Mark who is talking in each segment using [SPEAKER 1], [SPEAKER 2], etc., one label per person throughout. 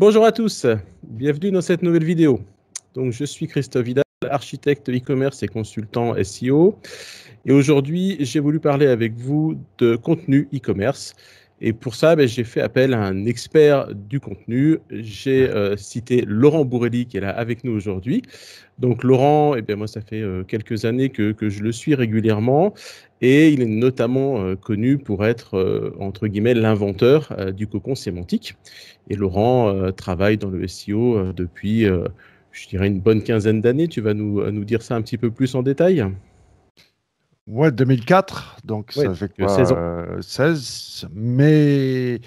[SPEAKER 1] Bonjour à tous, bienvenue dans cette nouvelle vidéo. Donc, je suis Christophe Vidal,
[SPEAKER 2] architecte e-commerce et consultant SEO. Et aujourd'hui, j'ai voulu parler avec vous de contenu e-commerce et pour ça, ben, j'ai fait appel à un expert du contenu. J'ai euh, cité Laurent Bourrelli qui est là avec nous aujourd'hui. Donc Laurent, et eh bien, moi, ça fait euh, quelques années que, je le suis régulièrement. Et il est notamment euh, connu pour être, entre guillemets, l'inventeur du cocon sémantique. Et Laurent travaille dans le SEO depuis, je dirais, une bonne quinzaine d'années. Tu vas nous dire ça un petit peu plus en détail
[SPEAKER 3] Ouais, 2004, donc ça fait 16, euh, Mais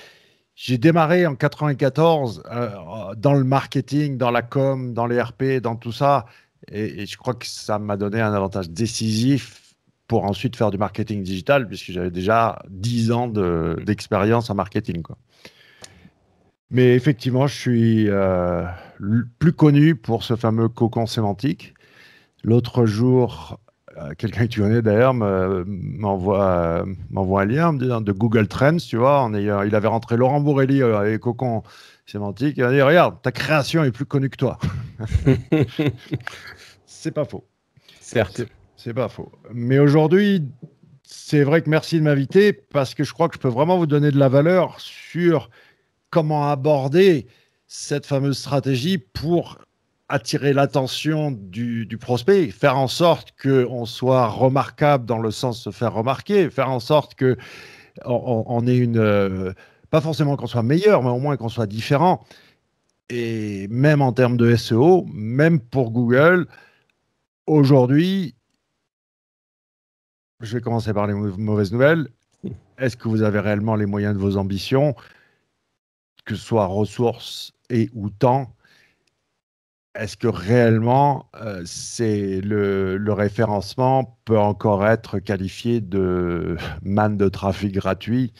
[SPEAKER 3] j'ai démarré en 94 euh, dans le marketing, dans la com, dans les RP, dans tout ça. Et, je crois que ça m'a donné un avantage décisif pour ensuite faire du marketing digital, puisque j'avais déjà 10 ans mm-hmm. d'expérience en marketing. Quoi. Mais effectivement, je suis euh, plus connu pour ce fameux cocon sémantique. L'autre jour, euh, quelqu'un que tu connais d'ailleurs m'envoie m'envoie un lien hein, de Google Trends, tu vois, en il avait rentré Laurent Bourrelli et euh, Cocon sémantique, il a dit regarde, ta création est plus connue que toi. c'est pas faux. Certes. C'est pas faux. Mais aujourd'hui, c'est vrai que merci de m'inviter parce que je crois que je peux vraiment vous donner de la valeur sur comment aborder cette fameuse stratégie pour attirer l'attention du, prospect, faire en sorte qu'on soit remarquable dans le sens de se faire remarquer, faire en sorte que on, ait une... Euh, pas forcément qu'on soit meilleur, mais au moins qu'on soit différent. Et même en termes de SEO, même pour Google, aujourd'hui, je vais commencer par les mauvaises nouvelles. Est-ce que vous avez réellement les moyens de vos ambitions, que ce soit ressources et ou temps est-ce que réellement euh, c'est le, référencement peut encore être qualifié de manne de trafic gratuit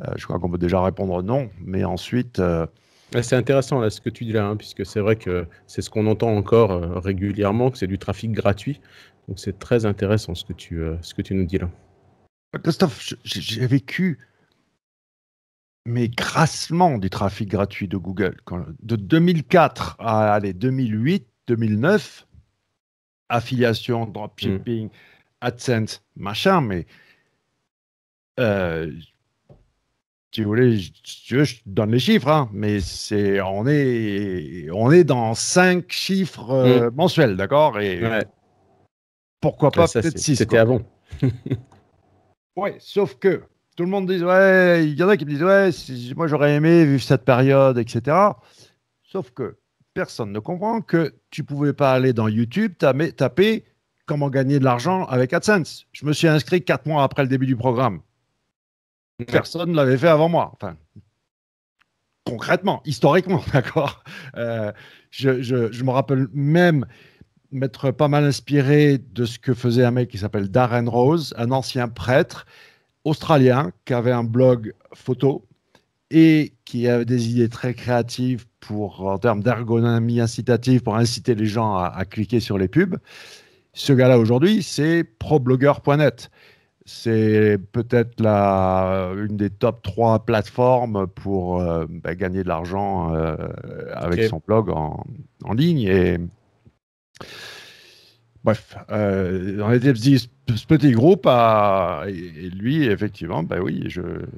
[SPEAKER 3] euh, Je crois qu'on peut déjà répondre non, mais ensuite. Euh,
[SPEAKER 2] c'est intéressant là, ce que tu dis là, hein, puisque c'est vrai que c'est ce qu'on entend encore régulièrement, que c'est du trafic gratuit. Donc c'est très intéressant ce que, tu, ce que tu nous dis là.
[SPEAKER 3] Christophe, j'ai vécu mais grassement du trafic gratuit de Google. de 2004 à allez, 2008, 2009, affiliation, dropshipping, mm. AdSense, machin, mais euh, si vous voulez, je, te donne les chiffres, hein, mais c'est on est on est dans cinq chiffres euh, mm. mensuels, d'accord Et pourquoi pas peut-être C'était avant. ouais, sauf que tout le monde dit ouais, il y en a qui me disent ouais, moi j'aurais aimé vivre cette période, etc. Sauf que personne ne comprend que tu pouvais pas aller dans YouTube taper, taper comment gagner de l'argent avec AdSense. Je me suis inscrit quatre mois après le début du programme. Personne ne l'avait fait avant moi. Enfin, concrètement, historiquement, d'accord. Euh, je, je me rappelle même m'être pas mal inspiré de ce que faisait un mec qui s'appelle Darren Rose, un ancien prêtre australien qui avait un blog photo et qui avait des idées très créatives pour, en termes d'ergonomie incitative pour inciter les gens à, cliquer sur les pubs. Ce gars-là aujourd'hui, c'est problogger.net. C'est peut-être une des top 3 plateformes pour euh, bah, gagner de l'argent euh, avec son blog en, ligne. Et... Bref, euh, dans les ce petit groupe et lui, effectivement, bah oui,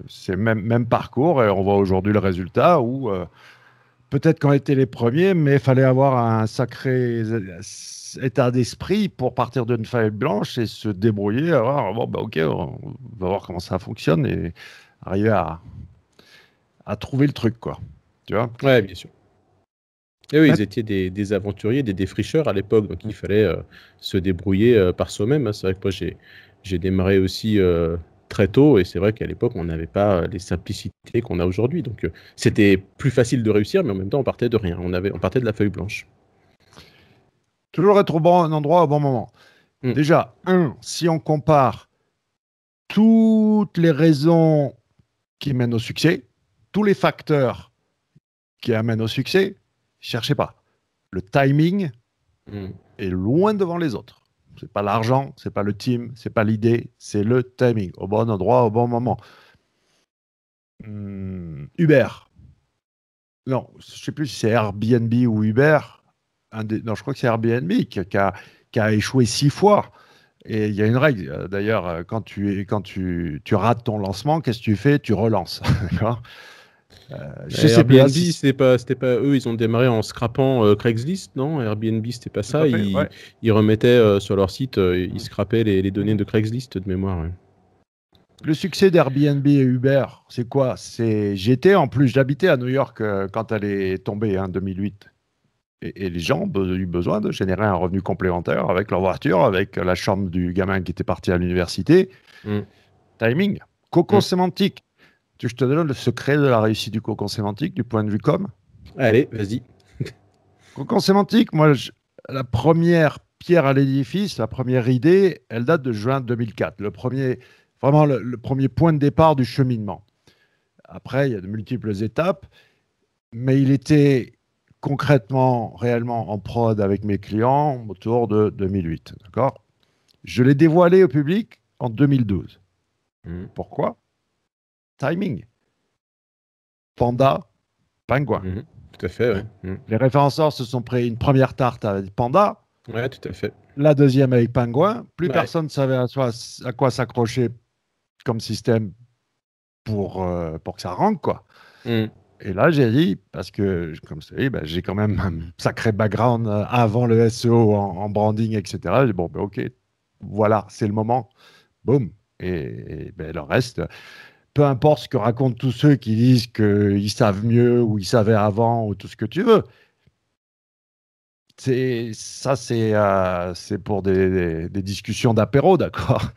[SPEAKER 3] c'est même, même parcours et on voit aujourd'hui le résultat où euh, peut-être qu'on était les premiers, mais il fallait avoir un sacré état d'esprit pour partir d'une feuille blanche et se débrouiller. bon, ben ok, on va voir comment ça fonctionne et arriver à, à trouver le truc, quoi. Tu
[SPEAKER 2] vois bien sûr. Et eh oui, ah. ils étaient des, aventuriers, des défricheurs à l'époque, donc il fallait euh, se débrouiller euh, par soi-même. Hein. C'est vrai que moi, j'ai, démarré aussi euh, très tôt, et c'est vrai qu'à l'époque, on n'avait pas les simplicités qu'on a aujourd'hui. Donc c'était plus facile de réussir, mais en même temps, on partait de rien. On, avait, on partait de la feuille blanche.
[SPEAKER 3] Toujours être au bon endroit au bon moment. Mmh. Déjà, un, si on compare toutes les raisons qui mènent au succès, tous les facteurs qui amènent au succès, cherchez pas. Le timing hmm. est loin devant les autres. C'est pas l'argent, c'est pas le team, c'est pas l'idée, c'est le timing. Au bon endroit, au bon moment. Hmm, Uber. Non, je sais plus si c'est Airbnb ou Uber. Un Non, je crois que c'est Airbnb qui, qui, a, échoué six fois. Et il y a une règle. D'ailleurs, quand, tu, quand tu, tu rates ton lancement, qu'est-ce que tu fais Tu relances. D'accord euh, Airbnb, c'était
[SPEAKER 2] pas, eux, ils ont démarré en scrapant euh, Craigslist, non Airbnb, c'était pas ça. ils, remettaient euh, sur leur site, euh, ils scrapaient les, données de Craigslist de mémoire.
[SPEAKER 3] Le succès d'Airbnb et Uber, c'est quoi C'est j'étais en plus, j'habitais à New York quand elle est tombée en hein, 2008. Et, les gens ont eu besoin de générer un revenu complémentaire avec leur voiture, avec la chambre du gamin qui était parti à l'université. Mm. Timing, coco mm. sémantique. Tu, je te donne le secret de la réussite du cocon sémantique du point de vue com. Allez, vas-y. cocon sémantique, moi, la première pierre à l'édifice, la première idée, elle date de juin 2004. Le premier, vraiment le, premier point de départ du cheminement. Après, il y a de multiples étapes, mais il était concrètement, réellement en prod avec mes clients autour de 2008. D'accord Je l'ai dévoilé au public en 2012. Mmh. Pourquoi timing. Panda, pingouin. Mhm. tout à fait, ouais. Mhm. Les référenceurs se sont pris une première tarte avec Panda. Ouais, tout à fait. La deuxième avec Pingouin. Plus personne ne savait à, quoi s'accrocher comme système pour, euh, pour que ça rentre, quoi. Mhm. Et là, j'ai dit, parce que, comme je bah, j'ai quand même un sacré background euh, avant le SEO en, branding, etc. J'ai dit, bon, bah, ok, voilà, c'est le moment. Boum. Et, ben, le reste peu importe ce que racontent tous ceux qui disent qu'ils savent mieux ou ils savaient avant ou tout ce que tu veux. C'est ça, c'est euh, c'est pour des, discussions d'apéro, d'accord.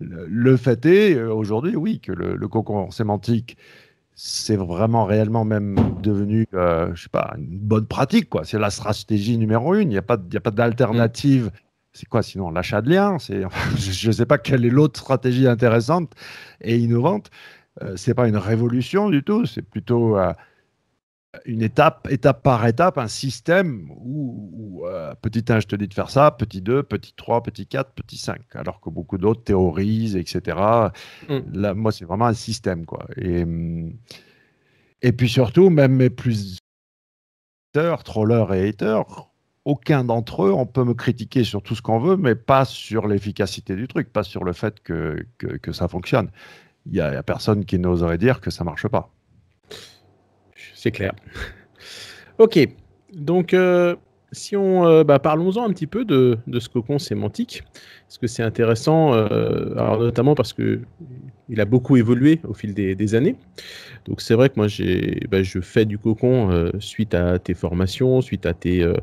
[SPEAKER 3] Le, fait est euh, aujourd'hui, oui, que le, concours sémantique c'est vraiment réellement même devenu, je euh, je sais pas, une bonne pratique. quoi. C'est la stratégie numéro une. Il n'y a pas, y a pas d'alternative. Mm. C'est quoi sinon l'achat de liens C'est, je ne sais pas quelle est l'autre stratégie intéressante et innovante. Euh, c'est pas une révolution du tout, c'est plutôt euh, une étape, étape par étape, un système où, euh, petit 1, je te dis de faire ça, petit 2, petit 3, petit 4, petit 5, alors que beaucoup d'autres théorisent, etc. Mm. Là, moi, c'est vraiment un système, quoi. Et, mm, et puis surtout, même mes plus trollers et haters, aucun d'entre eux, on peut me critiquer sur tout ce qu'on veut, mais pas sur l'efficacité du truc, pas sur le fait que, que ça fonctionne il n'y a, personne qui n'oserait dire que ça marche pas. C'est clair.
[SPEAKER 2] ok, donc euh, si on euh, bah, parlons-en un petit peu de, de ce cocon sémantique, parce que c'est intéressant, euh, alors notamment parce que il a beaucoup évolué au fil des, années. Donc c'est vrai que moi j'ai, bah, je fais du cocon euh, suite à tes formations, suite à tes, euh,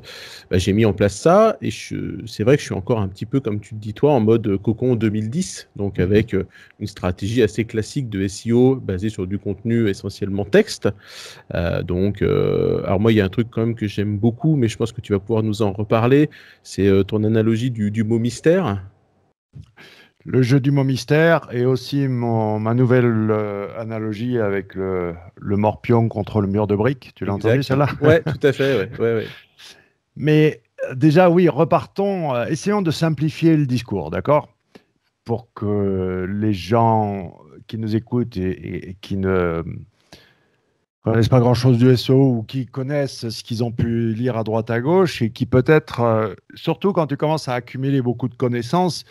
[SPEAKER 2] bah, j'ai mis en place ça et c'est vrai que je suis encore un petit peu comme tu te dis toi en mode cocon 2010, donc mhm. avec euh, une stratégie assez classique de SEO basée sur du contenu essentiellement texte. donc alors moi il y a un truc quand même que j'aime beaucoup, mais je pense que tu vas pouvoir nous en reparler. C'est ton analogie
[SPEAKER 3] du, du mot mystère le jeu du mot mystère et aussi mon, ma nouvelle euh, analogie avec le, le, morpion contre le mur de briques. Tu l'as entendu celle-là Oui, tout à fait. Mais euh, déjà, oui, repartons, euh, essayons de simplifier le discours, d'accord Pour que les gens qui nous écoutent et, qui ne connaissent pas grand-chose du SEO ou qui connaissent ce qu'ils ont pu lire à droite à gauche et qui peut-être, surtout quand tu commences à accumuler beaucoup de connaissances,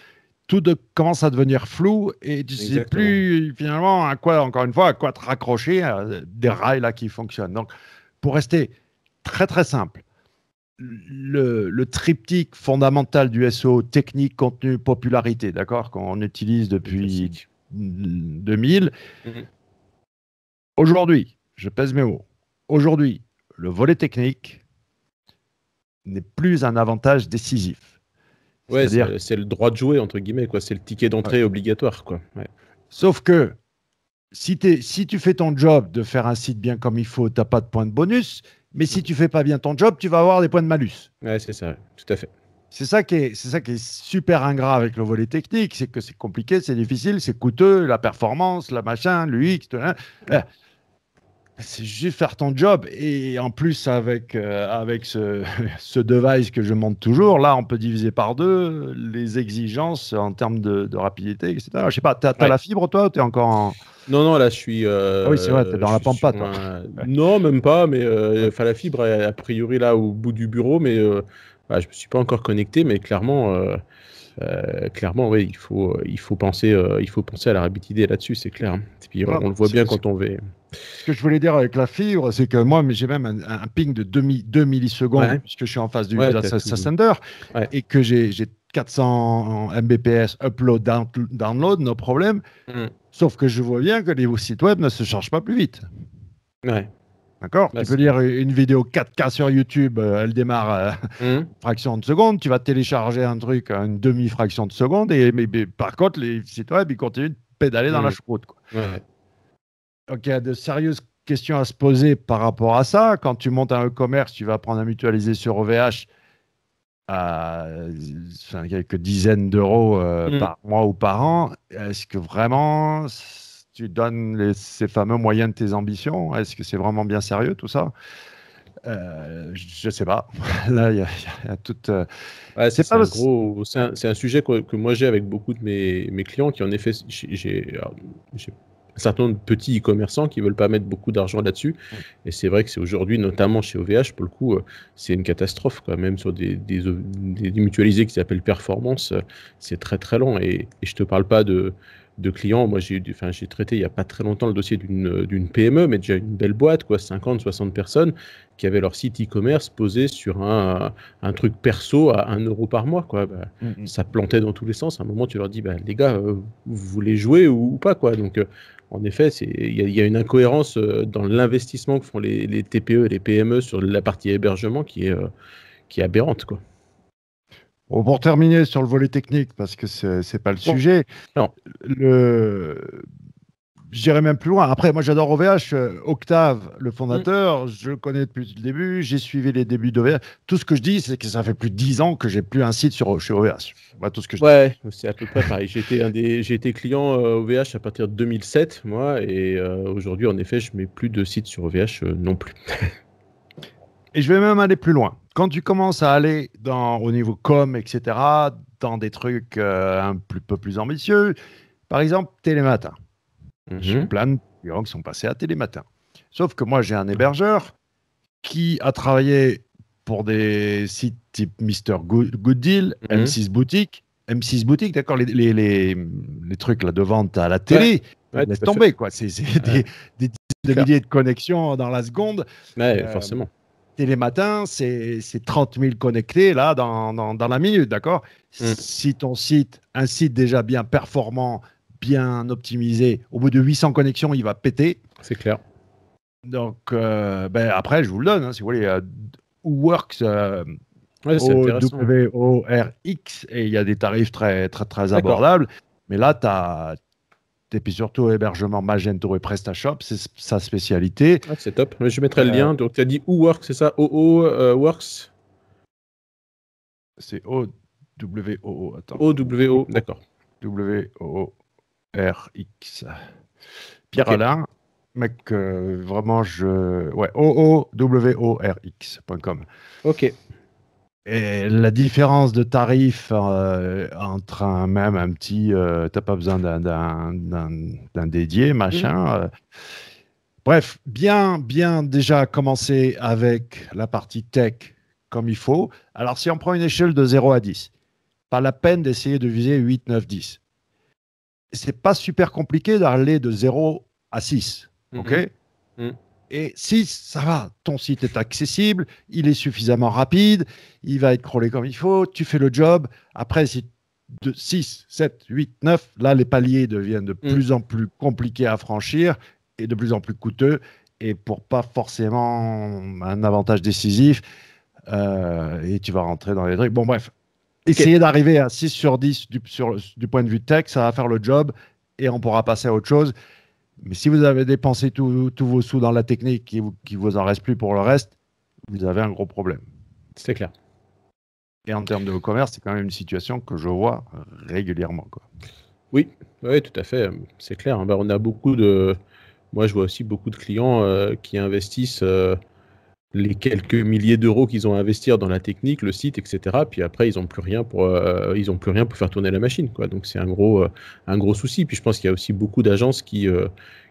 [SPEAKER 3] tout commence à devenir flou et tu ne sais plus finalement à quoi, encore une fois, à quoi te raccrocher, à des rails là qui fonctionnent. Donc, pour rester très très simple, le, triptyque fondamental du SO technique, contenu, popularité, d'accord, qu'on utilise depuis 2000. Mhm. Aujourd'hui, je pèse mes mots, aujourd'hui, le volet technique n'est plus un avantage décisif
[SPEAKER 2] Ouais, c'est le droit de jouer, entre guillemets, quoi. C'est le ticket d'entrée obligatoire, quoi.
[SPEAKER 3] Sauf que si, si tu fais ton job de faire un site bien comme il faut, tu n'as pas de points de bonus. Mais si mm. tu fais pas bien ton job, tu vas avoir des points de malus. Ouais, c'est ça, tout à fait. C'est ça, qui est, c'est ça qui est super ingrat avec le volet technique, c'est que c'est compliqué, c'est difficile, c'est coûteux, la performance, la machin, l'UX, tout, c'est juste faire ton job. Et en plus, avec, euh, avec ce, device que je monte toujours, là, on peut diviser par deux les exigences en termes de, rapidité, etc. Je sais pas, tu as la fibre, toi, ou es encore Non, non, là, je suis... Euh, ah oui, c'est vrai, es dans la pampa, toi. non, même pas, mais... Euh,
[SPEAKER 2] la fibre, est a priori, là, au bout du bureau, mais... Bah, je ne me suis pas encore connecté, mais clairement, clairement, oui, il faut, il faut penser, il faut penser à la rapidité là-dessus, c'est clair. Hein. Ah, on le voit bien quand on, va,
[SPEAKER 3] ce que je voulais dire avec la fibre, c'est que moi, j'ai même un, ping de 2, millisecondes puisque je suis en face du ouais, sender et que j'ai 400 Mbps upload, download, no problème. Mm. Sauf que je vois bien que les sites web ne se chargent pas plus vite. Ouais. D'accord bah, Tu peux lire une vidéo 4K sur YouTube, euh, elle démarre euh, mm. fraction de seconde, tu vas télécharger un truc à une demi-fraction de seconde, et mais, par contre, les sites web, ils continuent de pédaler dans mm. la choucroute. Ouais il y a de sérieuses questions à se poser par rapport à ça. Quand tu montes un e-commerce, tu vas apprendre à mutualiser sur OVH à euh, quelques dizaines d'euros euh, hmm. par mois ou par an. Est-ce que vraiment tu donnes ces fameux moyens de tes ambitions Est-ce que c'est vraiment bien sérieux tout ça euh, je ne sais pas. Là, il y, a toute. c'est
[SPEAKER 2] un, sujet que, moi j'ai avec beaucoup de mes, clients qui, en effet, j'ai un certain nombre de petits e-commerçants qui veulent pas mettre beaucoup d'argent là-dessus. Et c'est vrai que c'est aujourd'hui, notamment chez OVH, pour le coup, euh, c'est une catastrophe. Quoi. Même sur des, des, mutualisés qui s'appellent performance, euh, c'est très très long. Et, et je te parle pas de, de clients. Moi, j'ai enfin, traité il n'y a pas très longtemps le dossier d'une PME, euh, e, mais déjà une belle boîte, quoi, 50, 60 personnes, qui avaient leur site e-commerce posé sur un, un, truc perso à 1 euro par mois. Quoi. Bah, mm, mm. Ça plantait dans tous les sens. À un moment, tu leur dis, bah, les gars, vous voulez jouer ou, pas quoi. Donc, en effet, il y, a une incohérence euh, dans l'investissement que font les, TPE et les PME sur la partie hébergement qui est, euh, qui aberrante. Quoi.
[SPEAKER 3] Bon, pour terminer sur le volet technique, parce que ce n'est pas le sujet, non. Le, J'irai même plus loin. Après, moi, j'adore OVH. Euh, Octave, le fondateur, mm. je le connais depuis le début. J'ai suivi les débuts d'OVH. Tout ce que je dis, c'est que ça fait plus de 10 ans que j'ai plus un site sur, OVH. tout ce que je ouais, c'est à peu près pareil. J'étais un des, j'étais client OVH euh, à partir de 2007, moi, et euh, aujourd'hui, en effet, je mets plus de sites sur OVH non plus. et je vais même aller plus loin. Quand tu commences à aller dans, au niveau com, etc., dans des trucs un peu plus ambitieux, par exemple, Télématin. J'ai mmh. plein de clients qui sont passés à Télématin. Sauf que moi, j'ai un hébergeur qui a travaillé pour des sites type Mr. Good, Deal, M6 mmh. Boutique. M6 Boutique, d'accord, les, les, les, trucs là, de vente à la télé, quoi. C'est des, des milliers de connexions dans la seconde. Ouais, euh, forcément. Télématin, c'est 30 000 connectés là dans, la minute, d'accord mmh. Si ton site, un site déjà bien performant, bien optimisé, au bout de 800 connexions, il va péter. C'est clair. Donc, euh, ben après, je vous le donne, hein, si vous voulez, euh, Works. Euh, O-W-O-R-X, et il y a des tarifs très, très, très abordables. Mais là, tu as, et puis surtout hébergement Magento et PrestaShop, c'est sa spécialité. Ah, c'est top. Je mettrai le lien. Donc tu as dit works c'est ça o euh, Works C'est O W O O. Attends. O W O, d'accord. W O O. RX. Pierre okay. Alain, mec, euh, vraiment, je. Ouais, O-O-W-O-R-X.com. Ok. Et la différence de tarif euh, entre un, même un petit. Euh, t'as pas besoin d'un dédié, machin. Mhm. Bref, bien, bien déjà commencer avec la partie tech comme il faut. Alors, si on prend une échelle de 0 à 10, pas la peine d'essayer de viser 8, 9, 10 c'est pas super compliqué d'aller de 0 à 6. Mhm. OK mhm. Et 6, ça va. Ton site est accessible, il est suffisamment rapide, il va être crawlé comme il faut, tu fais le job. Après, si de 6, 7, 8, 9, là, les paliers deviennent de mhm. plus en plus compliqués à franchir et de plus en plus coûteux. Et pour pas forcément un avantage décisif, euh, et tu vas rentrer dans les trucs. Bon, bref, Essayer d'arriver à 6 sur 10 du, point de vue tech, ça va faire le job et on pourra passer à autre chose. Mais si vous avez dépensé tous vos sous dans la technique et qu'il vous en reste plus pour le reste, vous avez un gros problème. C'est clair. Et en termes de commerce, c'est quand même une situation que je vois régulièrement. Oui, oui, tout à fait. C'est clair. Hein. Bah, on
[SPEAKER 2] a beaucoup de. Moi, je vois aussi beaucoup de clients euh, qui investissent. Euh, les quelques milliers d'euros qu'ils ont à investir dans la technique, le site, etc. Puis après, ils n'ont plus rien pour, euh, plus rien pour faire tourner la machine, Donc c'est un gros, euh, un gros souci. Puis je pense qu'il y a aussi beaucoup d'agences qui euh,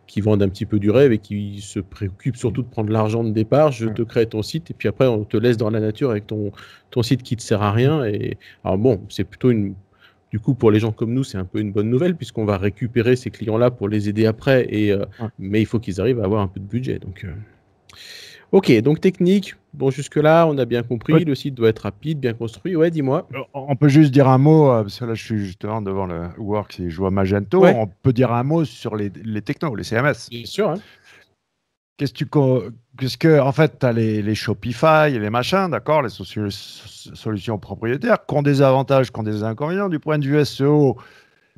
[SPEAKER 2] qui vendent un petit peu du rêve et qui se préoccupent surtout de prendre l'argent de départ. Je te crée ton site et puis après on te laisse dans la nature avec ton ton site qui te sert à rien. Et alors bon, c'est plutôt une du coup, pour les gens comme nous, c'est un peu une bonne nouvelle puisqu'on va récupérer ces clients-là pour les aider après. Mais il faut qu'ils arrivent à avoir un peu de budget. Donc, Ok, donc technique. Bon, jusque-là, on a bien compris. Le site doit être rapide, bien construit. Ouais, dis-moi. Euh,
[SPEAKER 3] on peut juste dire un mot, euh, parce que là, je suis justement devant le work, et je vois Magento. On peut dire un mot sur les, les technos, les CMS. Bien sûr. Hein. Qu'est-ce que en fait, tu as les, Shopify et les machins, d'accord Les solutions propriétaires qui ont des avantages, qui ont des inconvénients. Du point de vue SEO,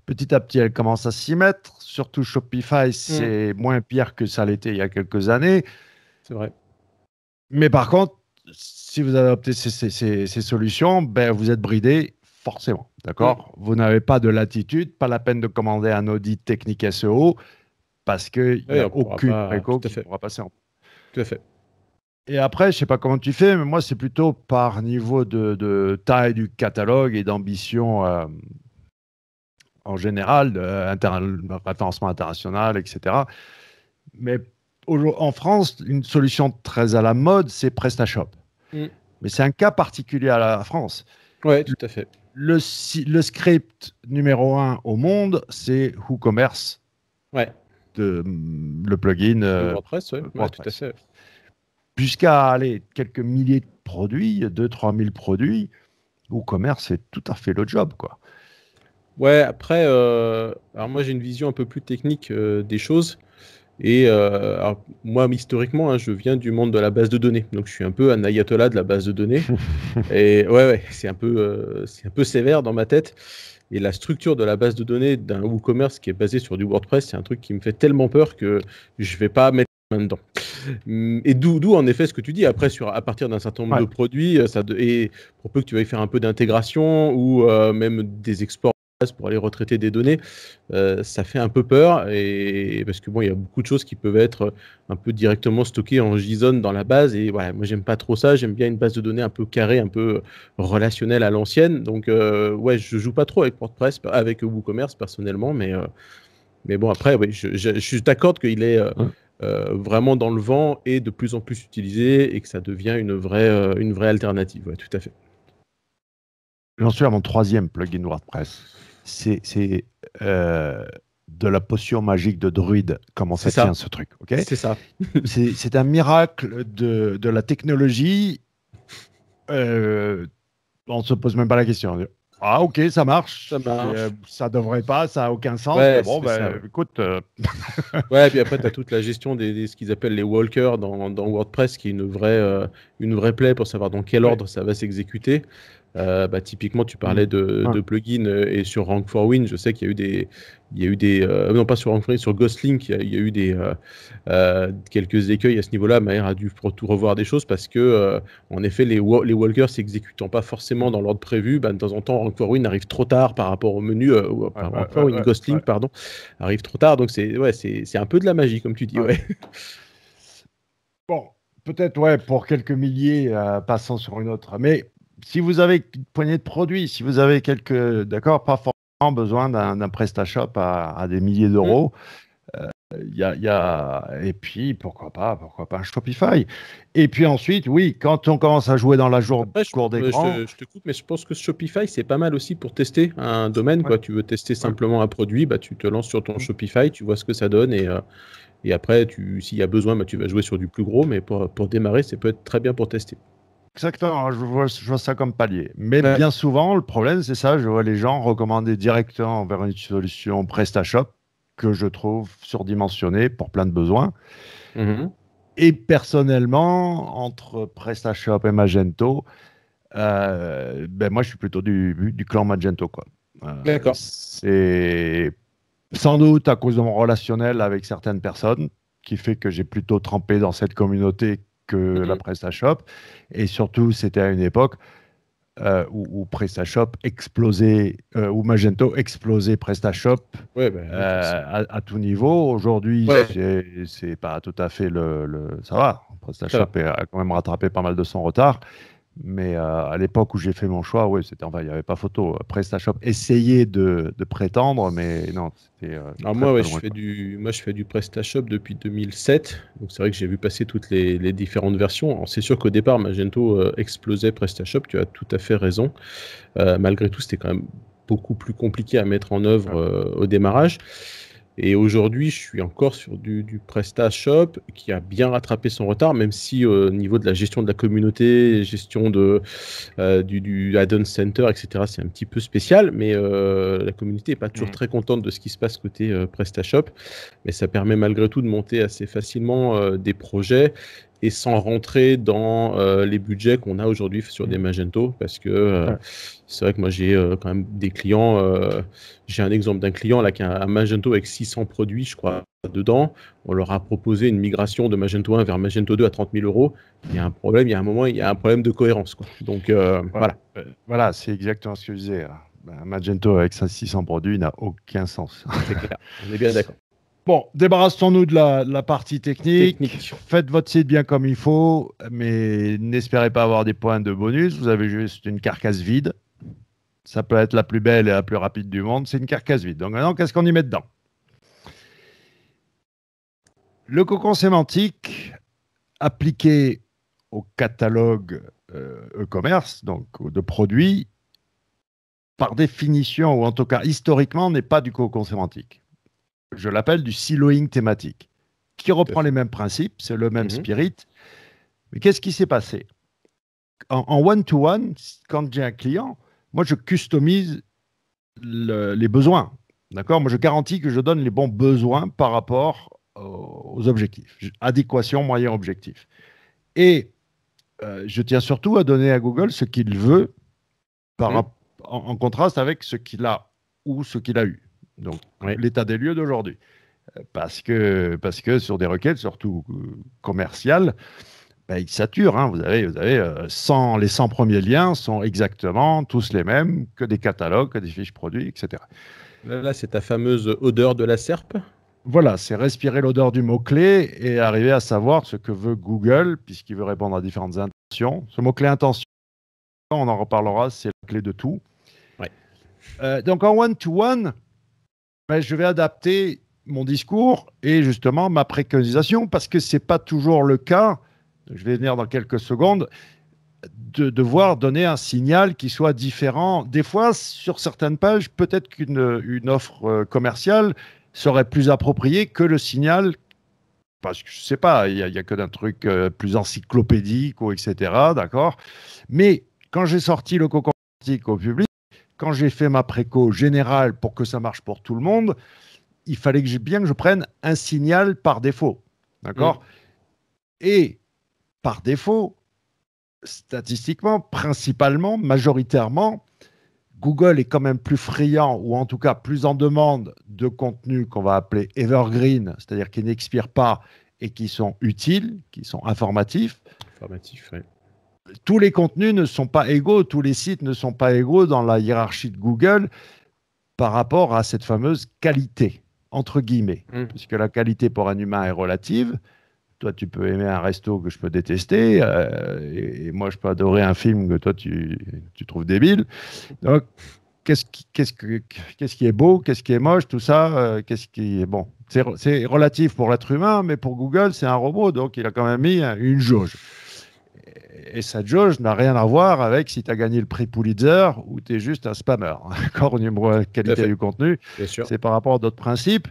[SPEAKER 3] petit à petit, elles commencent à s'y mettre. Surtout Shopify, mmh. c'est moins pire que ça l'était il y a quelques années. C'est vrai. Mais par contre, si vous adoptez ces, solutions, ben vous êtes bridé forcément. D'accord mm. Vous n'avez pas de latitude, pas la peine de commander un audit technique SEO parce qu'il n'y a aucune préco qui pourra passer Tout à fait. Et après, je sais pas comment tu fais, mais moi, c'est plutôt par niveau de, taille du catalogue et d'ambition euh, en général, de euh, référencement international, etc. Mais en France, une solution très à la mode, c'est PrestaShop. Mm. Mais c'est un cas particulier à la France. Oui, tout à fait. Le, le script numéro un au monde, c'est WooCommerce. Ouais. De, le plugin. Euh, WordPress, oui, tout à fait. Jusqu'à aller quelques milliers de produits, 2-3 000 produits, WooCommerce fait tout à fait le job, quoi.
[SPEAKER 2] Ouais, après, euh, alors moi j'ai une vision un peu plus technique euh, des choses. Et euh, moi, historiquement, hein, je viens du monde de la base de données, donc je suis un peu un ayatollah de la base de données. et ouais, ouais c'est un peu, euh, c'est un peu sévère dans ma tête. Et la structure de la base de données d'un WooCommerce qui est basé sur du WordPress, c'est un truc qui me fait tellement peur que je vais pas mettre main dedans Et d'où, en effet ce que tu dis. Après, sur, à partir d'un certain nombre de produits, euh, ça et pour peu que tu veuilles faire un peu d'intégration ou même des exports pour aller retraiter des données, euh, ça fait un peu peur et parce que bon, il y a beaucoup de choses qui peuvent être euh, un peu directement stockées en JSON dans la base et voilà, moi j'aime pas trop ça, j'aime bien une base de données un peu carrée, un peu euh, relationnelle à l'ancienne. Donc ouais, je joue pas trop avec WordPress, avec WooCommerce personnellement, mais mais bon après, je, suis d'accord qu'il est vraiment dans le vent et de plus en plus utilisé et que ça devient une vraie une vraie alternative. Ouais, tout à fait.
[SPEAKER 3] J'en suis à mon troisième plugin WordPress c'est euh, de la potion magique de druide, comment ça, tient ce truc. ok c'est ça. c'est un miracle de, la technologie. Euh, on se pose même pas la question. Ah ok, ça marche. Ça, euh, marche. devrait pas, ça a aucun sens. bon, ben, écoute.
[SPEAKER 2] ouais, et puis après tu as toute la gestion des, ce qu'ils appellent les walkers dans, WordPress, qui est une vraie une vraie plaie pour savoir dans quel ordre ça va s'exécuter. Euh, bah, typiquement, tu parlais mm. de, plugins euh, et sur Rank for Win, je sais qu'il y a eu des, il y a eu des, euh, non pas sur Rank 4 Win, sur Ghostlink, il y, a, eu des quelques écueils à ce niveau-là. Maher a dû tout revoir des choses parce que, en effet, les, les walkers s'exécutant pas forcément dans l'ordre prévu, bah, de temps en temps, Rank 4 Win arrive trop tard par rapport au menu, ou Rank Win, pardon, arrive trop tard. Donc c'est, ouais,
[SPEAKER 3] un peu de la magie comme tu dis, ouais. Bon, peut-être ouais, pour quelques milliers passant sur une autre. Mais si vous avez une poignée de produits, si vous avez quelques, d'accord, pas forcément besoin d'un PrestaShop à, à, des milliers d'euros. Euh, il y, a, et puis pourquoi pas, pourquoi pas un Shopify. Et puis ensuite, oui, quand on commence à jouer dans la journée, je, des je, te
[SPEAKER 2] coupe, mais je pense que Shopify c'est pas mal aussi pour tester un domaine. Quoi. Tu veux tester simplement un produit, bah tu te lances sur ton mm. Shopify, tu vois ce que ça donne et euh, et après, s'il y a besoin, bah, tu vas jouer sur du plus gros, mais pour, pour démarrer, c'est peut être très bien
[SPEAKER 3] pour tester. Exactement, je vois, je vois, ça comme palier. Mais bien souvent, le problème, c'est ça, je vois les gens recommander directement vers une solution PrestaShop que je trouve surdimensionnée pour plein de besoins. Mm-hmm. Et personnellement, entre PrestaShop et Magento, euh, ben moi, je suis plutôt du, du clan Magento. quoi. Euh, D'accord. C'est sans doute à cause de mon relationnel avec certaines personnes qui fait que j'ai plutôt trempé dans cette communauté que la PrestaShop. Et surtout, c'était à une époque euh, où, PrestaShop explosait, euh, où Magento explosait PrestaShop bah, euh, à, tout niveau. Aujourd'hui, c'est pas tout à fait le, le... Ça va, PrestaShop a quand même rattrapé pas mal de son retard. Mais euh, à l'époque où j'ai fait mon choix, oui, c'était enfin, il n'y avait pas photo. PrestaShop essayait de, prétendre, mais non, c'était. Euh, moi, je fais du, moi,
[SPEAKER 2] je fais du PrestaShop depuis 2007. Donc c'est vrai que j'ai vu passer toutes les, différentes versions. C'est sûr qu'au départ, Magento euh, explosait PrestaShop. Tu as tout à fait raison. malgré tout, c'était quand même beaucoup plus compliqué à mettre en œuvre au démarrage. Et aujourd'hui, je suis encore sur du, du Presta Shop qui a bien rattrapé son retard, même si euh, au niveau de la gestion de la communauté, gestion de, euh, du, add-on center, etc., c'est un petit peu spécial, mais euh, la communauté n'est pas toujours mm. très contente de ce qui se passe côté PrestaShop. Mais ça permet malgré tout de monter assez facilement des projets et sans rentrer dans euh, les budgets qu'on a aujourd'hui sur mm. des Magento, parce que euh, c'est vrai que moi j'ai euh, quand même des clients, j'ai un exemple d'un client là qui a un Magento avec 600 produits, je crois, dedans, on leur a proposé une migration de Magento 1 vers Magento 2 à 30 000 euros, il y a un problème, il
[SPEAKER 3] y a un moment, il y a un problème de cohérence. Donc voilà. Voilà, c'est exactement ce que je disais. un ben, Magento avec 600 produits n'a aucun sens. C'est clair, on est bien d'accord. Bon, débarrassons-nous de la, partie technique. Faites votre site bien comme il faut, mais n'espérez pas avoir des points de bonus. Vous avez juste une carcasse vide. Ça peut être la plus belle et la plus rapide du monde. C'est une carcasse vide. Donc maintenant, qu'est-ce qu'on y met dedans Le cocon sémantique appliqué au catalogue euh, e-commerce, donc de produits, par définition, ou en tout cas historiquement, n'est pas du cocon sémantique je l'appelle du siloing thématique, qui reprend les mêmes principes, c'est le même mhm. spirit. Mais qu'est-ce qui s'est passé En one-to-one, quand j'ai un client, moi, je customise les besoins. D'accord Moi, je garantis que je donne les bons besoins par rapport aux objectifs. Adéquation, moyen, objectif. Et euh, je tiens surtout à donner à Google ce qu'il veut par, mhm. en, contraste avec ce qu'il a ou ce qu'il a eu. Donc, l'état des lieux d'aujourd'hui. Euh, parce que, parce que sur des requêtes, surtout euh, commerciales, ben, ils saturent. Hein. Vous avez, vous avez 100, euh, les 100 premiers liens sont exactement tous les mêmes que des catalogues, que des fiches produits, etc. Là, c'est ta fameuse odeur de la serpe voilà, c'est respirer l'odeur du mot-clé et arriver à savoir ce que veut Google, puisqu'il veut répondre à différentes intentions. Ce mot-clé intention, on en reparlera, c'est la clé de tout. donc en one-to-one, ben, je vais adapter mon discours et justement ma préconisation, parce que ce n'est pas toujours le cas, je vais venir dans quelques secondes, de devoir donner un signal qui soit différent. Des fois, sur certaines pages, peut-être qu'une une offre euh, commerciale serait plus appropriée que le signal, parce que je ne sais pas, il n'y a, a, que d'un truc euh, plus encyclopédique, ou etc. D'accord Mais quand j'ai sorti le coco au public, quand j'ai fait ma préco générale pour que ça marche pour tout le monde, il fallait que bien que je prenne un signal par défaut. D'accord mm. Et par défaut, statistiquement, principalement, majoritairement, Google est quand même plus friand ou en tout cas plus en demande de contenu qu'on va appeler evergreen, c'est-à-dire qui n'expire pas et qui sont utiles, qui sont informatifs. Informatifs, oui tous les contenus ne sont pas égaux, tous les sites ne sont pas égaux dans la hiérarchie de Google par rapport à cette fameuse qualité, entre guillemets, mm. puisque la qualité pour un humain est relative. Toi, tu peux aimer un resto que je peux détester, euh, et, moi, je peux adorer un film que toi, tu, trouves débile. Donc, qu'est-ce qui, est beau, qu'est-ce qui est moche, tout ça, euh, qu'est-ce qui est bon. C'est relatif pour l'être humain, mais pour Google, c'est un robot, donc il a quand même mis une jauge et ça, jauge n'a rien à voir avec si tu as gagné le prix Pulitzer ou tu es juste un spammeur. Encore au niveau qualité du contenu, c'est par rapport à d'autres principes.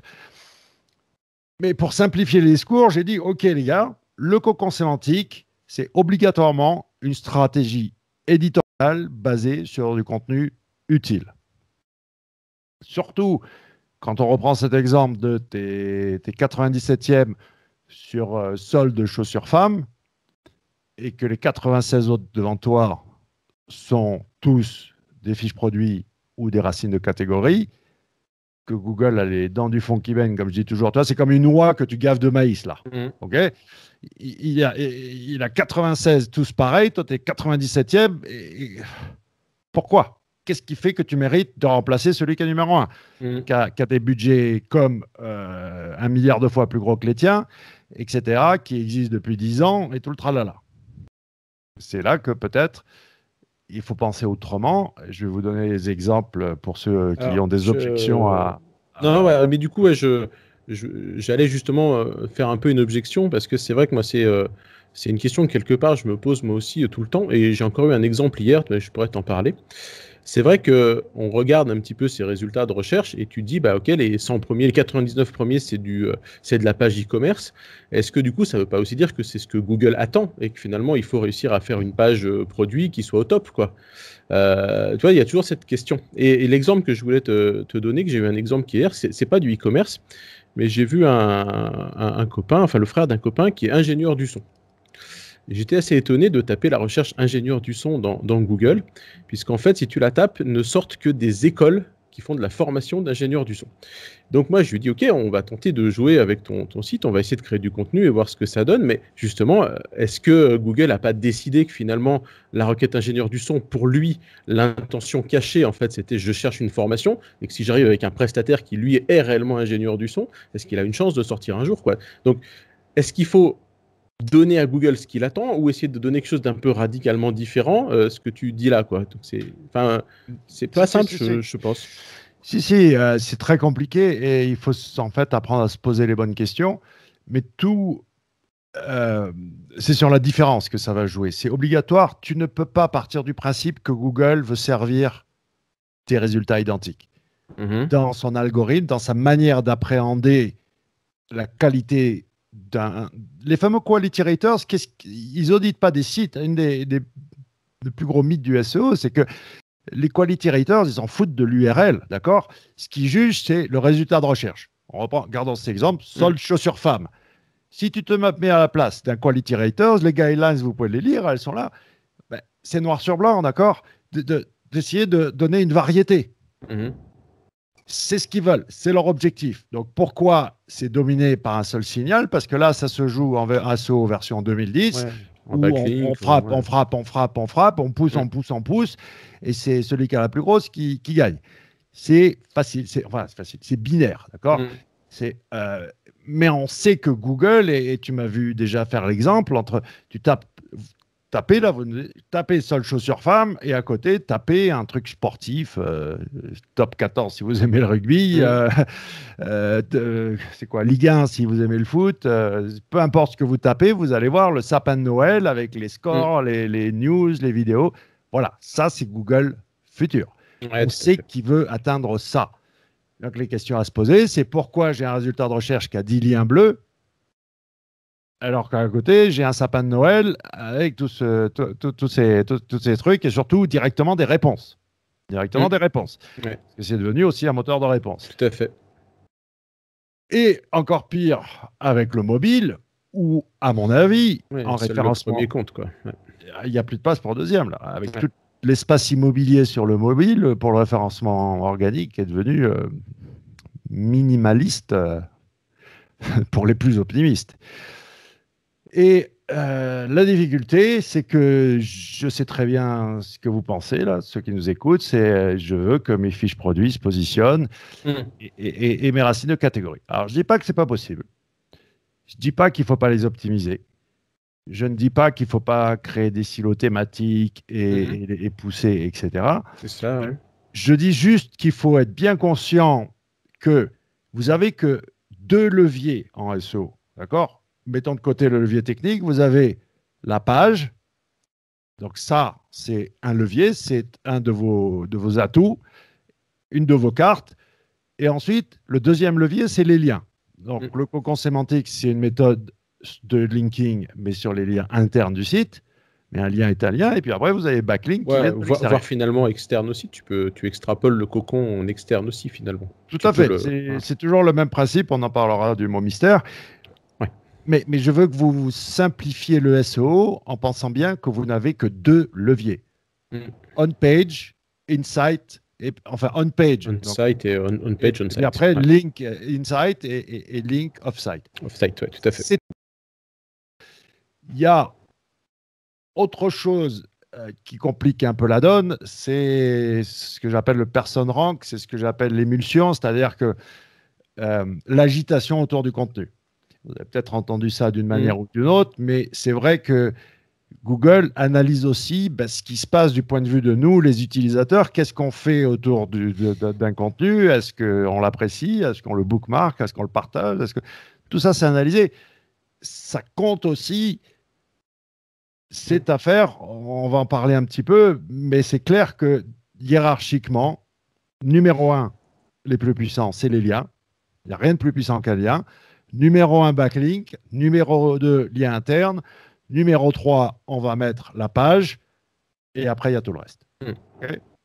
[SPEAKER 3] Mais pour simplifier les discours, j'ai dit OK, les gars, le cocon sémantique, c'est obligatoirement une stratégie éditoriale basée sur du contenu utile. Surtout quand on reprend cet exemple de tes, 97e sur euh, solde chaussures femmes, et que les 96 autres devant toi sont tous des fiches produits ou des racines de catégorie, que Google a les dents du fond qui baignent, comme je dis toujours, toi, c'est comme une oie que tu gaves de maïs, là. Mm. OK il, a, 96, tous pareils, toi, tu es 97e. Pourquoi Qu'est-ce qui fait que tu mérites de remplacer celui qui est numéro 1 mm. qui, a, des budgets comme euh, un milliard de fois plus gros que les tiens, etc., qui existe depuis 10 ans et tout le tralala c'est là que peut-être il faut penser autrement. Je vais vous donner des exemples pour ceux qui ont des objections à.
[SPEAKER 2] Non, mais du coup, je, j'allais justement euh, faire un peu une objection parce que c'est vrai que moi, c'est, euh, c'est une question que quelque part je me pose moi aussi euh, tout le temps. Et j'ai encore eu un exemple hier, je pourrais t'en parler c'est vrai que on regarde un petit peu ces résultats de recherche et tu dis, bah, ok, les 100 premiers, les 99 premiers, c'est du, euh, de la page e-commerce. Est-ce que du coup, ça ne veut pas aussi dire que c'est ce que Google attend et que finalement, il faut réussir à faire une page euh, produit qui soit au top, quoi. Euh, tu vois, il y a toujours cette question. Et, l'exemple que je voulais te, donner, que j'ai eu un exemple hier, c'est pas du e-commerce, mais j'ai vu un copain, enfin le frère d'un copain qui est ingénieur du son. J'étais assez étonné de taper la recherche ingénieur du son dans, dans Google, puisqu'en fait, si tu la tapes, ne sortent que des écoles qui font de la formation d'ingénieur du son. Donc moi, je lui dis, OK, on va tenter de jouer avec ton, ton, site, on va essayer de créer du contenu et voir ce que ça donne. Mais justement, euh, est-ce que Google n'a pas décidé que finalement, la requête ingénieur du son, pour lui, l'intention cachée, en fait, c'était je cherche une formation, et que si j'arrive avec un prestataire qui, lui, est réellement ingénieur du son, est-ce qu'il a une chance de sortir un jour quoi Donc, est-ce qu'il faut donner à Google ce qu'il attend ou essayer de donner quelque chose d'un peu radicalement différent, euh, ce que tu dis là, quoi. Donc c'est, enfin, c'est pas simple, je,
[SPEAKER 3] pense. Si, si, euh, c'est très compliqué et il faut en fait apprendre à se poser les bonnes questions. Mais tout, euh, c'est sur la différence que ça va jouer. C'est obligatoire. Tu ne peux pas partir du principe que Google veut servir tes résultats identiques. Mm-hmm. Dans son algorithme, dans sa manière d'appréhender la qualité les fameux quality raters, ils ce qu'ils auditent pas des sites. Une des, des, plus gros mythes du SEO, c'est que les quality raters, ils s'en foutent de l'URL, d'accord Ce qu'ils jugent, c'est le résultat de recherche. On reprend, gardons cet exemple, mm. solde chaussures femme. Si tu te mets à la place d'un quality raters, les guidelines, vous pouvez les lire, elles sont là. Ben, c'est noir sur blanc, d'accord D'essayer de, donner une variété. Mm-hmm. C'est ce qu'ils veulent, c'est leur objectif. Donc pourquoi c'est dominé par un seul signal Parce que là, ça se joue en assaut version 2010. on, frappe, on, frappe, on frappe, on frappe, on pousse, on pousse, on pousse, et c'est celui qui a la plus grosse qui, qui gagne. C'est facile, c'est enfin, facile, c'est binaire, d'accord mm. C'est euh, mais on sait que Google et, et tu m'as vu déjà faire l'exemple entre tu tapes tapez, là, tapez sol chaussure femme » et à côté, tapez un truc sportif, euh, top 14 si vous aimez le rugby, mm. euh, euh, c'est quoi, Ligue 1 si vous aimez le foot, peu importe ce que vous tapez, vous allez voir le sapin de Noël avec les scores, mm. les, news, les vidéos. Voilà, ça c'est Google futur. On sait qui veut atteindre ça. Donc les questions à se poser, c'est pourquoi j'ai un résultat de recherche qui a 10 liens bleus alors qu'à côté, j'ai un sapin de Noël avec tous ces, trucs et surtout directement des réponses. Directement mm. des réponses. Parce que c'est devenu aussi un moteur de réponse. Tout à fait. Et encore pire avec le mobile, où, à mon avis, en référencement. premier compte, Il n'y a plus de passe pour deuxième, là. Avec tout l'espace immobilier sur le mobile, pour le référencement organique est devenu euh, minimaliste euh, pour les plus optimistes. Et euh, la difficulté, c'est que je sais très bien ce que vous pensez, là, ceux qui nous écoutent, c'est euh, je veux que mes fiches produits se positionnent mmh. et, mes racines de catégorie. Alors, je ne dis pas que ce n'est pas possible. Je ne dis pas qu'il ne faut pas les optimiser. Je ne dis pas qu'il ne faut pas créer des silos thématiques et, mmh. pousser, etc. C'est ça. Je dis juste qu'il faut être bien conscient que vous avez que deux leviers en SO, d'accord mettons de côté le levier technique, vous avez la page. Donc ça, c'est un levier, c'est un de vos, de vos atouts, une de vos cartes. Et ensuite, le deuxième levier, c'est les liens. Donc mm. le cocon sémantique, c'est une méthode de linking, mais sur les liens internes du site, mais un lien italien, et puis après vous avez backlink. voire,
[SPEAKER 2] finalement externe aussi, tu, peux, tu extrapoles le cocon
[SPEAKER 3] en externe aussi finalement. Tout à fait, c'est toujours le même principe, on en parlera du mot mystère, mais, je veux que vous simplifiez le SEO en pensant bien que vous n'avez que deux leviers. Mm. On-page, Insight, et, enfin on-page. On-site et on-page, on, Et après, link euh, Insight et, link off-site.
[SPEAKER 2] Off-site, oui, tout à fait.
[SPEAKER 3] Il y a autre chose euh, qui complique un peu la donne, c'est ce que j'appelle le person rank, c'est ce que j'appelle l'émulsion, c'est-à-dire que euh, l'agitation autour du contenu. Vous avez peut-être entendu ça d'une mm. manière ou d'une autre, mais c'est vrai que Google analyse aussi ben, ce qui se passe du point de vue de nous, les utilisateurs. Qu'est-ce qu'on fait autour d'un contenu Est-ce qu'on l'apprécie Est-ce qu'on le bookmark Est-ce qu'on le partage Est-ce que tout ça c'est analysé Ça compte aussi. Cette affaire, on va en parler un petit peu, mais c'est clair que hiérarchiquement, numéro un, les plus puissants, c'est les liens. Il n'y a rien de plus puissant qu'un lien. Numéro 1, backlink. Numéro 2, lien interne. Numéro 3, on va mettre la page. Et après, il y a tout le reste. Hmm,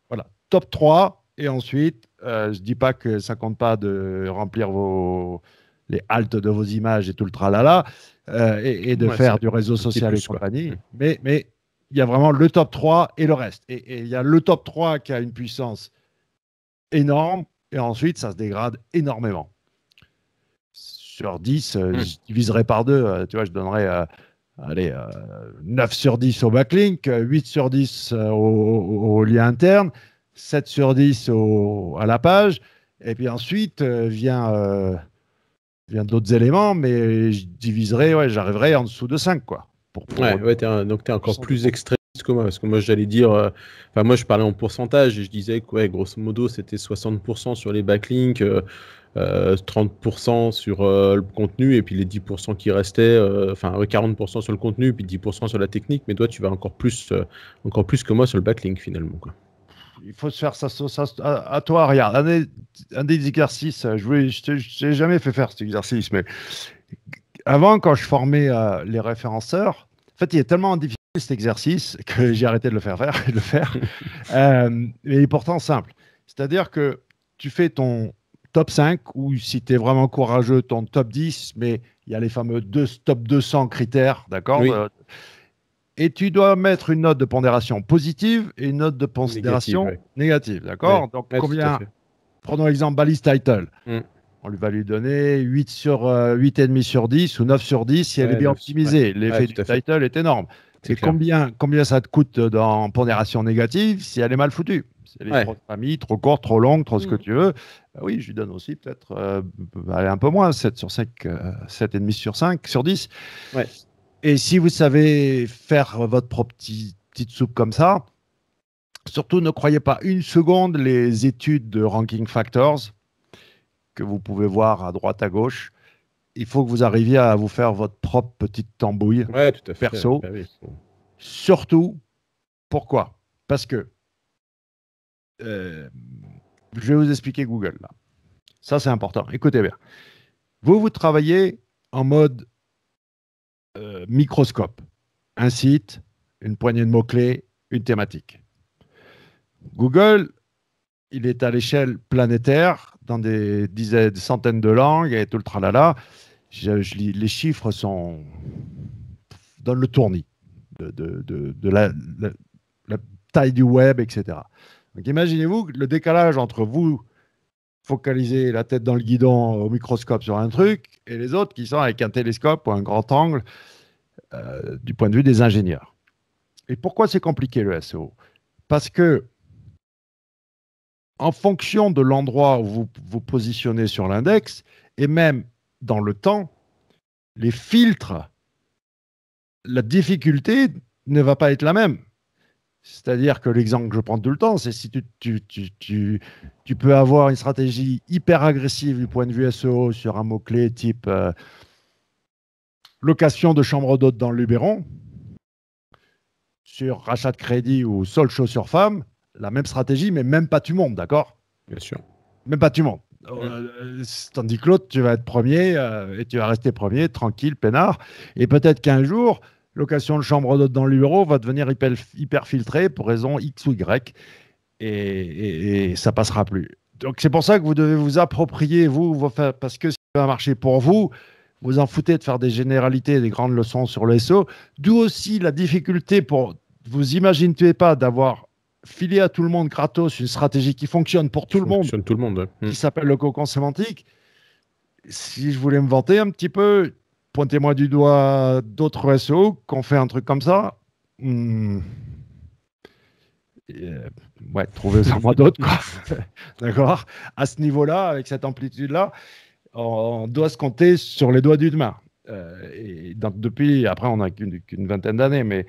[SPEAKER 3] voilà. Top 3. Et ensuite, euh, je dis pas que ça compte pas de remplir vos, les haltes de vos images et tout le tralala, euh, et, de faire du réseau social et compagnie. Hmm. Mais il y a vraiment le top 3 et le reste. Et il y a le top 3 qui a une puissance énorme, et ensuite, ça se dégrade énormément sur 10, euh, mm. je diviserai par deux. Euh, tu vois, je donnerais euh, allez, 9 sur 10 au backlink, 8 sur 10 au, lien interne, 7 sur 10 à la page. Et puis ensuite vient, vient d'autres éléments, mais je diviserai, ouais, j'arriverai en dessous de 5. Quoi, pour,
[SPEAKER 2] pour ouais, ouais, donc encore plus extrême que moi, parce que moi j'allais dire, enfin moi je parlais en pourcentage et je disais que grosso modo c'était 60% sur les backlinks, 30% euh, sur euh, le contenu et puis les 10% qui restaient, euh, enfin 40% sur le contenu puis 10% sur la technique, mais toi tu vas encore plus, encore plus que moi sur le backlink finalement. Quoi.
[SPEAKER 3] Il faut se faire ça. ça à, toi. Regarde, un des, exercices, je ne t'ai jamais fait faire cet exercice, mais avant, quand je formais les référenceurs, en fait, il est tellement difficile cet exercice que j'ai arrêté de le faire faire, de le faire. est pourtant simple. C'est-à-dire que tu fais ton, top 5 ou si tu es vraiment courageux, ton top 10, mais il y a les fameux deux, top 200 critères, d'accord euh, Et tu dois mettre une note de pondération positive et une note de pondération négative, d'accord Donc, Prenons l'exemple Balise Title. Mm. On lui va lui donner 8 sur euh, et 8,5 sur 10 ou 9 sur 10 si elle est bien optimisée. L'effet du title est énorme. C'est combien, combien ça te coûte dans pondération négative si elle est mal foutue Si elle est trop famille, trop courte, trop longue, trop ce que mm. tu veux. Euh, oui, je lui donne aussi peut-être euh, un peu moins, 7 sur 5, 7,5 euh, sur 5, sur 10. Ouais. Et si vous savez faire votre propre petite soupe comme ça, surtout ne croyez pas une seconde les études de ranking factors que vous pouvez voir à droite à gauche il faut que vous arriviez à vous faire votre propre petite tambouille perso. Bah Surtout, pourquoi Parce que euh, je vais vous expliquer Google là. Ça, c'est important. Écoutez bien. Vous, vous travaillez en mode euh, microscope. Un site, une poignée de mots-clés, une thématique. Google, il est à l'échelle planétaire dans des dizaines, des centaines de langues et tout le tralala. les chiffres sont dans le tournis de, la, taille du web, etc. Donc imaginez-vous le décalage entre vous focaliser la tête dans le guidon au microscope sur un truc et les autres qui sont avec un télescope ou un grand angle euh, du point de vue des ingénieurs. Et pourquoi c'est compliqué le SEO Parce que en fonction de l'endroit où vous vous positionnez sur l'index, et même dans le temps, les filtres, la difficulté ne va pas être la même. C'est-à-dire que l'exemple que je prends tout le temps, c'est si tu, peux avoir une stratégie hyper agressive du point de vue SEO sur un mot-clé type euh, location de chambre d'hôte dans le Luberon, sur rachat de crédit ou sol chaud sur femme, la même stratégie, mais même pas du monde, d'accord Bien sûr. Même pas tu monde. Euh, euh, tandis que Claude, tu vas être premier euh, et tu vas rester premier, tranquille, peinard. Et peut-être qu'un jour, location de chambre d'hôte dans le va devenir hyper, hyper filtrée pour raison X ou Y et, ça passera plus. Donc c'est pour ça que vous devez vous approprier, vous, vous faire, parce que ça va marcher pour vous, vous en foutez de faire des généralités des grandes leçons sur le D'où aussi la difficulté pour, vous imaginez pas d'avoir filer à tout le monde gratos une stratégie qui fonctionne pour tout, le monde, tout le monde, qui mm. s'appelle le cocon sémantique, si je voulais me vanter un petit peu, pointez-moi du doigt d'autres SEO qu'on fait un truc comme ça.
[SPEAKER 1] Hmm. Euh,
[SPEAKER 3] ouais, trouvez-en moi d'autres, quoi. D'accord À ce niveau-là, avec cette amplitude-là, on, doit se compter sur les doigts du main. Euh, et depuis, après, on n'a qu'une vingtaine d'années, mais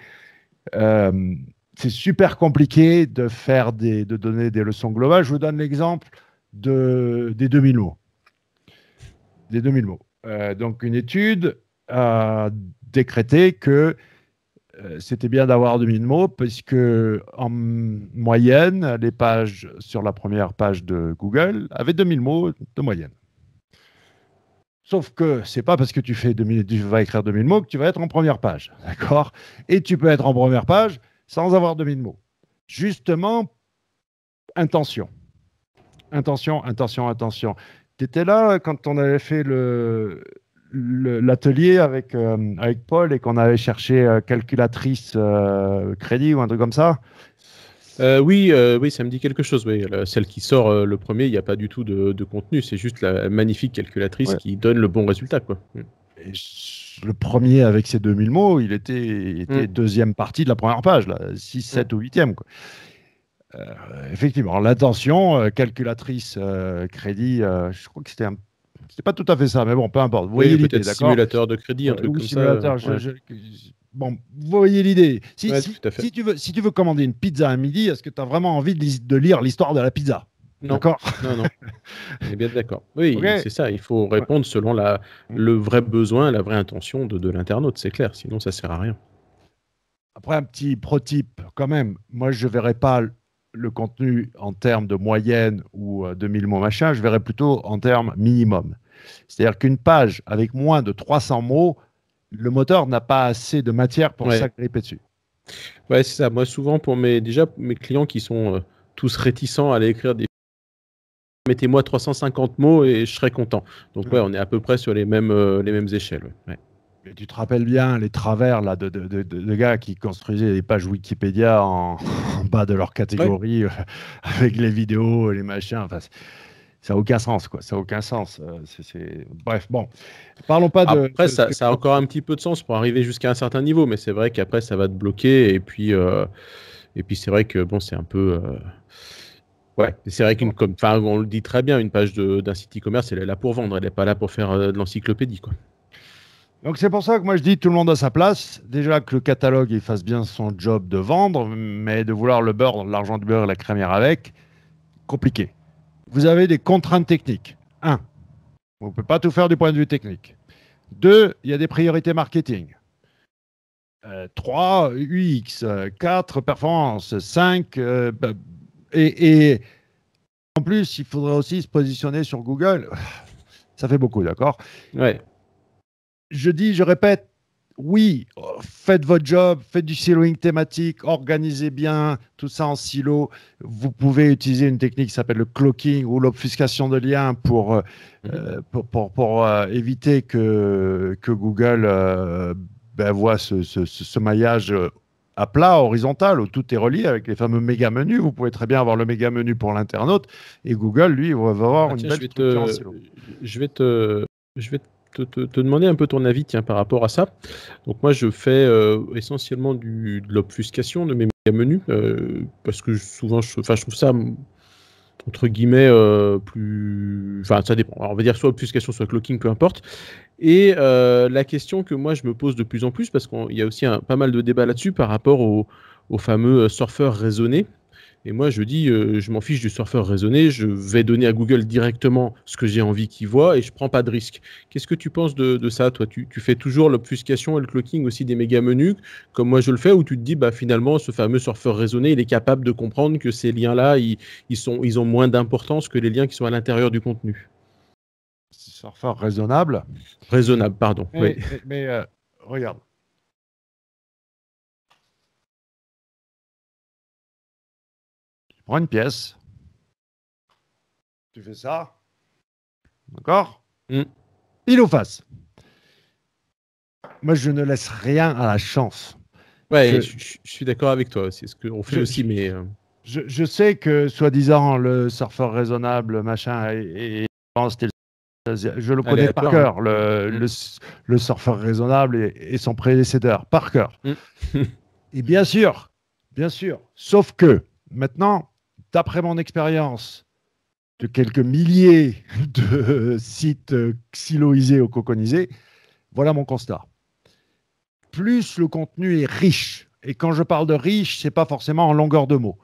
[SPEAKER 3] euh, c'est super compliqué de faire de donner des leçons globales. Je vous donne l'exemple de, des 2000 mots. Des 2000 mots. Euh, donc, une étude a décrété que euh, c'était bien d'avoir 2000 mots puisque en moyenne, les pages sur la première page de Google avaient 2000 mots de moyenne. Sauf que c'est pas parce que tu fais 2000, tu vas écrire 2000 mots que tu vas être en première page, d'accord Et tu peux être en première page sans avoir de mille mots. Justement, intention. Intention, intention, intention. Tu étais là quand on avait fait le, l'atelier avec, euh, avec Paul et qu'on avait cherché euh, calculatrice euh, crédit ou un truc comme ça
[SPEAKER 2] oui, oui, ça me dit quelque chose. Oui. Celle qui sort le premier, il n'y a pas du tout de, contenu. C'est juste la magnifique calculatrice qui donne le bon résultat. Quoi. Mm
[SPEAKER 3] le premier avec ses 2000 mots, il était, mm. deuxième partie de la première page, 6, 7 mm. ou 8e. Euh, effectivement, l'attention, euh, calculatrice, euh, crédit, je crois que c'était un pas tout à fait ça, mais bon, peu importe. Vous voyez oui, l'idée, Simulateur de crédit, un truc comme ça. Bon, vous voyez l'idée. Si, si, tu veux, si tu veux commander une pizza à midi, est-ce que tu as vraiment envie de lire l'histoire de la pizza D'accord
[SPEAKER 2] Non, non. On est eh bien d'accord. Oui, c'est ça. Il faut répondre selon la, mm. le vrai besoin,
[SPEAKER 3] la vraie intention de, de l'internaute, c'est clair. Sinon, ça sert à rien. Après, un petit prototype, quand même. Moi, je ne verrai pas le contenu en termes de moyenne ou euh, de mille mots, machin. Je verrai plutôt en termes minimum. C'est-à-dire qu'une page avec moins de 300 mots, le moteur n'a pas assez de matière pour s'agripper dessus. Ouais, c'est
[SPEAKER 2] ça. Moi, souvent, pour mes, déjà, mes clients qui sont euh, tous réticents à aller écrire des mettez-moi 350 mots et je serai content. Donc ouais, on est à peu près sur les mêmes, euh, les mêmes échelles. Ouais.
[SPEAKER 3] tu te rappelles bien les travers là, de, de, de, gars qui construisaient des pages Wikipédia en, bas de leur catégorie euh, avec les vidéos, les machins. Enfin, ça n'a aucun sens, quoi. Ça a aucun sens. Euh, bref, bon. Parlons pas de. Après, ça,
[SPEAKER 2] ça, a encore un petit peu de sens pour arriver jusqu'à un certain niveau, mais c'est vrai qu'après, ça va te bloquer. Et puis, et puis c'est vrai que bon, c'est un peu Ouais, c'est vrai qu'une on le dit très bien, une page d'un site e-commerce, elle est là pour vendre, elle n'est pas là pour faire euh, de l'encyclopédie. quoi.
[SPEAKER 3] Donc c'est pour ça que moi je dis tout le monde à sa place. Déjà que le catalogue il fasse bien son job de vendre, mais de vouloir le beurre, l'argent du beurre et la crémière avec, compliqué. Vous avez des contraintes techniques. Un, On ne peut pas tout faire du point de vue technique. Deux, il y a des priorités marketing. 3. Euh, trois, UX. Euh, quatre, performance. Cinq, bah, et, en plus, il faudrait aussi se positionner sur Google. Ça fait beaucoup, d'accord ouais. Je dis, je répète, oui, faites votre job, faites du siloing thématique, organisez bien tout ça en silo. Vous pouvez utiliser une technique qui s'appelle le cloaking ou l'obfuscation de liens pour, euh, mhm. pour, pour, euh, éviter que, que Google euh, ben, voit ce, ce, ce maillage euh, à plat, horizontal, où tout est relié avec les fameux méga menus. Vous pouvez très bien avoir le méga menu pour l'internaute et Google, lui, va avoir une belle je vais te, Je vais te, te, demander un peu ton
[SPEAKER 2] avis tiens, par rapport à ça. Donc moi, je fais euh, essentiellement de l'obfuscation de mes méga menus euh, parce que souvent, je, je trouve ça entre guillemets, euh, plus. Enfin, ça dépend. on va dire soit obfuscation, soit clocking, peu importe. Et euh, la question que moi, je me pose de plus en plus, parce qu'il y a aussi un, pas mal de débats là-dessus par rapport aux fameux euh, surfeurs raisonnés, et moi, je dis, euh, je m'en fiche du surfeur raisonné, je vais donner à Google directement ce que j'ai envie qu'il voit et je prends pas de risque. Qu'est-ce que tu penses de, ça, toi tu, fais toujours l'obfuscation et le clocking aussi des méga menus, comme moi je le fais, ou tu te dis, bah, finalement, ce fameux surfeur raisonné, il est capable de comprendre que ces liens-là, ils, sont, ils ont moins d'importance que les liens qui sont à l'intérieur du contenu.
[SPEAKER 3] Surfeur
[SPEAKER 2] raisonnable Raisonnable, pardon.
[SPEAKER 3] Mais,
[SPEAKER 1] euh, regarde, une pièce.
[SPEAKER 3] Tu fais ça. D'accord mm. Il ou face. Moi, je ne laisse rien à la chance. Ouais, je, suis d'accord avec
[SPEAKER 2] toi. C'est ce qu'on fait aussi, mais. Euh,
[SPEAKER 3] je, sais que, soi-disant, le surfeur raisonnable, machin, et, je le connais par hein. cœur, mm. le, le, surfeur raisonnable et, son prédécesseur, par cœur. Mm. et bien sûr, bien sûr. Sauf que, maintenant, d'après mon expérience de quelques milliers de sites xyloïsés ou coconisés, voilà mon constat. Plus le contenu est riche, et quand je parle de riche, c'est pas forcément en longueur de mots,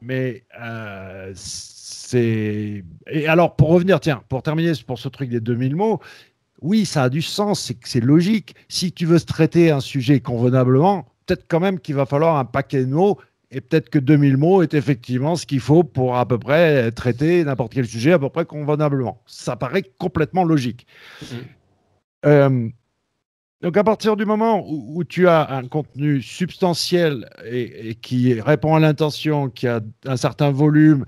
[SPEAKER 3] mais euh, c'est. Et alors pour revenir, tiens, pour terminer pour ce truc des 2000 mots, oui, ça a du sens, c'est logique. Si tu veux traiter un sujet convenablement, peut-être quand même qu'il va falloir un paquet de mots et peut-être que 2000 mots est effectivement ce qu'il faut pour à peu près traiter n'importe quel sujet à peu près convenablement. Ça paraît complètement logique. Mm-hmm. Euh, donc à partir du moment où, tu as un contenu substantiel et, qui répond à l'intention, qui a un certain volume,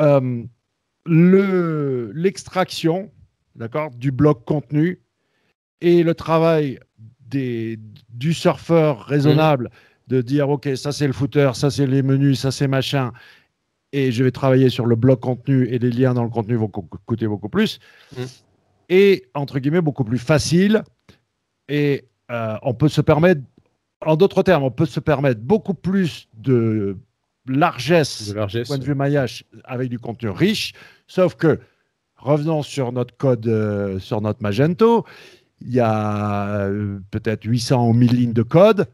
[SPEAKER 3] euh, l'extraction d'accord, du bloc contenu et le travail des, du surfeur raisonnable. Mm-hmm de dire ok ça c'est le footer, ça c'est les menus, ça c'est machin, et je vais travailler sur le bloc contenu et les liens dans le contenu vont coûter beaucoup plus. Mm. Et entre guillemets beaucoup plus facile. Et euh, on peut se permettre, en d'autres termes, on peut se permettre beaucoup plus de largesse, de point de vue maillage avec du contenu riche. Sauf que revenons sur notre code, euh, sur notre Magento. Il y a euh, peut-être 800 ou 1000 lignes de code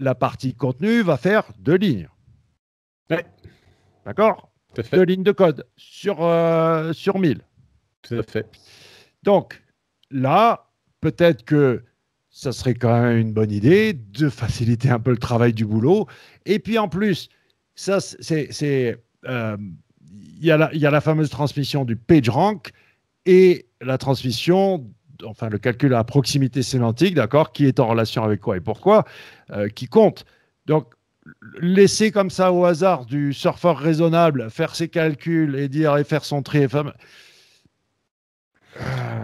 [SPEAKER 3] la partie contenu va faire deux lignes. D'accord Deux lignes de code sur, euh, sur 1000. Tout à fait. Donc, là, peut-être que ça serait quand même une bonne idée de faciliter un peu le travail du boulot. Et puis en plus, ça, c'est. Euh, il y, a la, fameuse transmission du PageRank et la transmission enfin le calcul à proximité sémantique, d'accord, qui est en relation avec quoi et pourquoi, euh, qui compte. Donc laisser comme ça au hasard du surfeur raisonnable faire ses calculs et dire et faire son tri,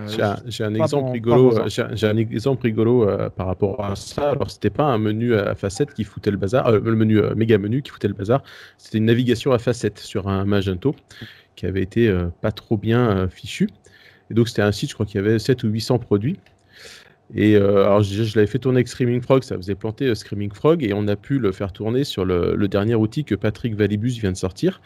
[SPEAKER 2] j'ai un, exemple rigolo, j'ai un, exemple rigolo par rapport à ça. Alors, c'était pas un menu à facettes qui foutait le bazar, euh, le menu euh, méga menu qui foutait le bazar. C'était une navigation à facettes sur un Magento qui avait été pas trop bien fichu. Et donc, c'était un site, je crois qu'il y avait 700 ou 800 produits. Et euh, alors, je, l'avais fait tourner avec Screaming Frog, ça faisait planter euh, Screaming Frog, et on a pu le faire tourner sur le, dernier outil que Patrick Valibus vient de sortir,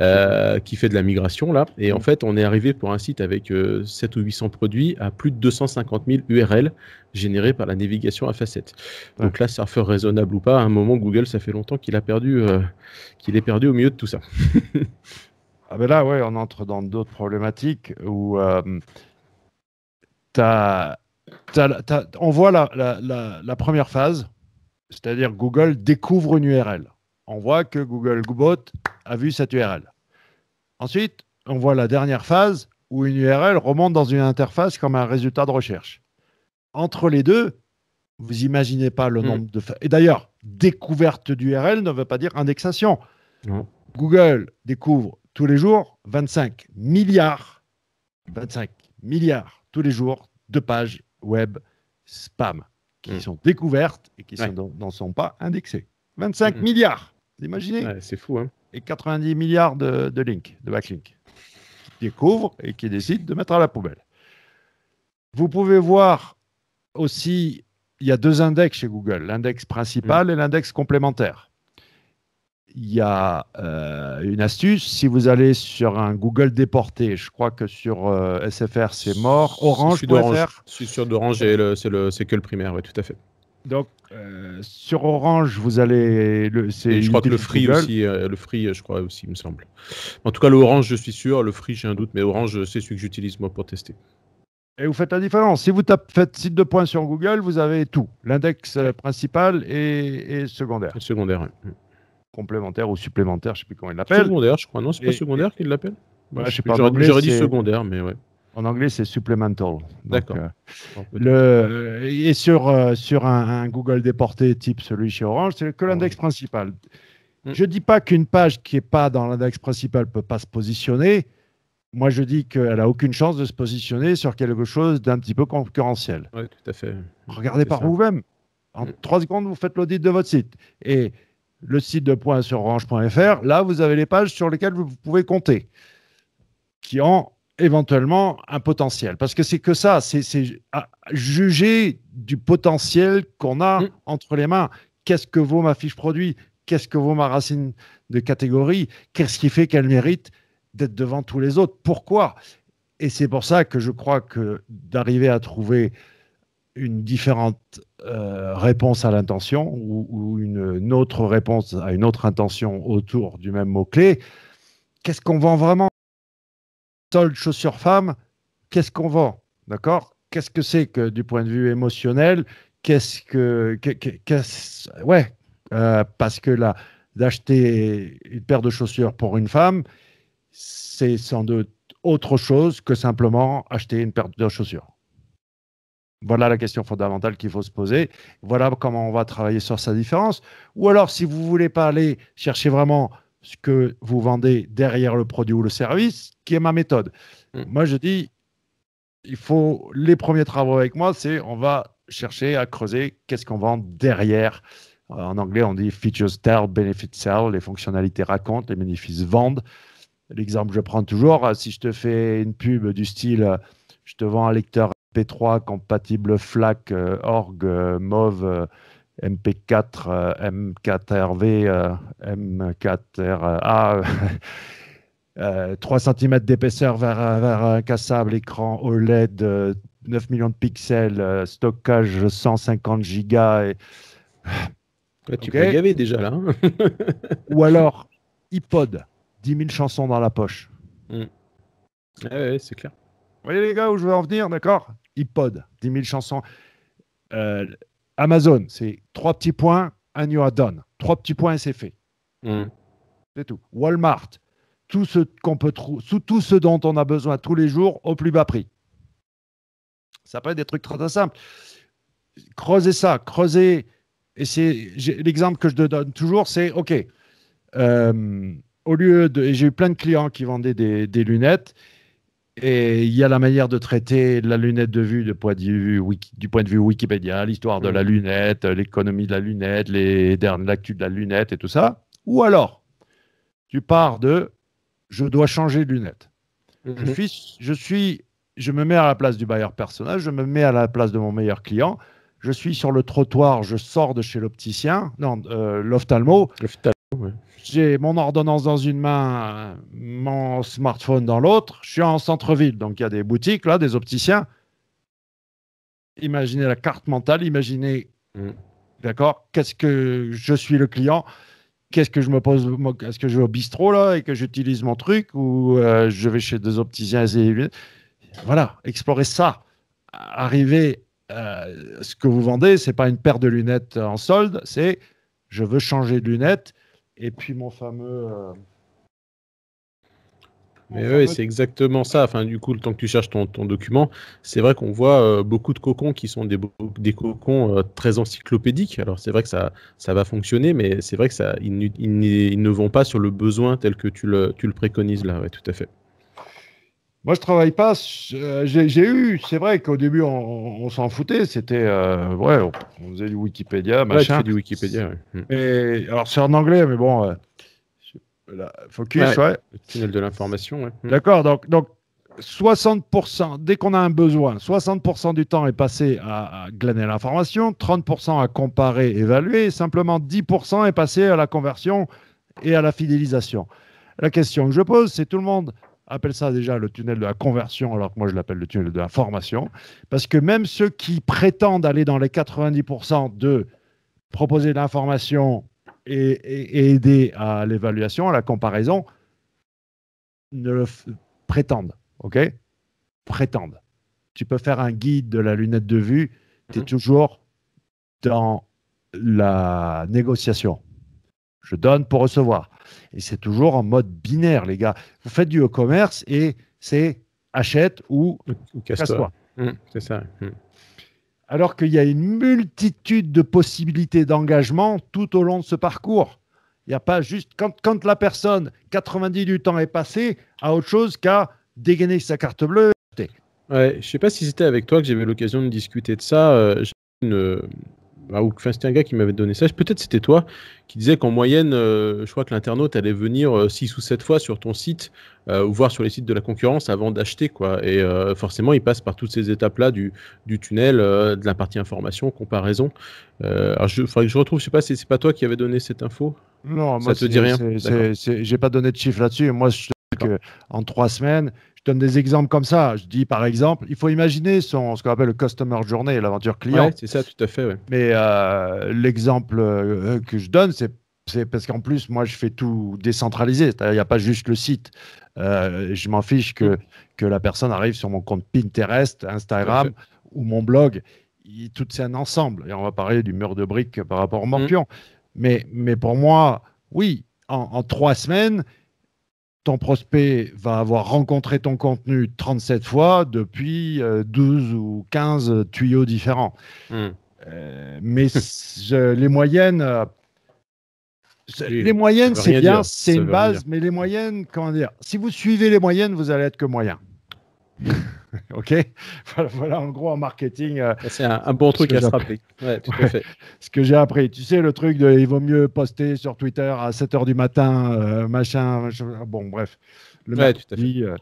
[SPEAKER 2] euh, qui fait de la migration là. Et en fait, on est arrivé pour un site avec 7 ou 800 produits à plus de 250 000 URL générés par la navigation à facettes. Donc là, surfeur raisonnable ou pas, à un moment,
[SPEAKER 3] Google, ça fait longtemps qu'il a perdu, qu'il est perdu au milieu de tout ça. Ah ben là, ouais, on entre dans d'autres problématiques où euh, on voit la, première phase, c'est-à-dire Google découvre une URL. On voit que Google Googlebot a vu cette URL. Ensuite, on voit la dernière phase où une URL remonte dans une interface comme un résultat de recherche. Entre les deux, vous imaginez pas le mm. nombre de... Et d'ailleurs, découverte d'URL ne veut pas dire indexation. Google découvre tous les jours 25 milliards, 25 milliards tous les jours de pages web spam qui hmm. sont découvertes et qui n'en sont pas indexées. 25 hmm. milliards, vous imaginez C'est fou. Hein. Et 90 milliards de, links, de backlinks, qui découvrent et qui décident de mettre à la poubelle. Vous pouvez voir aussi, il y a deux index chez Google, l'index principal hmm. et l'index complémentaire il y a euh, une astuce. Si vous allez sur un Google déporté, je crois que sur euh, SFR c'est mort. Orange, je suis
[SPEAKER 2] sur d'Orange et c'est que le primaire, oui, tout à fait.
[SPEAKER 3] Donc euh, sur Orange, vous allez le. je crois que le Free aussi,
[SPEAKER 2] le Free, je crois aussi, il me semble.
[SPEAKER 3] En tout cas, le Orange,
[SPEAKER 2] je suis sûr. Le Free, j'ai un doute, mais Orange, c'est celui que j'utilise moi pour tester.
[SPEAKER 3] Et vous faites la différence. Si vous tapez, faites site de points sur Google, vous avez tout. L'index principal et, et, secondaire. Et secondaire, oui complémentaire ou supplémentaire, je sais plus comment il l'appelle. Secondaire, je crois. Non, c'est pas secondaire qu'il l'appelle ouais, ah, sais bah, pas. J'aurais dit secondaire, mais ouais. En anglais, c'est supplemental. D'accord. Euh, le... Euh, et sur, euh, sur un, Google déporté type celui chez Orange, c'est que l'index principal. Mm. Je ne dis pas qu'une page qui n'est pas dans l'index principal ne peut pas se positionner. Moi, je dis qu'elle n'a aucune chance de se positionner sur quelque chose d'un petit peu concurrentiel. Oui, tout à fait. Regardez par vous-même. En mm. trois secondes, vous faites l'audit de votre site. Et le site de points sur orange.fr, là, vous avez les pages sur lesquelles vous pouvez compter, qui ont éventuellement un potentiel. Parce que c'est que ça, c'est juger du potentiel qu'on a mm. entre les mains. Qu'est-ce que vaut ma fiche produit Qu'est-ce que vaut ma racine de catégorie Qu'est-ce qui fait qu'elle mérite d'être devant tous les autres Pourquoi Et c'est pour ça que je crois que d'arriver à trouver une différente euh, réponse à l'intention ou, une, autre réponse à une autre intention autour du même mot-clé, qu'est-ce qu'on vend vraiment sold chaussures femmes, qu'est-ce qu'on vend D'accord Qu'est-ce que c'est que du point de vue émotionnel Qu'est-ce que. quest ouais, euh, parce que là, d'acheter une paire de chaussures pour une femme, c'est sans doute autre chose que simplement acheter une paire de chaussures. Voilà la question fondamentale qu'il faut se poser. Voilà comment on va travailler sur sa différence. Ou alors, si vous voulez pas aller chercher vraiment ce que vous vendez derrière le produit ou le service, qui est ma méthode. Hmm. Moi, je dis, il faut les premiers travaux avec moi, c'est on va chercher à creuser qu'est-ce qu'on vend derrière. Euh, en anglais, on dit features tell, benefits sell, les fonctionnalités racontent, les bénéfices vendent. L'exemple que je prends toujours, euh, si je te fais une pub du style euh, je te vends un lecteur P3 compatible FLAC, euh, ORG, MOV, MP4, M4RV, M4RA. 3 cm d'épaisseur vers, un euh, cassable, écran OLED, 9 euh, millions de pixels, stockage 150 gigas. Et... tu peux déjà là. Hein. Ou alors, iPod, 10 000 chansons dans la poche. Mm. Ah c'est clair. voyez les gars où je veux en venir, d'accord iPod, 10 000 chansons. Euh, Amazon, c'est trois petits points, un you are done. Trois petits points et c'est fait. Mm. C'est tout. Walmart, tout ce, qu'on peut sous tout ce dont on a besoin tous les jours au plus bas prix. Ça peut être des trucs très, très simples. Creusez ça, creusez. Et c'est l'exemple que je te donne toujours, c'est OK. Euh, au lieu de, j'ai eu plein de clients qui vendaient des, des lunettes et il y a la manière de traiter la lunette de vue de point de vue, wiki, du point de vue Wikipédia, l'histoire de la mm. lunette, l'économie de la lunette, les l'actu de la lunette et tout ça. Ou alors, tu pars de je dois changer de lunette.
[SPEAKER 1] Mm-hmm. je, suis,
[SPEAKER 3] je, suis, je me mets à la place du bailleur personnage, je me mets à la place de mon meilleur client. Je suis sur le trottoir, je sors de chez l'opticien, non, euh, l'ophtalmo j'ai mon ordonnance dans une main, mon smartphone dans l'autre. Je suis en centre-ville, donc il y a des boutiques là, des opticiens. Imaginez la carte mentale, imaginez, mm. d'accord, qu'est-ce que je suis le client, qu'est-ce que je me pose, est-ce que je vais au bistrot là et que j'utilise mon truc ou euh, je vais chez des opticiens et voilà, explorez ça, arriver. Euh, ce que vous vendez, c'est pas une paire de lunettes en solde, c'est je veux changer de lunettes, et puis mon fameux. Euh,
[SPEAKER 2] mais oui, c'est exactement ça. Enfin, du coup, le temps que tu cherches ton, document, c'est vrai qu'on voit euh, beaucoup de cocons qui sont des, cocons euh, très encyclopédiques. Alors, c'est vrai que ça, ça va fonctionner, mais c'est vrai que ça, ne vont pas sur le besoin tel que tu le, préconises là. Oui, tout à fait.
[SPEAKER 3] Moi, je travaille pas. Euh, j'ai eu, c'est vrai qu'au début, on, s'en foutait. C'était, vrai, euh, ouais, on, faisait du Wikipédia, machin. Ouais, du Wikipédia. Mm. Et alors, c'est en anglais, mais bon, euh, focus, ouais. Le tunnel de l'information, ouais. Mm. D'accord. Donc, donc, 60%, dès qu'on a un besoin, 60% du temps est passé à, à glaner l'information, 30% à comparer, évaluer, et simplement 10% est passé à la conversion et à la fidélisation. La question que je pose, c'est tout le monde appelle ça déjà le tunnel de la conversion, alors que moi je l'appelle le tunnel de l'information parce que même ceux qui prétendent aller dans les 90% de proposer de l'information et, aider à l'évaluation, à la comparaison, ne le prétendent, ok Prétendent. Tu peux faire un guide de la lunette de vue, tu es mhm. toujours dans la négociation. Je donne pour recevoir. Et c'est toujours en mode binaire, les gars. Vous faites du e-commerce et c'est achète ou, casse-toi.
[SPEAKER 2] Mmh, c'est ça. Mmh.
[SPEAKER 3] Alors qu'il y a une multitude de possibilités d'engagement tout au long de ce parcours. Il n'y a pas juste. Quand, la personne, 90 du temps est passé, à autre chose qu'à dégainer sa carte bleue.
[SPEAKER 2] Ouais, je ne sais pas si c'était avec toi que j'avais l'occasion de discuter de ça. Euh, une, euh, ou enfin, c'était un gars qui m'avait donné ça, peut-être c'était toi, qui disais qu'en moyenne, euh, je crois que l'internaute allait venir 6 euh, ou 7 fois sur ton site, euh, ou voir sur les sites de la concurrence avant d'acheter. quoi. Et forcément, il passe par toutes ces étapes-là du, du, tunnel, de la partie information, comparaison. alors, je, retrouve, je retrouve, je sais pas, si c'est pas toi qui avais donné
[SPEAKER 3] cette info non, ça te dit rien. J'ai pas donné de chiffre là-dessus. Moi, je que en trois semaines, je donne des exemples comme ça. Je dis par exemple, il faut imaginer ce qu'on appelle le customer journey, l'aventure client. c'est ça, tout à fait. Mais euh, l'exemple euh, que je donne, c'est parce qu'en plus, moi, je fais tout décentralisé. Il n'y a pas juste le site. Euh, je m'en fiche que, que la personne arrive sur mon compte Pinterest, Instagram ou mon blog. tout c'est un ensemble. Et on va parler du mur de briques par rapport au Morpion. Mm. Mais, mais pour moi, oui, en trois semaines, ton prospect va avoir rencontré ton contenu 37 fois depuis 12 euh, ou 15 tuyaux différents. Hmm. Euh, mais les moyennes, euh, les moyennes, c'est bien, c'est une base, mais les moyennes, comment dire, si vous suivez les moyennes, vous allez être que moyen. ok voilà, en gros en marketing. Euh, c'est un, bon truc à se rappeler. Ce que j'ai appris, tu sais, le truc de il vaut mieux poster sur Twitter à 7 h du matin, euh, machin, Bon, bref. Le mec dit euh,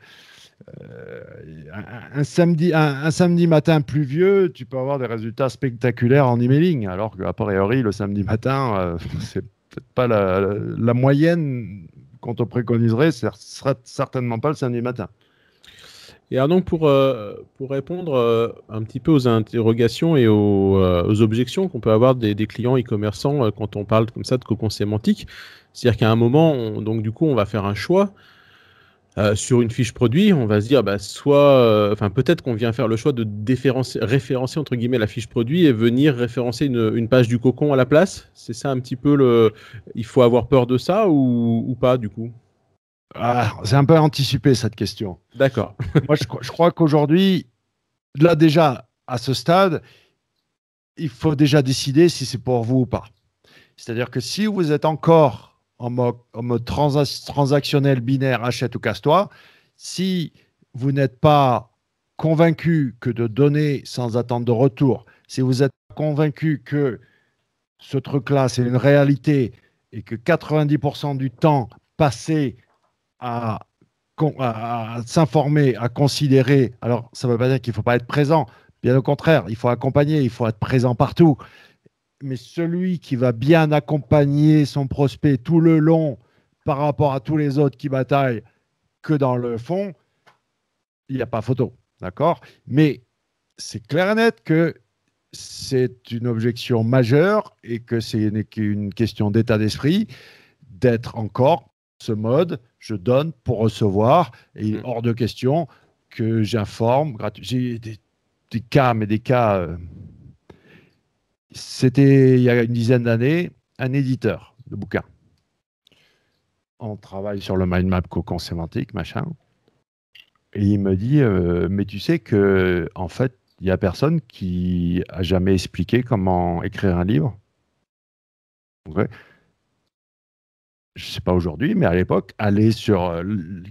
[SPEAKER 3] un, samedi, un, samedi matin pluvieux, tu peux avoir des résultats spectaculaires en emailing, alors qu'a priori, le samedi matin, c'est peut-être pas la, moyenne qu'on te préconiserait, ce sera certainement pas le samedi matin. Et alors donc pour, euh, pour répondre euh, un petit peu aux
[SPEAKER 2] interrogations et aux, euh, objections qu'on peut avoir des, clients e-commerçants quand on parle comme ça de cocon sémantique, c'est-à-dire qu'à un moment, on, donc du coup, on va faire un choix sur une fiche produit, on va se dire, bah, soit, enfin peut-être qu'on vient faire le choix de référencer entre guillemets la fiche produit et venir référencer une, une page du cocon à la place. C'est ça un petit peu le, il faut avoir peur de ça ou pas du coup. Ah,
[SPEAKER 3] c'est un peu anticipé cette question. D'accord. Moi, je, crois qu'aujourd'hui, là déjà, à ce stade, il faut déjà décider si c'est pour vous ou pas. C'est-à-dire que si vous êtes encore en mode, transactionnel binaire, achète ou casse-toi, si vous n'êtes pas convaincu que de donner sans attendre de retour, si vous êtes convaincu que ce truc-là, c'est une réalité et que 90% du temps passé à, s'informer, à considérer. Alors, ça ne veut pas dire qu'il ne faut pas être présent. Bien au contraire, il faut accompagner, il faut être présent partout. Mais celui qui va bien accompagner son prospect tout le long par rapport à tous les autres qui bataillent que dans le fond, il n'y a pas photo. D'accord Mais c'est clair et net que c'est une objection majeure et que c'est n'est qu'une question d'état d'esprit d'être encore ce mode, je donne pour recevoir, et il mm. hors de question que j'informe. J'ai des, cas, mais des cas. Euh, c'était il y a une dizaine d'années, un éditeur de bouquins. On travaille sur le mind map cocon sémantique, machin. Et il me dit euh, Mais tu sais que, en fait, il n'y a personne qui a jamais expliqué comment écrire un livre. Ouais je sais pas aujourd'hui, mais à l'époque, aller sur euh,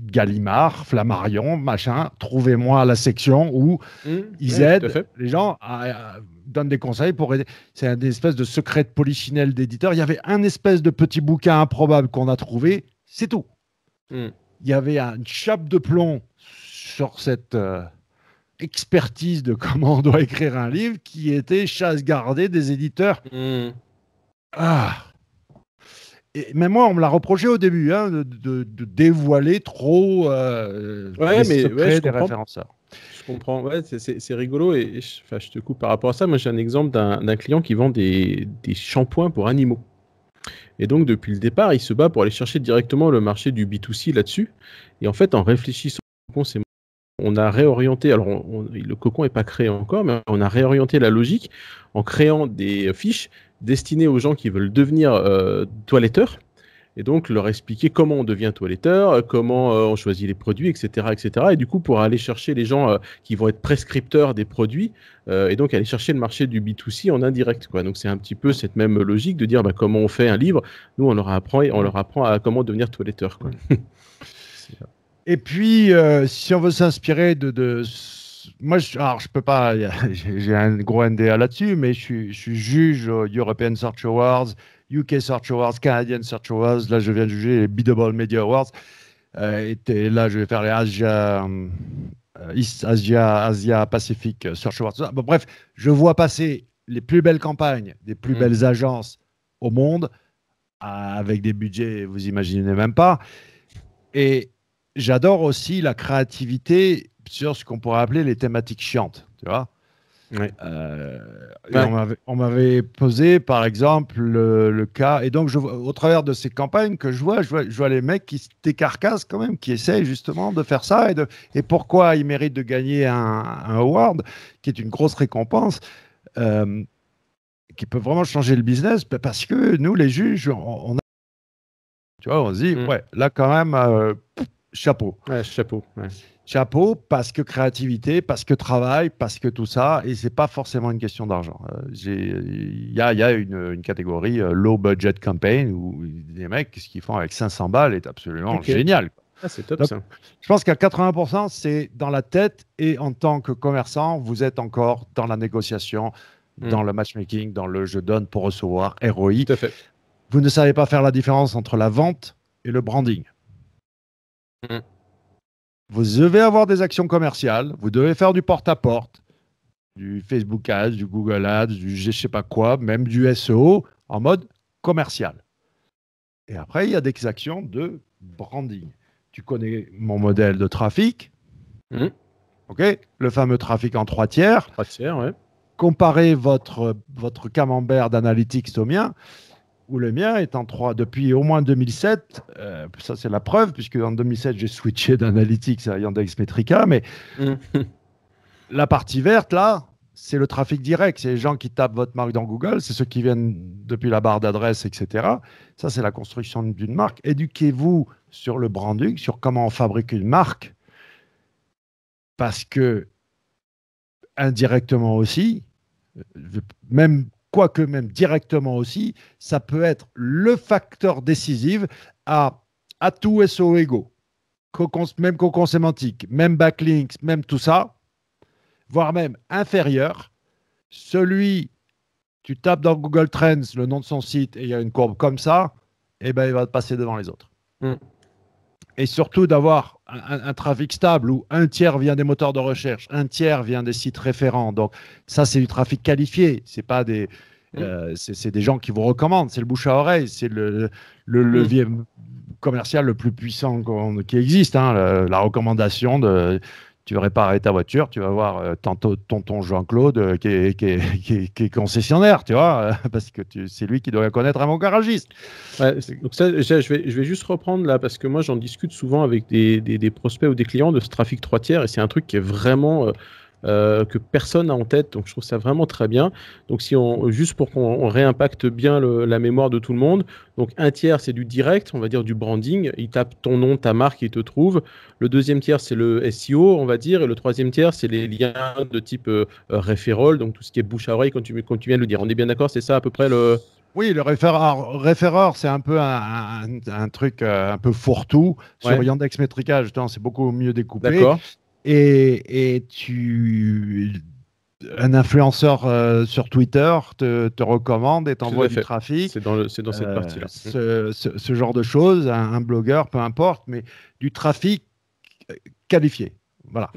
[SPEAKER 3] Gallimard, Flammarion, machin, trouvez-moi la section où
[SPEAKER 1] mmh, ils aident
[SPEAKER 3] les gens, à, donnent des conseils pour aider. C'est une espèce de secret de polichinelle d'éditeur. Il y avait un espèce de petit bouquin improbable qu'on a trouvé, c'est tout. Mmh. Il y avait une chape de plomb sur cette euh, expertise de comment on doit écrire un livre qui était chasse gardée des éditeurs. Mmh. Ah même moi, on me l'a reproché au début, hein, de, dévoiler trop euh,
[SPEAKER 1] mais, secrets des
[SPEAKER 2] référenceurs. Je comprends, c'est rigolo. Et, je, te coupe par rapport à ça. Moi, j'ai un exemple d'un client qui vend des, shampoings pour animaux. Et donc, depuis le départ, il se bat pour aller chercher directement le marché du B2C là-dessus. Et en fait, en réfléchissant au c'est on a réorienté, alors le cocon n'est pas créé encore, mais on a réorienté la logique en créant des fiches destiné aux gens qui veulent devenir euh, toiletteurs. Et donc leur expliquer comment on devient toiletteur, euh, comment euh, on choisit les produits, etc., etc. Et du coup, pour aller chercher les gens qui vont être prescripteurs des produits, et donc aller chercher le marché du B2C en indirect. Quoi. Donc c'est un petit peu cette même logique de dire bah, comment on fait un livre,
[SPEAKER 3] nous on leur apprend, on leur
[SPEAKER 2] apprend à comment devenir toiletteur. Quoi.
[SPEAKER 3] Et puis, si on veut s'inspirer de, de moi, je, alors, je peux pas, j'ai un gros NDA là-dessus, mais je suis, juge aux European Search Awards, UK Search Awards, Canadian Search Awards. Là, je viens de juger les Biddable Media Awards. Euh, et, là, je vais faire les Asia, euh, Asia, Asia Pacific Search Awards. Bon, bref, je vois passer les plus belles campagnes des plus mm. belles agences au monde euh, avec des budgets, vous imaginez même pas. Et j'adore aussi la créativité sur ce qu'on pourrait appeler les thématiques chiantes, tu vois. Euh, on m'avait posé, par exemple, le, cas. Et donc, je, au travers de ces campagnes que je vois, je vois, les mecs qui se décarcassent quand même, qui essayent justement de faire ça. Et, de, et pourquoi ils méritent de gagner un, award, qui est une grosse récompense, euh, qui peut vraiment changer le business bah, Parce que nous, les juges, on, a. Tu vois, on se dit, mm. ouais, là, quand même, euh, chapeau. chapeau. Chapeau parce que créativité, parce que travail, parce que tout ça, et c'est pas forcément une question d'argent. Euh, il y, a, une, catégorie euh, low budget campaign où des mecs, ce qu'ils font avec 500 balles est absolument génial. Ah, top Je pense qu'à 80%, c'est dans la tête et en tant que commerçant, vous êtes encore dans la négociation, hmm. dans le matchmaking, dans le je donne pour recevoir, héroïque. Tout à fait. Vous ne savez pas faire la différence entre la vente et le branding. Mm. Vous devez avoir des actions commerciales, vous devez faire du porte-à-porte, du Facebook Ads, du Google Ads, du je sais pas quoi, même du SEO en mode commercial. Et après, il y a des actions de branding. Tu connais mon modèle de trafic. Mm. OK Le fameux trafic en trois tiers. Trois tiers, Comparez votre, votre camembert d'analytics au mien ou le mien est en 3. Depuis au moins 2007, euh, ça c'est la preuve, puisque en 2007 j'ai switché d'Analytics à Yandex Metrica, mais mm. la partie verte là, c'est le trafic direct, c'est les gens qui tapent votre marque dans Google, c'est ceux qui viennent depuis la barre d'adresse, etc. Ça c'est la construction d'une marque. Éduquez-vous sur le branding, sur comment on fabrique une marque, parce que indirectement aussi, euh, même quoique même directement aussi, ça peut être le facteur décisif à tout SO ego, même cocon sémantique, même backlinks, même tout ça, voire même inférieur. Celui, tu tapes dans Google Trends le nom de son site et il y a une courbe comme ça, et eh ben il va passer devant les autres. Mm et surtout d'avoir un, trafic stable où un tiers vient des moteurs de recherche, un tiers vient des sites référents. Donc ça, c'est du trafic qualifié. C'est pas des, euh, c'est des gens qui vous recommandent. C'est le bouche à oreille. C'est le, levier commercial le plus puissant qui existe. Hein, la, recommandation de tu vas réparer ta voiture, tu vas voir euh, tantôt tonton Jean-Claude euh, qui, est, qui, est, qui, concessionnaire, tu vois, euh, parce que c'est lui qui doit connaître un bon garagiste.
[SPEAKER 2] donc ça, je vais, je vais juste reprendre là, parce que moi j'en discute souvent avec des, des, des, prospects ou des clients de ce trafic 3 tiers, et c'est un truc qui est vraiment euh, que personne n'a en tête. Donc je trouve ça vraiment très bien. Donc si on juste pour qu'on réimpacte bien la mémoire de tout le monde. Donc un tiers c'est du direct, on va dire du branding. Il tape ton nom, ta marque, il te trouve. Le deuxième tiers c'est le SEO, on va dire, et le troisième tiers c'est les liens de type euh, donc tout ce qui est bouche à oreille quand tu, viens de le dire. On est bien d'accord, c'est ça à peu près le
[SPEAKER 3] oui, le référeur, c'est un peu un, truc euh, un peu fourre-tout. Sur Yandex Metrica, c'est beaucoup mieux découpé. D'accord et, tu un influenceur euh, sur Twitter te, te recommande et t'envoie du
[SPEAKER 2] trafic. C'est dans, cette euh, partie-là. Mmh.
[SPEAKER 3] Ce, genre de choses, un, blogueur, peu importe, mais du trafic euh, qualifié. Voilà.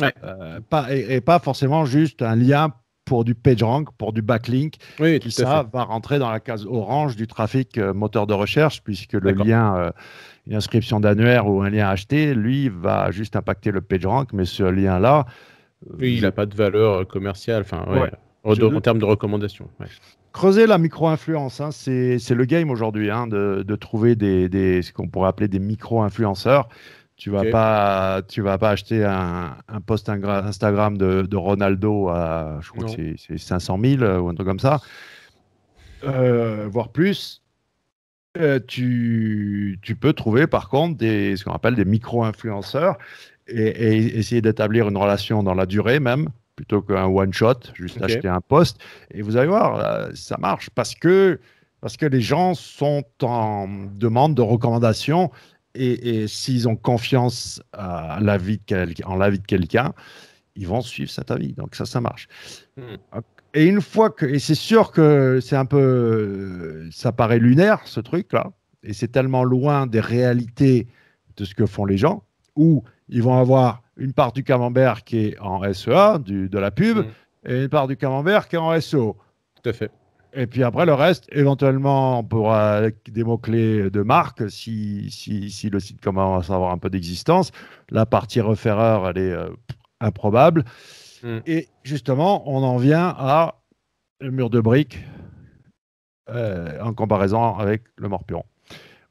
[SPEAKER 3] pas, et, pas forcément juste un lien pour du PageRank, pour du backlink, oui, ça va rentrer dans la case orange du trafic moteur de recherche, puisque le lien inscription d'annuaire ou un lien acheté, lui, va juste impacter le PageRank, mais ce lien-là. Euh, oui, il n'a pas de valeur euh, commerciale, enfin, En, termes
[SPEAKER 2] de recommandation.
[SPEAKER 3] Creuser la micro-influence, hein, c'est le game aujourd'hui, hein, de, trouver des, ce qu'on pourrait appeler des micro-influenceurs. Tu vas pas, vas pas acheter un, un post Instagram de, Ronaldo à, je crois que c'est 500 000 euh, ou un truc comme ça, voire plus. Euh, tu, peux trouver par contre des, ce qu'on appelle des micro-influenceurs et, essayer d'établir une relation dans la durée même plutôt qu'un one-shot, juste acheter un poste. Et vous allez voir, euh, ça marche parce que, parce que les gens sont en demande de recommandations et, s'ils ont confiance à la vie de en la vie de quelqu'un, ils vont suivre cet avis. Donc ça, ça marche. Hmm. Et une fois que, et c'est sûr que c'est un peu, ça paraît lunaire ce truc-là, et c'est tellement loin des réalités de ce que font les gens, où ils vont avoir une part du camembert qui est en SEA, de la pub, mm. et une part du camembert qui est en SEO. Tout à fait. Et puis après, le reste, éventuellement, on pourra des mots-clés de marque si, si, le site commence à avoir un peu d'existence. La partie refaireur, elle est euh, improbable. Mm. Et justement, on en vient à le mur de briques euh, en comparaison avec le Morpion.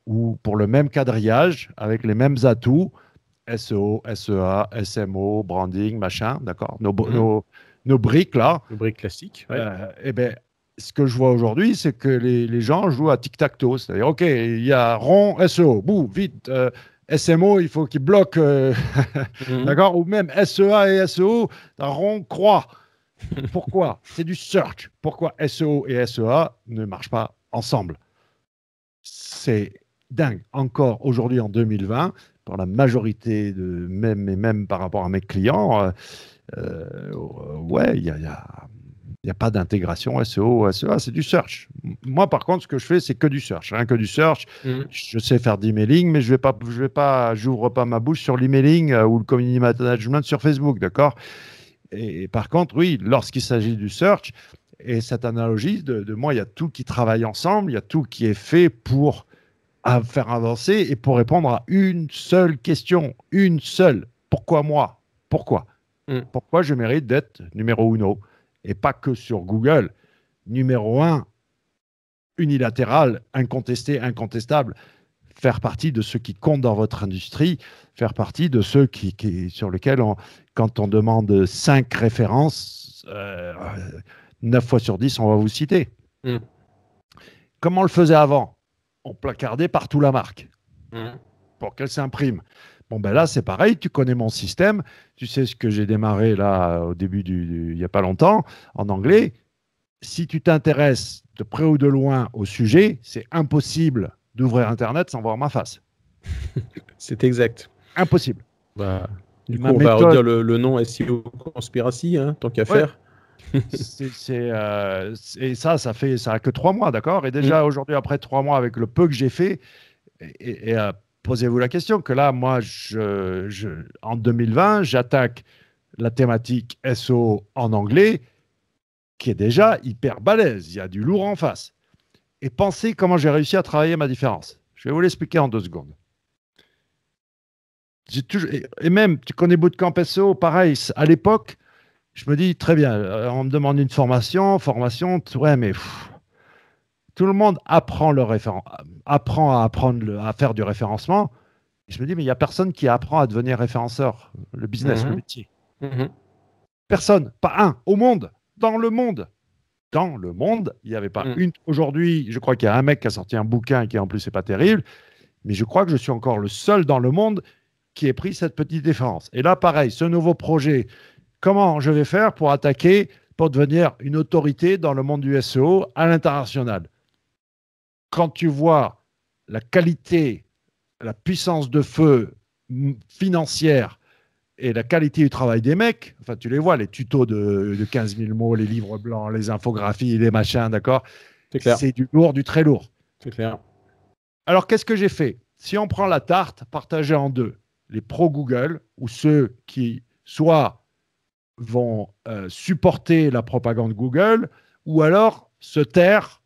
[SPEAKER 3] Ou pour le même quadrillage, avec les mêmes atouts, SEO, SEA, SMO, branding, machin, d'accord mm. nos, briques là. Nos briques classiques. Euh, eh Euh, et ben, ce que je vois aujourd'hui, c'est que les, les, gens jouent à tic-tac-toe. C'est-à-dire, OK, il y a rond, SEO, boum, vite, euh, SMO, il faut qu'il bloque, euh, mhm. d'accord Ou même SEA et SEO, on croix. Pourquoi C'est du search. Pourquoi SEO et SEA ne marchent pas ensemble C'est dingue. Encore aujourd'hui, en 2020, pour la majorité de même et même par rapport à mes clients, euh, euh, ouais, il y a il n'y a pas d'intégration SEO, SEA, c'est du search. Moi, par contre, ce que je fais, c'est que du search. rien hein, que du search. Mhm. Je sais faire mailing, mais je vais pas, je vais pas, j'ouvre pas ma bouche sur l'emailing mailing euh, ou le community management sur Facebook, d'accord et, par contre, oui, lorsqu'il s'agit du search, et cette analogie de, moi, il y a tout qui travaille ensemble, il y a tout qui est fait pour faire avancer et pour répondre à une seule question, une seule. Pourquoi moi Pourquoi mm. Pourquoi je mérite d'être numéro uno et pas que sur Google, numéro un, unilatéral, incontesté, incontestable, faire partie de ceux qui comptent dans votre industrie, faire partie de ceux qui, sur lesquels, quand on demande cinq références, euh, neuf fois sur dix, on va vous citer. Mm. Comment on le faisait avant On placardait partout la marque mm. pour qu'elle s'imprime. Bon, ben là, c'est pareil, tu connais mon système, tu sais ce que j'ai démarré là au début du, il n'y a pas longtemps, en anglais. Si tu t'intéresses de près ou de loin au sujet, c'est impossible d'ouvrir Internet sans voir ma face. c'est exact. Impossible. Bah, du coup, on
[SPEAKER 1] va
[SPEAKER 2] redire le, nom SEO Conspiracy, hein, tant qu'à faire.
[SPEAKER 3] Euh, et ça, ça fait ça a que trois mois, d'accord Et déjà mm. aujourd'hui, après trois mois, avec le peu que j'ai fait, et, et, euh, posez-vous la question que là, moi, en 2020, j'attaque la thématique SO en anglais, qui est déjà hyper balèze. Il y a du lourd en face. Et pensez comment j'ai réussi à travailler ma différence. Je vais vous l'expliquer en deux secondes. et même, tu connais Bootcamp SO pareil, à l'époque, je me dis, très bien, euh, on me demande une formation, formation, ouais, mais tout le monde apprend, le apprend à, apprendre le... à faire du référencement. je me dis, mais il n'y a personne qui apprend à devenir référenceur, le business, le mhm. métier. Mhm. Personne, pas un, au monde, dans le monde. Dans le monde, il n'y avait pas mhm. une. Aujourd'hui, je crois qu'il y a un mec qui a sorti un bouquin qui en plus n'est pas terrible, mais je crois que je suis encore le seul dans le monde qui ait pris cette petite défense. Et là, pareil, ce nouveau projet, comment je vais faire pour attaquer, pour devenir une autorité dans le monde du SEO à l'international quand tu vois la qualité, la puissance de feu financière et la qualité du travail des mecs, enfin, tu les vois, les tutos de, 15 000 mots, les livres blancs, les infographies, les machins, d'accord C'est du lourd, du très lourd. Alors, qu'est-ce que j'ai fait Si on prend la tarte partagée en deux, les pro Google ou ceux qui soit vont euh, supporter la propagande Google ou alors se taire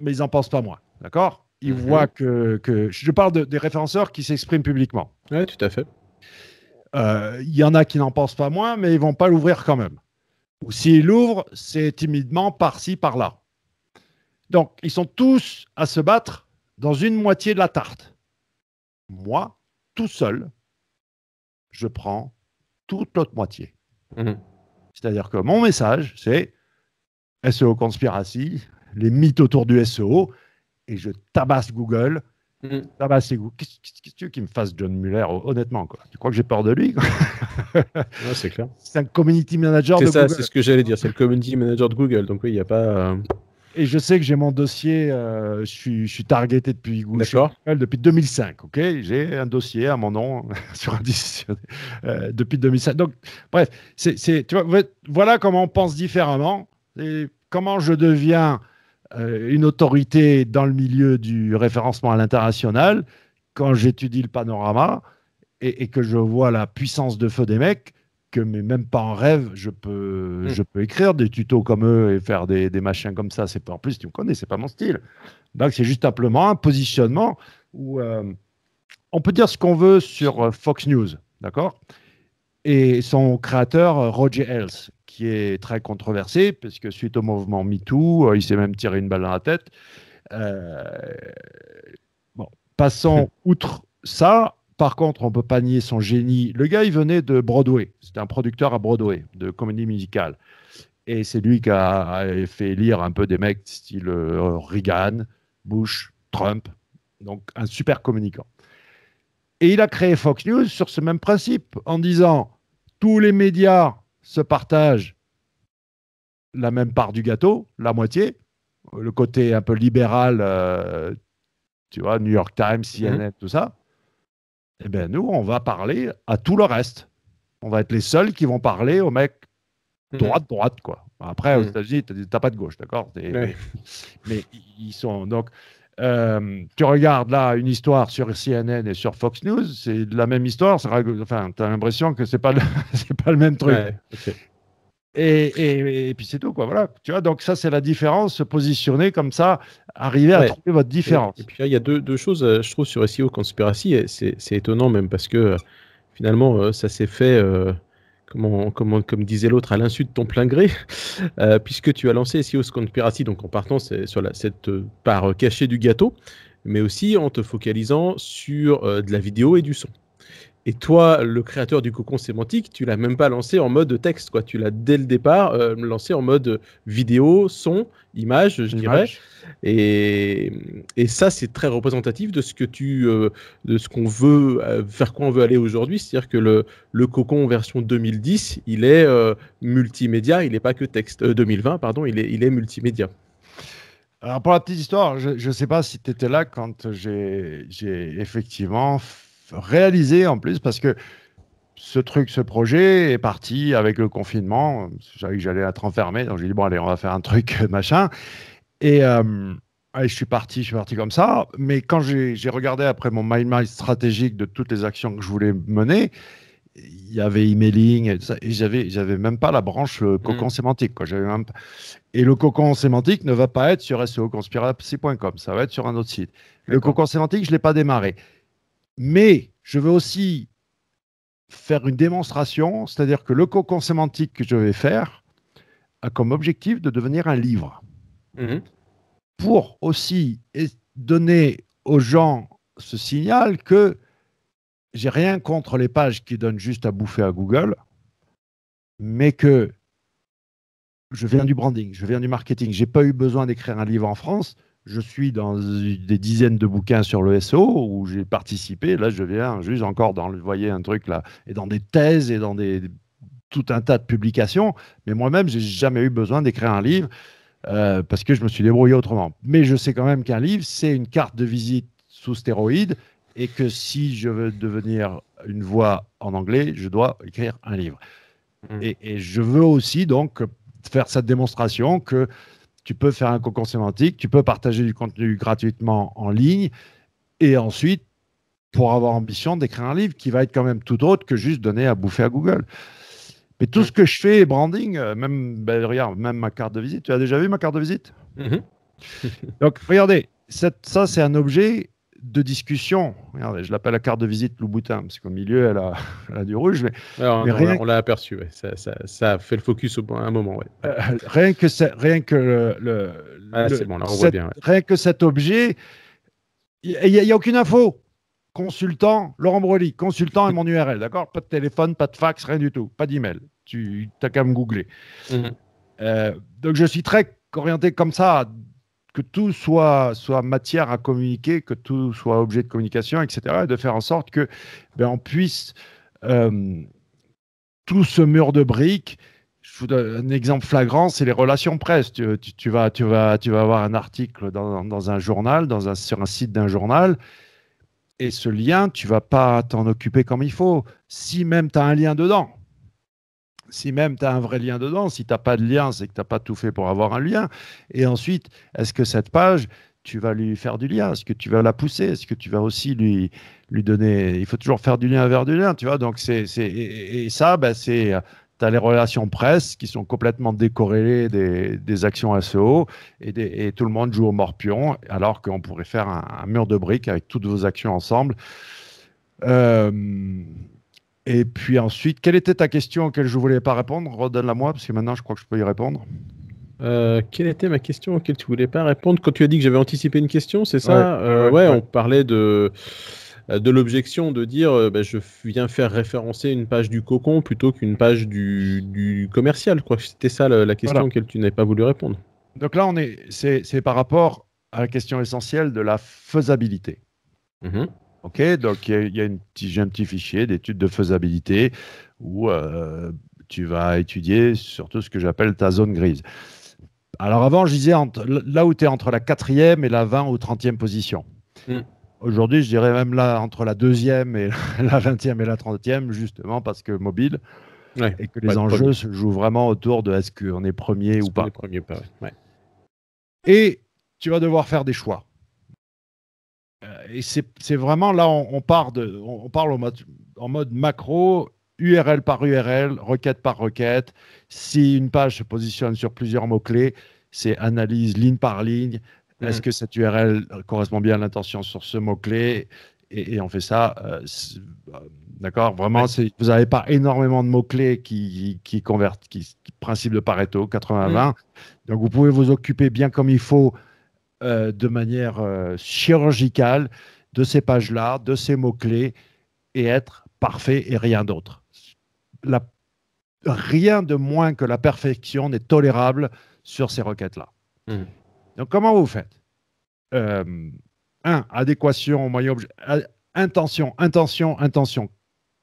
[SPEAKER 3] mais ils n'en pensent pas moins. D'accord Ils mhm. voient que, Je parle des référenceurs qui s'expriment publiquement. Oui, tout à fait. Euh, il y en a qui n'en pensent pas moins, mais ils ne vont pas l'ouvrir quand même. Ou s'ils l'ouvrent, c'est timidement par-ci, par-là. Donc, ils sont tous à se battre dans une moitié de la tarte. Moi, tout seul, je prends toute l'autre moitié. Mhm. C'est-à-dire que mon message, c'est SEO Conspiracy, les mythes autour du SEO, et je tabasse Google. Mm. Qu'est-ce que tu veux qu'il me fasse John Muller, euh, honnêtement quoi. Tu crois que j'ai peur de lui C'est clair. C'est un community manager de Google. C'est ce que j'allais dire, c'est le community manager de Google. Donc oui, il
[SPEAKER 2] n'y a pas. Euh,
[SPEAKER 3] et je sais que j'ai mon dossier, euh, je, suis, targeté depuis Google, depuis 2005. Ok, j'ai un dossier à mon nom sur un depuis 2005. Donc, bref, c'est, tu vois, voilà comment on pense différemment et comment je deviens euh, une autorité dans le milieu du référencement à l'international, quand j'étudie le panorama et, que je vois la puissance de feu des mecs, que même pas en rêve, je peux, hmm. je peux écrire des tutos comme eux et faire des, des machins comme ça. C'est en plus, tu me connais, c'est pas mon style. Donc c'est juste simplement un positionnement où euh, on peut dire ce qu'on veut sur euh, Fox News, d'accord Et son créateur Roger Ailes, qui est très controversé, puisque suite au mouvement MeToo, euh, il s'est même tiré une balle dans la tête. Euh, bon, passons outre ça, par contre, on peut pas nier son génie. Le gars, il venait de Broadway. C'était un producteur à Broadway de comédie musicale. Et c'est lui qui a, a, fait lire un peu des mecs style euh, Reagan, Bush, Trump. Donc, un super communicant. Et il a créé Fox News sur ce même principe en disant tous les médias se partagent la même part du gâteau, la moitié, le côté un peu libéral, euh, tu vois, New York Times, mhm. CNN, tout ça, eh bien nous, on va parler à tout le reste. On va être les seuls qui vont parler aux mecs mhm. droite, droite, quoi. Après, aux mhm. États-Unis, t'as pas de gauche, d'accord Mais ils sont donc euh, tu regardes là une histoire sur CNN et sur Fox News, c'est la même histoire. Enfin, tu as l'impression que c'est pas pas le même truc. et, et, puis c'est tout quoi. Voilà. Tu vois, donc ça c'est la différence, se positionner comme ça, arriver à trouver votre différence.
[SPEAKER 2] Et, puis il y a deux, deux, choses, euh, je trouve, sur SEO conspiracy. C'est étonnant même parce que euh, finalement ça s'est fait comme, comme, disait l'autre, à l'insu de ton plein gré, euh, puisque tu as lancé SEO Conspiracy, donc en partant sur la, cette part cachée du gâteau, mais aussi en te focalisant sur euh, de la vidéo et du son. Et toi, le créateur du cocon sémantique, tu l'as même pas lancé en mode texte, quoi. Tu l'as dès le départ euh, lancé en mode vidéo, son, image, je dirais. Et, ça, c'est très représentatif de ce que tu, euh, de ce qu'on veut, faire euh, vers quoi on veut aller aujourd'hui. C'est-à-dire que le, le cocon version 2010, il est multimédia, il n'est pas que texte. 2020, pardon, il est, il est
[SPEAKER 3] multimédia. Alors pour la petite histoire, je ne sais pas si tu étais là quand j'ai effectivement réalisé en plus parce que ce truc, ce projet est parti avec le confinement. Je savais que j'allais être enfermé, donc j'ai dit bon allez, on va faire un truc machin. Euh, et, je suis parti, je suis parti comme ça. Mais quand j'ai regardé après mon mind map stratégique de toutes les actions que je voulais mener, il y avait emailing et, tout ça, et j'avais j'avais même pas la branche mm. cocon sémantique quoi. J'avais même et le cocon sémantique ne va pas être sur seoconspiracy.com, ça va être sur un autre site. Le cocon sémantique, je l'ai pas démarré. Mais je veux aussi faire une démonstration, c'est-à-dire que le cocon sémantique que je vais faire a comme objectif de devenir un livre. Mhm. Pour aussi donner aux gens ce signal que j'ai rien contre les pages qui donnent juste à bouffer à Google, mais que je viens du branding, je viens du marketing, j'ai pas eu besoin d'écrire un livre en France, je suis dans des dizaines de bouquins sur le SO où j'ai participé. Là, je viens juste encore dans le, voyez un truc là, et dans des thèses et dans des, tout un tas de publications. Mais moi-même, j'ai jamais eu besoin d'écrire un livre euh, parce que je me suis débrouillé autrement. Mais je sais quand même qu'un livre, c'est une carte de visite sous stéroïde et que si je veux devenir une voix en anglais, je dois écrire un livre. Mmh. Et, et je veux aussi donc faire cette démonstration que tu peux faire un concours sémantique, tu peux partager du contenu gratuitement en ligne, et ensuite, pour avoir ambition d'écrire un livre qui va être quand même tout autre que juste donner à bouffer à Google. Mais tout ce que je fais, branding, euh, même, ben, regarde, même ma carte de visite, tu as déjà vu ma carte de visite mhm. Donc, regardez, ça, c'est un objet de discussion. Regardez, je l'appelle la carte de visite Louboutin, parce qu'au milieu, elle a, du rouge. Mais, on,
[SPEAKER 2] l'a aperçu, ça, fait le focus au, à un moment.
[SPEAKER 3] Euh, rien que, ça, rien que le, rien que cet objet, il n'y a, aucune info. Consultant, Laurent Broly, consultant et mon URL, d'accord Pas de téléphone, pas de fax, rien du tout, pas d'email. Tu n'as qu'à me googler. Mhm. Euh, donc je suis très orienté comme ça, que tout soit, soit matière à communiquer, que tout soit objet de communication, etc. Et de faire en sorte que ben, on puisse euh, tout ce mur de briques. Je vous donne un exemple flagrant, c'est les relations presse. Tu, vas, tu, vas, tu vas avoir un article dans, un journal, dans un, sur un site d'un journal, et ce lien, tu vas pas t'en occuper comme il faut, si même tu as un lien dedans si même tu as un vrai lien dedans, si tu n'as pas de lien, c'est que tu n'as pas tout fait pour avoir un lien. Et ensuite, est-ce que cette page, tu vas lui faire du lien Est-ce que tu vas la pousser Est-ce que tu vas aussi lui, lui donner Il faut toujours faire du lien vers du lien, tu vois. Donc, c'est, et, et, ça, ben c'est. Euh, tu as les relations presse qui sont complètement décorrélées des, des actions SEO et, des, et, tout le monde joue au morpion, alors qu'on pourrait faire un, un, mur de briques avec toutes vos actions ensemble. Euh, et puis ensuite, quelle était ta question auquel je voulais pas répondre Redonne-la moi, parce que maintenant, je crois que je peux y répondre.
[SPEAKER 2] Euh, quelle était ma question auquel tu voulais pas répondre Quand tu as dit que j'avais anticipé une question, c'est ça ouais, euh, ah on parlait de euh, de l'objection de dire bah, je viens faire référencer une page du cocon plutôt qu'une page du, du, commercial. que C'était ça la, question voilà. tu n'avais pas voulu répondre.
[SPEAKER 3] Donc là, on est, c'est, par rapport à la question essentielle de la faisabilité. Mm-hmm. Ok, donc il y a, j'ai un petit fichier d'études de faisabilité où euh, tu vas étudier surtout ce que j'appelle ta zone grise. Alors avant, je disais là où tu es entre la quatrième et la 20 ou 30e position. Hmm. Aujourd'hui, je dirais même là entre la deuxième et la 20e et la 30e, justement parce que mobile et que les enjeux se jouent vraiment autour de est-ce qu'on est premier ou pas. Premier, Et tu vas devoir faire des choix et c'est vraiment là, on, part de, on, parle en mode, en mode macro URL par URL, requête par requête. Si une page se positionne sur plusieurs mots-clés, c'est analyse ligne par ligne. Est-ce mm. que cette URL euh, correspond bien à l'intention sur ce mot-clé et, on fait ça. Euh, euh, d'accord Vraiment, vous n'avez pas énormément de mots-clés qui, convertent, qui, principe de Pareto, 80-20. Mm. Donc, vous pouvez vous occuper bien comme il faut euh, de manière euh, chirurgicale de ces pages-là, de ces mots-clés, et être parfait et rien d'autre. Rien de moins que la perfection n'est tolérable sur ces requêtes-là. Mmh. Donc comment vous faites euh, Un, adéquation au moyen objet. Intention, intention, intention.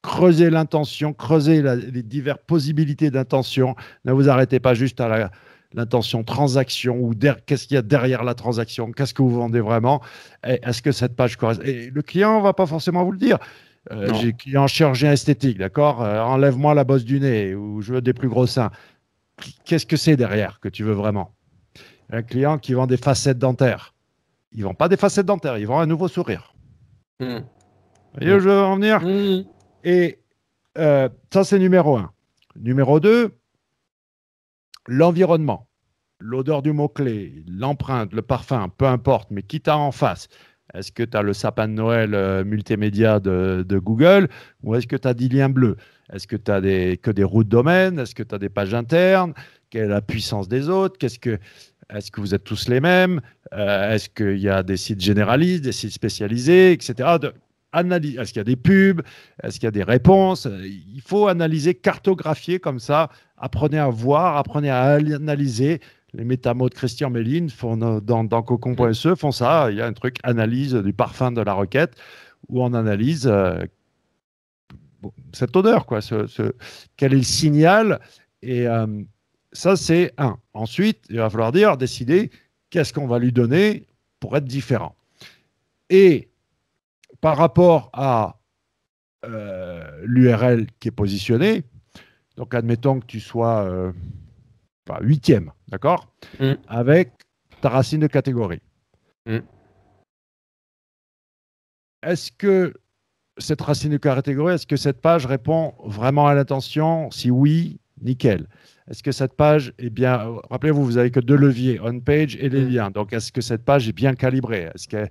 [SPEAKER 3] Creusez l'intention, creusez les diverses possibilités d'intention. Ne vous arrêtez pas juste à la, l'intention transaction ou qu'est-ce qu'il y a derrière la transaction, qu'est-ce que vous vendez vraiment, est-ce que cette page correspond. Et le client ne va pas forcément vous le dire. Euh, j'ai un client chirurgien esthétique, d'accord euh, Enlève-moi la bosse du nez ou je veux des plus gros seins. Qu'est-ce que c'est derrière que tu veux vraiment Un client qui vend des facettes dentaires. Ils ne vendent pas des facettes dentaires, ils vendent un nouveau sourire. Hmm. voyez où je veux en venir hmm. Et euh, ça, c'est numéro un. Numéro deux, l'environnement, l'odeur du mot-clé, l'empreinte, le parfum, peu importe, mais qui t'as en face Est-ce que tu as le sapin de Noël euh, multimédia de, Google ou est-ce que tu as 10 liens bleus Est-ce que tu as des, que des routes domaine Est-ce que tu as des pages internes Quelle est la puissance des autres quest que. Est-ce que vous êtes tous les mêmes euh, Est-ce qu'il y a des sites généralistes, des sites spécialisés, etc. De, est-ce qu'il y a des pubs Est-ce qu'il y a des réponses Il faut analyser, cartographier comme ça apprenez à voir, apprenez à analyser. Les métamodes de Christian Méline euh, dans, cocon.se font ça. Il y a un truc analyse du parfum de la requête où on analyse euh, cette odeur, quoi. quel est le signal Et euh, ça, c'est un. Ensuite, il va falloir dire, décider qu'est-ce qu'on va lui donner pour être différent. Et par rapport à l'URL qui est positionnée, donc, admettons que tu sois euh, huitième, d'accord mm. Avec ta racine de catégorie. Mm. Est-ce que cette racine de catégorie, est-ce que cette page répond vraiment à l'intention Si oui, nickel. Est-ce que cette page est bien. Rappelez-vous, vous avez que deux leviers, on-page et les mm. liens. Donc, est-ce que cette page est bien calibrée Est-ce que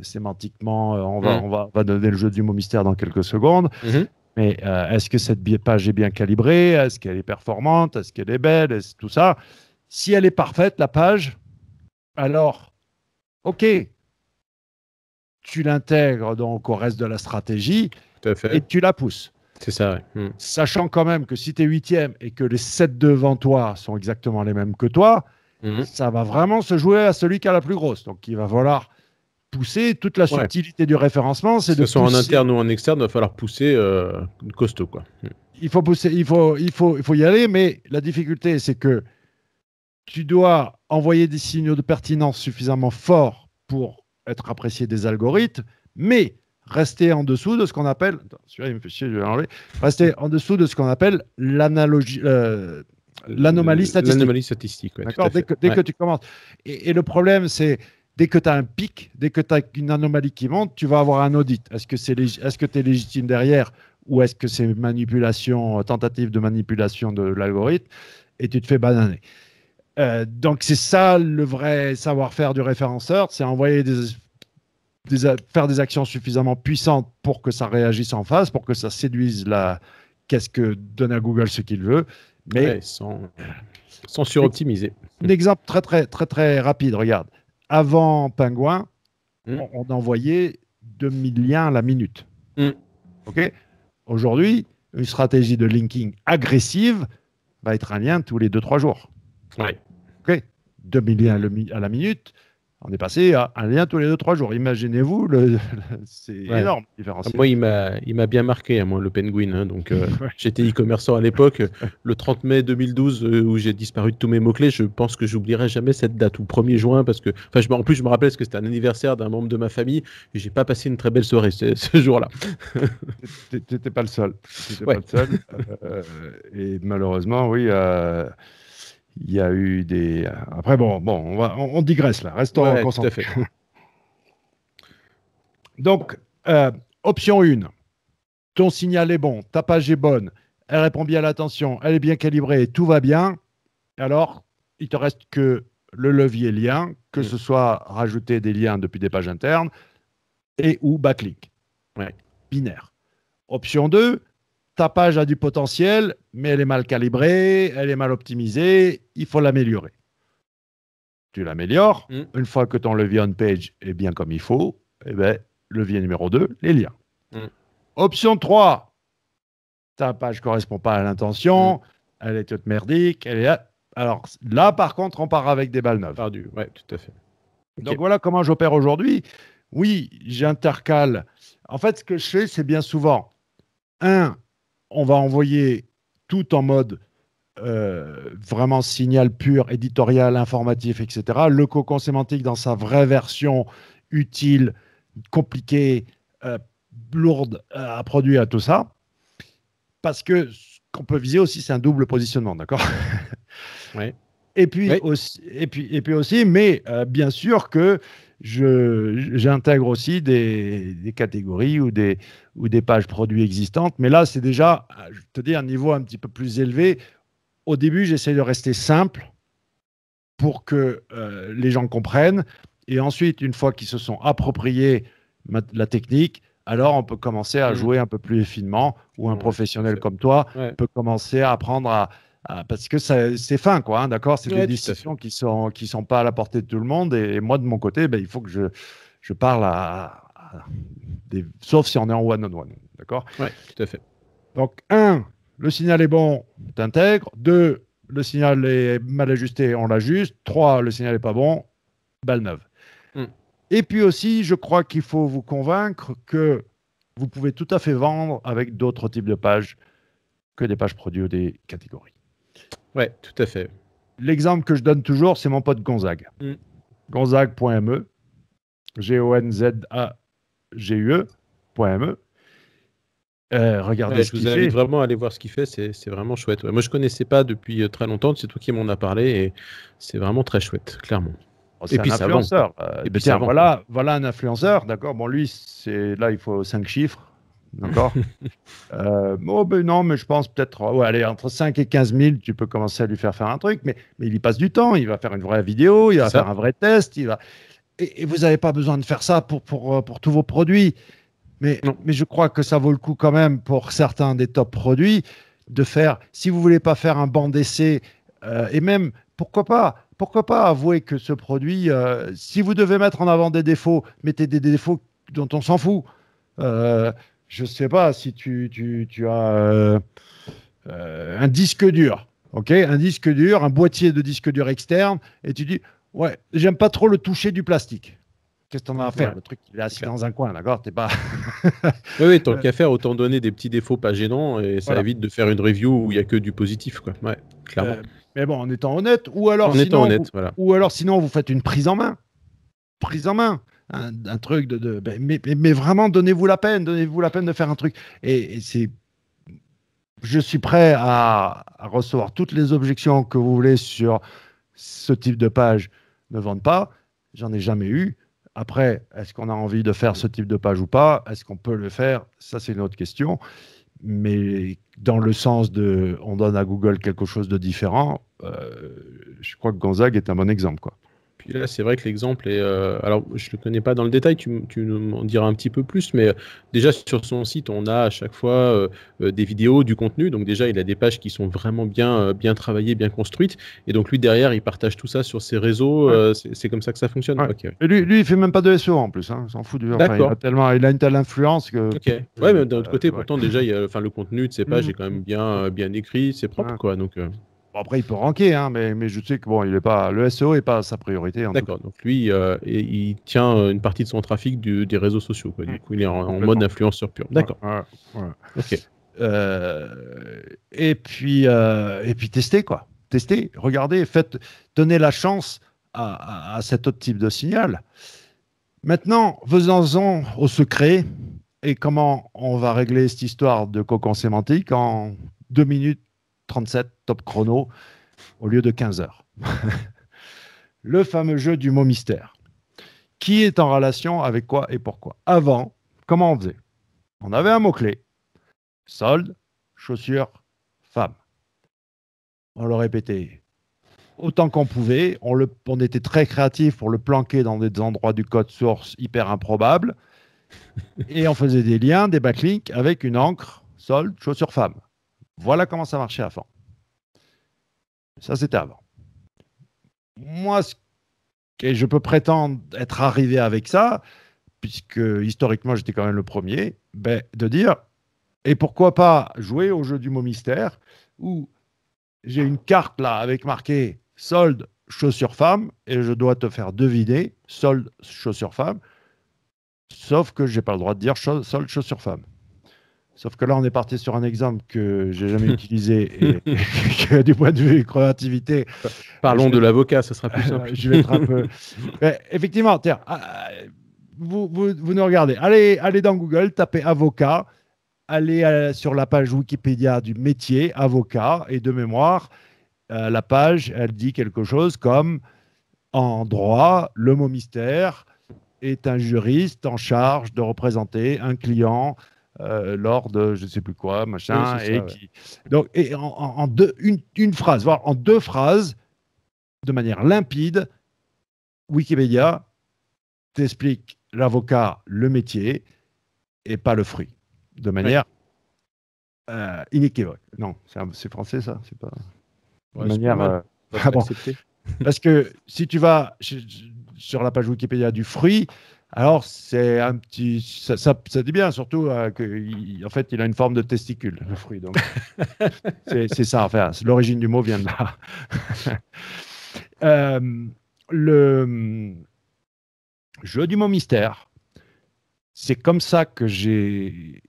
[SPEAKER 3] sémantiquement, euh, on va, donner le jeu du mot mystère dans quelques secondes. Mm-hmm. Mais euh, est-ce que cette page est bien calibrée Est-ce qu'elle est performante Est-ce qu'elle est belle est Tout ça. Si elle est parfaite, la page, alors, OK, tu l'intègres donc au reste de la stratégie et tu la pousses. C'est ça. Hmm. Sachant quand même que si tu es huitième et que les sept devant toi sont exactement les mêmes que toi, mhm. ça va vraiment se jouer à celui qui a la plus grosse. Donc il va falloir pousser toute la subtilité du référencement. C'est de ce soit en interne
[SPEAKER 2] ou en externe, il va falloir pousser euh, costaud quoi.
[SPEAKER 3] Il faut pousser, il faut, il faut, il faut y aller, mais la difficulté c'est que tu dois envoyer des signaux de pertinence suffisamment forts pour être apprécié des algorithmes, mais rester en dessous de ce qu'on appelle, il me fait chier, je vais rester en dessous de ce qu'on appelle l'analogie. Euh, l'anomalie statistique. L'anomalie statistique, Dès, que, dès que, tu commences. et le problème, c'est dès que tu as un pic, dès que tu as une anomalie qui monte, tu vas avoir un audit. Est-ce que tu est es légitime derrière ou est-ce que c'est manipulation, euh, tentative de manipulation de l'algorithme et tu te fais bananer euh, donc c'est ça le vrai savoir-faire du référenceur, c'est envoyer des, faire des actions suffisamment puissantes pour que ça réagisse en face, pour que ça séduise la qu'est-ce que donne à Google ce qu'il veut, mais sans, sans suroptimiser. Un exemple très très très très rapide, regarde avant Pingouin, hmm. on, envoyait 2000 liens à la minute. Hmm. Aujourd'hui, une stratégie de linking agressive va être un lien tous les 2-3 jours. Ouais. OK 2000 liens à la minute, on est passé à un lien tous les deux trois jours. Imaginez-vous, c'est énorme. Moi,
[SPEAKER 2] il m'a bien marqué, à hein, moi, le Penguin. Hein. donc, euh, J'étais e-commerçant à l'époque. le 30 mai 2012, euh, où j'ai disparu de tous mes mots-clés, je pense que j'oublierai jamais cette date, ou 1er juin, parce que, en plus, je me rappelle que c'était un anniversaire d'un membre de ma famille, Je j'ai pas passé une très belle
[SPEAKER 3] soirée ce, jour-là. T'étais pas le seul. Pas le seul. Euh, et malheureusement, oui. Il y a eu des. Euh, après, bon, bon on, va, on, digresse là. Restons à concentrés. Donc, euh, option 1. Ton signal est bon, ta page est bonne, elle répond bien à l'attention, elle est bien calibrée, tout va bien. Alors, il te reste que le levier lien, que mm. ce soit rajouter des liens depuis des pages internes et ou backlink. Ouais. Binaire. Option 2, ta page a du potentiel, mais elle est mal calibrée, elle est mal optimisée, il faut l'améliorer. Tu l'améliores. Mm. Une fois que ton levier on-page est bien comme il faut, eh ben, levier numéro 2, les liens. Mm. Option 3, ta page ne correspond pas à l'intention, mm. elle est toute merdique, elle est Alors là, par contre, on part avec des balles neuves. Perdu, ouais, tout à fait. Donc voilà comment j'opère aujourd'hui. Oui, j'intercale. En fait, ce que je fais, c'est bien souvent, un, on va envoyer tout en mode euh, vraiment signal pur, éditorial, informatif, etc. Le cocon sémantique dans sa vraie version utile, compliquée, euh, lourde euh, à produire, tout ça. Parce que ce qu'on peut viser aussi, c'est un double positionnement, d'accord oui. Et puis, aussi, mais bien sûr que j'intègre aussi des, des, catégories ou des, ou des pages produits existantes. Mais là, c'est déjà, je te dis, un niveau un petit peu plus élevé. Au début, j'essaie de rester simple pour que euh, les gens comprennent. Et ensuite, une fois qu'ils se sont appropriés la technique, alors on peut commencer à mmh. jouer un peu plus finement, ou un professionnel comme toi peut commencer à apprendre à, ah, parce que c'est fin, quoi, hein, d'accord C'est des discussions qui ne sont, qui sont pas à la portée de tout le monde. Et, moi, de mon côté, ben, il faut que je, je parle à, des, Sauf si on est en one-on-one, d'accord Oui, tout à fait. Donc, un, le signal est bon, t'intègre, Deux, le signal est mal ajusté, on l'ajuste. Trois, le signal n'est pas bon, balle neuve. Hmm. Et puis aussi, je crois qu'il faut vous convaincre que vous pouvez tout à fait vendre avec d'autres types de pages que des pages produits ou des catégories. Ouais, tout à fait. L'exemple que je donne toujours, c'est mon pote Gonzague. Gonzague.me, mm. G-O-N-Z-A-G-U-E.me. E e. euh, regardez vous invite
[SPEAKER 2] vraiment aller voir ce qu'il fait, c'est vraiment chouette. moi, je connaissais pas depuis euh, très longtemps, c'est toi qui m'en as parlé et c'est vraiment très chouette, clairement.
[SPEAKER 3] Oh, c'est un influenceur. Euh, voilà, voilà un influenceur, d'accord. Bon, lui, là, il faut cinq chiffres. D'accord euh, oh, ben Non, mais je pense peut-être, oh, allez, entre 5 et 15 000, tu peux commencer à lui faire faire un truc, mais, mais il y passe du temps, il va faire une vraie vidéo, il va faire un vrai test, il va... et, vous n'avez pas besoin de faire ça pour, pour, euh, pour tous vos produits. Mais, mais je crois que ça vaut le coup quand même pour certains des top produits de faire, si vous voulez pas faire un banc d'essai, euh, et même, pourquoi pas pourquoi pas avouer que ce produit, euh, si vous devez mettre en avant des défauts, mettez des défauts dont on s'en fout. Euh, je sais pas si tu, as euh, euh, un disque dur, ok, un disque dur, un boîtier de disque dur externe, et tu dis ouais, j'aime pas trop le toucher du plastique. Qu'est-ce qu'on a à faire Le truc, il est assis dans un coin, d'accord T'es pas.
[SPEAKER 2] oui, tant qu'à faire, autant donner des petits défauts pas gênants et ça évite de faire une review où il n'y a que du positif, quoi. Ouais, clairement. Euh,
[SPEAKER 3] mais bon, en étant honnête, ou alors, ou alors sinon vous faites une prise en main. Prise en main un, truc de, ben, mais, vraiment donnez-vous la peine, donnez-vous la peine de faire un truc. Et, c'est, je suis prêt à, recevoir toutes les objections que vous voulez sur ce type de page ne vendent pas. J'en ai jamais eu. Après, est-ce qu'on a envie de faire ce type de page ou pas Est-ce qu'on peut le faire Ça, c'est une autre question. Mais dans le sens de on donne à Google quelque chose de différent, euh, je crois que Gonzague est un bon exemple. Quoi
[SPEAKER 2] là, c'est vrai que l'exemple est. Euh, alors, je ne le connais pas dans le détail, tu, tu en diras un petit peu plus, mais euh, déjà sur son site, on a à chaque fois euh, des vidéos, du contenu. Donc, déjà, il a des pages qui sont vraiment bien, bien travaillées, bien construites. Et donc, lui, derrière, il partage tout ça sur ses réseaux. c'est comme ça que ça fonctionne.
[SPEAKER 3] lui, lui, il fait même pas de SEO en plus. Hein, il s'en fout du. Enfin, il, a tellement, il a une telle influence que. Ok.
[SPEAKER 2] Ouais, mais d'un autre côté, pourtant, déjà, il y le contenu de ses pages est quand même mmh. bien, bien écrit, c'est propre, quoi. Donc après,
[SPEAKER 3] il peut ranker, hein, mais, je sais que bon, il est pas, le SEO n'est pas sa priorité.
[SPEAKER 2] D'accord, donc lui, euh, il tient euh, une partie de son trafic des réseaux sociaux. Du hmm. coup, il est en, mode influenceur pur. D'accord.
[SPEAKER 3] Ok. Euh, et, puis, et puis, tester quoi. Tester, regardez, faites, donnez la chance à, cet autre type de signal. Maintenant, faisons en au secret et comment on va régler cette histoire de cocon sémantique en deux minutes 37 top chrono, au lieu de 15 heures. le fameux jeu du mot mystère. Qui est en relation avec quoi et pourquoi Avant, comment on faisait On avait un mot-clé. Solde, chaussures, femme. On le répétait autant qu'on pouvait. On, était très créatif pour le planquer dans des endroits du code source hyper improbables. Et on faisait des liens, des backlinks avec une encre, solde, chaussures, femme. Voilà comment ça marchait avant. Ça, c'était avant. Moi, ce que je peux prétendre être arrivé avec ça, puisque historiquement j'étais quand même le premier, ben, de dire et pourquoi pas jouer au jeu du mot mystère où j'ai une carte là avec marqué solde chaussures femme et je dois te faire deviner solde chaussures femme, sauf que j'ai pas le droit de dire solde chaussures femme. Sauf que là, on est parti sur un exemple que j'ai jamais utilisé et, que du point de vue créativité. Parlons de l'avocat, ce sera plus simple. Euh, je vais un effectivement, tiens, euh, vous, vous, nous regardez. Allez, allez dans Google, tapez avocat, allez euh, sur la page Wikipédia du métier avocat et de mémoire, la page, elle dit quelque chose comme en droit, le mot mystère est un juriste en charge de représenter un client euh, lors de je ne sais plus quoi, machin. et qui... Donc, et en, en deux, une, une, phrase, voire en deux phrases, de manière limpide, Wikipédia t'explique l'avocat, le métier, et pas le fruit, de manière inéquivocale. Euh, inéquivoque. Non, c'est français ça, c'est pas. de manière. Euh, ah Parce que si tu vas sur la page Wikipédia du fruit, alors, c'est un petit. Ça, ça, dit bien, surtout, euh, qu'en fait, il a une forme de testicule, le fruit. Donc, c'est ça. Enfin, l'origine du mot vient de là. Euh, le jeu du mot mystère, c'est comme ça que j'ai.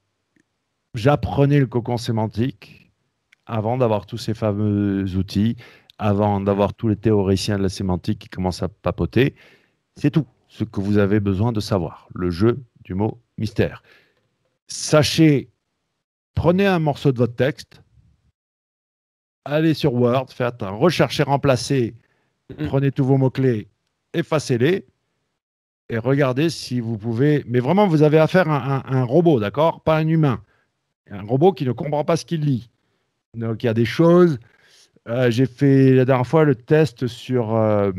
[SPEAKER 3] J'apprenais le cocon sémantique avant d'avoir tous ces fameux outils, avant d'avoir tous les théoriciens de la sémantique qui commencent à papoter. C'est tout ce que vous avez besoin de savoir, le jeu du mot mystère. Sachez, prenez un morceau de votre texte, allez sur Word, faites un rechercher remplacer, prenez tous vos mots-clés, effacez-les et regardez si vous pouvez. Mais vraiment, vous avez affaire à un, robot, d'accord Pas un humain. Un robot qui ne comprend pas ce qu'il lit. Donc il y a des choses. Euh, j'ai fait la dernière fois le test sur. Euh,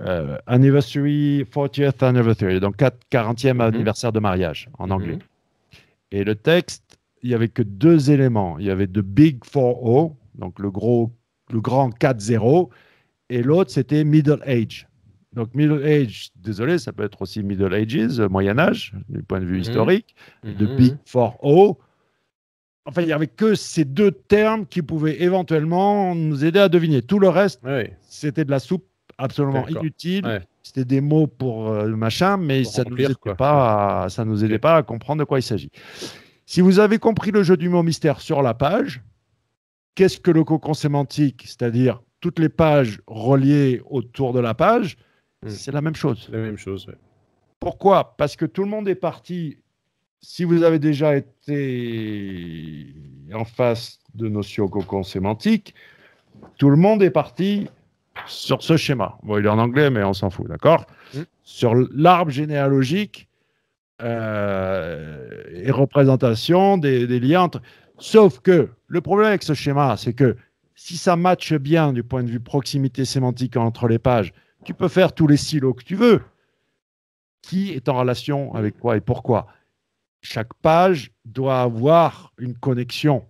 [SPEAKER 3] euh, anniversary, 40th anniversary, donc 40e mhm. anniversaire de mariage en mhm. anglais. Et le texte, il n'y avait que deux éléments. Il y avait The Big 4-0, donc le, gros, le grand 4-0, et l'autre, c'était Middle Age. Donc Middle Age, désolé, ça peut être aussi Middle Ages, Moyen Âge, du point de vue mhm. historique, The Big 4-0. Enfin, il n'y avait que ces deux termes qui pouvaient éventuellement nous aider à deviner. Tout le reste, c'était de la soupe absolument inutile, C'était des mots pour euh, machin, mais ça ne nous, aidait pas à, ça nous aidait pas à comprendre de quoi il s'agit. Si vous avez compris le jeu du mot mystère sur la page, qu'est-ce que le cocon sémantique C'est-à-dire toutes les pages reliées autour de la page, hmm. c'est la même chose. La même chose, Pourquoi Parce que tout le monde est parti. Si vous avez déjà été en face de notions cocon sémantique, tout le monde est parti sur ce schéma. Bon, il est en anglais, mais on s'en fout, d'accord mmh. Sur l'arbre généalogique euh, et représentation des, des, liens entre. Sauf que le problème avec ce schéma, c'est que si ça matche bien du point de vue proximité sémantique entre les pages, tu peux faire tous les silos que tu veux. Qui est en relation avec quoi et pourquoi Chaque page doit avoir une connexion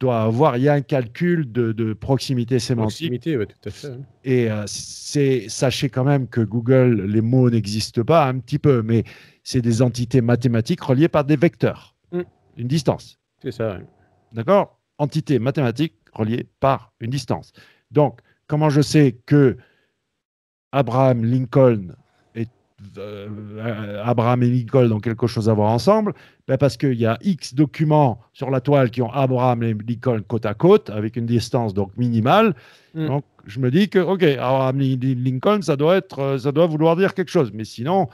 [SPEAKER 3] doit avoir, il y a un calcul de, proximité sémantique.
[SPEAKER 2] Proximité, tout à fait. Hein.
[SPEAKER 3] Et euh, sachez quand même que Google, les mots n'existent pas un petit peu, mais c'est des entités mathématiques reliées par des vecteurs, mm. une distance. C'est ça. D'accord Entité mathématique reliée par une distance. Donc, comment je sais que Abraham Lincoln euh, euh, Abraham et Lincoln ont quelque chose à voir ensemble ben Parce qu'il y a X documents sur la toile qui ont Abraham et Lincoln côte à côte, avec une distance donc minimale. Mm. Donc je me dis que, OK, Abraham et Lincoln, ça doit, être, euh, ça doit vouloir dire quelque chose. Mais sinon,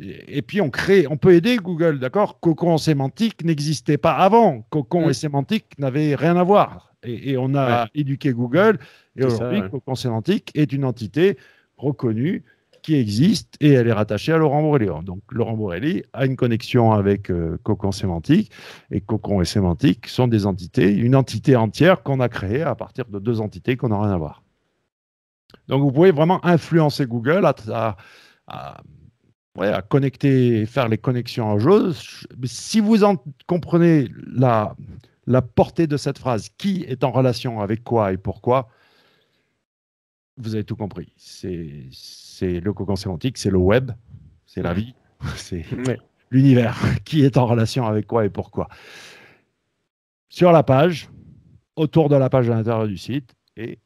[SPEAKER 3] et puis on crée, on peut aider Google, d'accord Cocon sémantique n'existait pas avant. Cocon mm. et sémantique n'avaient rien à voir. Et, on a éduqué Google. Et aujourd'hui, Cocon sémantique est une entité reconnue qui existe et elle est rattachée à Laurent Borelli. Hein. Donc Laurent Borelli a une connexion avec euh, Cocon Sémantique et Cocon et Sémantique sont des entités, une entité entière qu'on a créée à partir de deux entités qu'on n'a rien à voir. Donc vous pouvez vraiment influencer Google à, à, connecter, faire les connexions en jeu. Si vous en comprenez la, la portée de cette phrase, qui est en relation avec quoi et pourquoi, vous avez tout compris. C'est le cocon sémantique, c'est le web, c'est la vie, c'est l'univers qui est en relation avec quoi et pourquoi. Sur la page, autour de la page à l'intérieur du site, et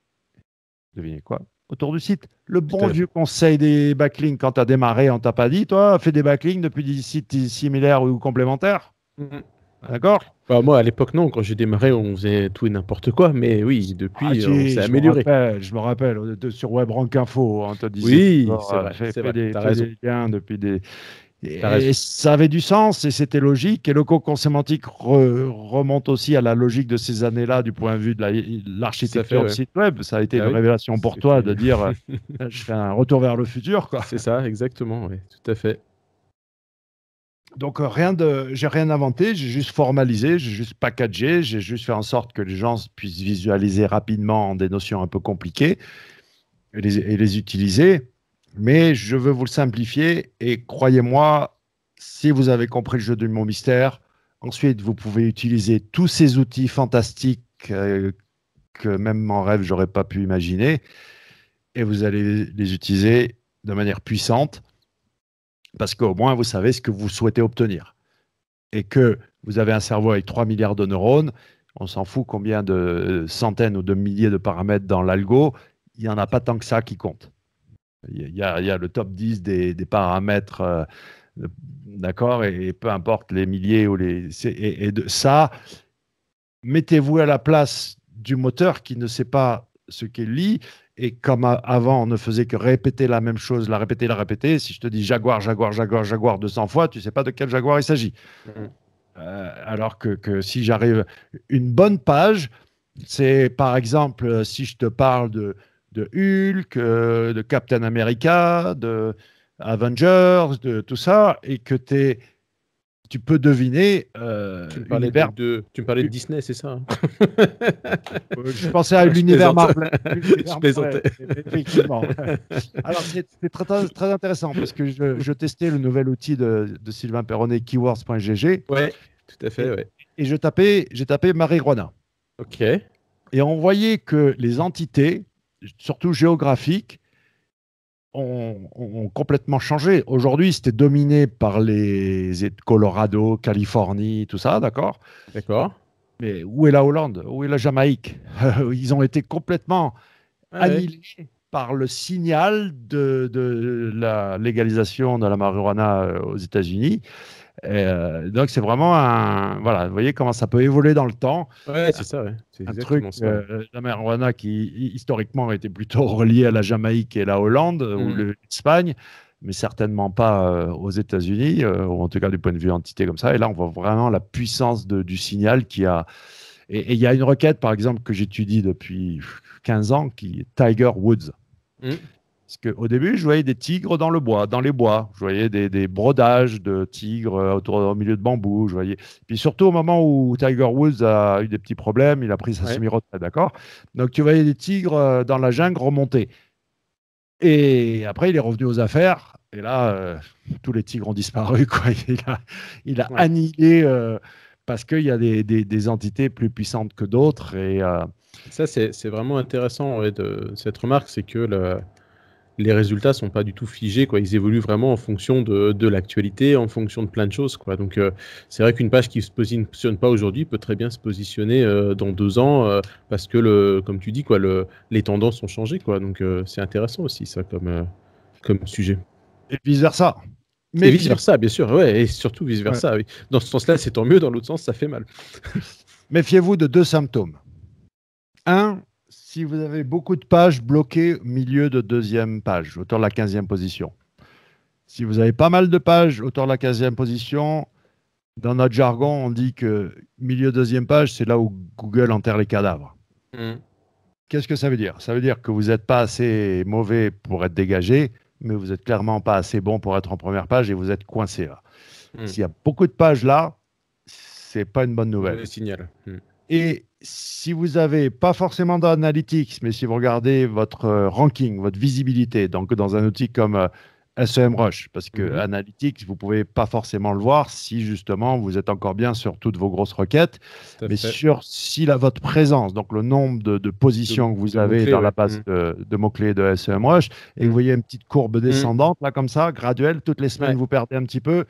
[SPEAKER 3] devinez quoi Autour du site, le bon vieux conseil des backlinks quand tu as démarré, on t'a pas dit, toi, fais des backlinks depuis des sites similaires ou complémentaires mmh. Ah, d'accord bah, Moi, à l'époque, non. Quand j'ai démarré, on faisait tout et n'importe quoi. Mais oui, depuis, ah, euh, on s'est amélioré. je me rappelle, euh, sur sur Rank Info, on hein, te Oui, c'est vrai, des, as depuis des. Et, ça avait du sens et c'était logique. Et le cocon sémantique remonte aussi à la logique de ces années-là du point de vue de l'architecture du site web. Ça a été ah une révélation pour toi de dire euh, je fais un retour vers le futur. C'est ça, exactement. Oui, tout à fait donc euh, rien de, j'ai rien inventé, j'ai juste formalisé, j'ai juste packagé, j'ai juste fait en sorte que les gens puissent visualiser rapidement des notions un peu compliquées et les, utiliser. Mais je veux vous le simplifier et croyez-moi, si vous avez compris le jeu du mot mystère, ensuite vous pouvez utiliser tous ces outils fantastiques euh, que même en rêve j'aurais pas pu imaginer et vous allez les utiliser de manière puissante parce qu'au moins vous savez ce que vous souhaitez obtenir. Et que vous avez un cerveau avec 3 milliards de neurones, on s'en fout combien de euh, centaines ou de milliers de paramètres dans l'algo, il n'y en a pas tant que ça qui compte. Il y a, le top 10 des, paramètres, euh, d'accord, et, peu importe les milliers ou les. Et, de ça, mettez-vous à la place du moteur qui ne sait pas ce qu'il lit et comme avant, on ne faisait que répéter la même chose, la répéter, la répéter, si je te dis Jaguar, Jaguar, Jaguar, Jaguar 200 fois, tu ne sais pas de quel Jaguar il s'agit. Mhm. Euh, alors que, si j'arrive une bonne page, c'est par exemple si je te parle de, de Hulk, euh, de Captain America, de Avengers, de tout ça, et que tu es tu peux deviner. Euh, tu, me parlais
[SPEAKER 2] de, tu parlais de Disney, c'est ça hein Je pensais à l'univers Marvel. effectivement. Alors, c'est
[SPEAKER 3] très, intéressant parce que je, testais le nouvel outil de, Sylvain Perronnet, keywords.gg. Ouais, tout à fait. Et, je tapais, j'ai tapé marijuana. Ok. Et on voyait que les entités, surtout géographiques, ont, complètement changé. Aujourd'hui, c'était dominé par les Colorado, Californie, tout ça, d'accord D'accord. Mais où est la Hollande Où est la Jamaïque Ils ont été complètement annulés par le signal de, de, la légalisation de la marijuana euh, aux États-Unis. Euh, donc c'est vraiment un voilà, vous voyez comment ça peut évoluer dans le temps.
[SPEAKER 2] Ouais, c'est ça. Ouais. C'est un truc. Euh,
[SPEAKER 3] la marijuana qui historiquement était plutôt reliée à la Jamaïque et la Hollande ou mmh. l'Espagne, mais certainement pas euh, aux États-Unis ou en tout cas du point de vue entité comme ça. Et là on voit vraiment la puissance de, du signal qui a. Et il y a une requête par exemple que j'étudie depuis 15 ans qui est Tiger Woods. Mmh. Parce qu'au début, je voyais des tigres dans le bois, dans les bois. Je voyais des, des brodages de tigres autour, au milieu de bambou. Je voyais. Puis surtout au moment où Tiger Woods a eu des petits problèmes, il a pris sa semi-retraite, d'accord Donc tu voyais des tigres euh, dans la jungle remonter. Et après, il est revenu aux affaires. Et là, euh, tous les tigres ont disparu. Quoi. Il a, annihilé euh, parce qu'il y a des, des, entités plus puissantes que d'autres. Et
[SPEAKER 2] ça, c'est vraiment intéressant de cette remarque, c'est que le les résultats sont pas du tout figés, quoi. Ils évoluent vraiment en fonction de, l'actualité, en fonction de plein de choses, quoi. Donc euh, c'est vrai qu'une page qui se positionne pas aujourd'hui peut très bien se positionner euh, dans deux ans euh, parce que le, comme tu dis, quoi, les tendances ont changé, quoi. Donc c'est intéressant aussi ça comme comme sujet. Et vice versa. Mais et vice versa, bien sûr, ouais, et surtout vice versa. Dans ce
[SPEAKER 3] sens-là, c'est tant mieux. Dans l'autre sens, ça fait mal. Méfiez-vous de deux symptômes. Un, si vous avez beaucoup de pages bloquées, milieu de deuxième page, autour de la 15e position. Si vous avez pas mal de pages autour de la 15e position, dans notre jargon, on dit que milieu deuxième page, c'est là où Google enterre les cadavres. Hmm. Qu'est-ce que ça veut dire Ça veut dire que vous n'êtes pas assez mauvais pour être dégagé, mais vous n'êtes clairement pas assez bon pour être en première page et vous êtes coincé hmm. S'il y a beaucoup de pages là, c'est pas une bonne nouvelle. Le signal. Hmm. Et si vous n'avez pas forcément d'analytics, mais si vous regardez votre euh, ranking, votre visibilité, donc dans un outil comme euh, SEM Rush, parce que mhm. Analytics, vous pouvez pas forcément le voir si justement vous êtes encore bien sur toutes vos grosses requêtes, mais sur si la, votre présence, donc le nombre de, positions que vous avez dans la base mhm. de, mots-clés de SEM Rush, et vous mhm. voyez une petite courbe descendante, là comme ça, graduelle, toutes les semaines vous perdez un petit peu,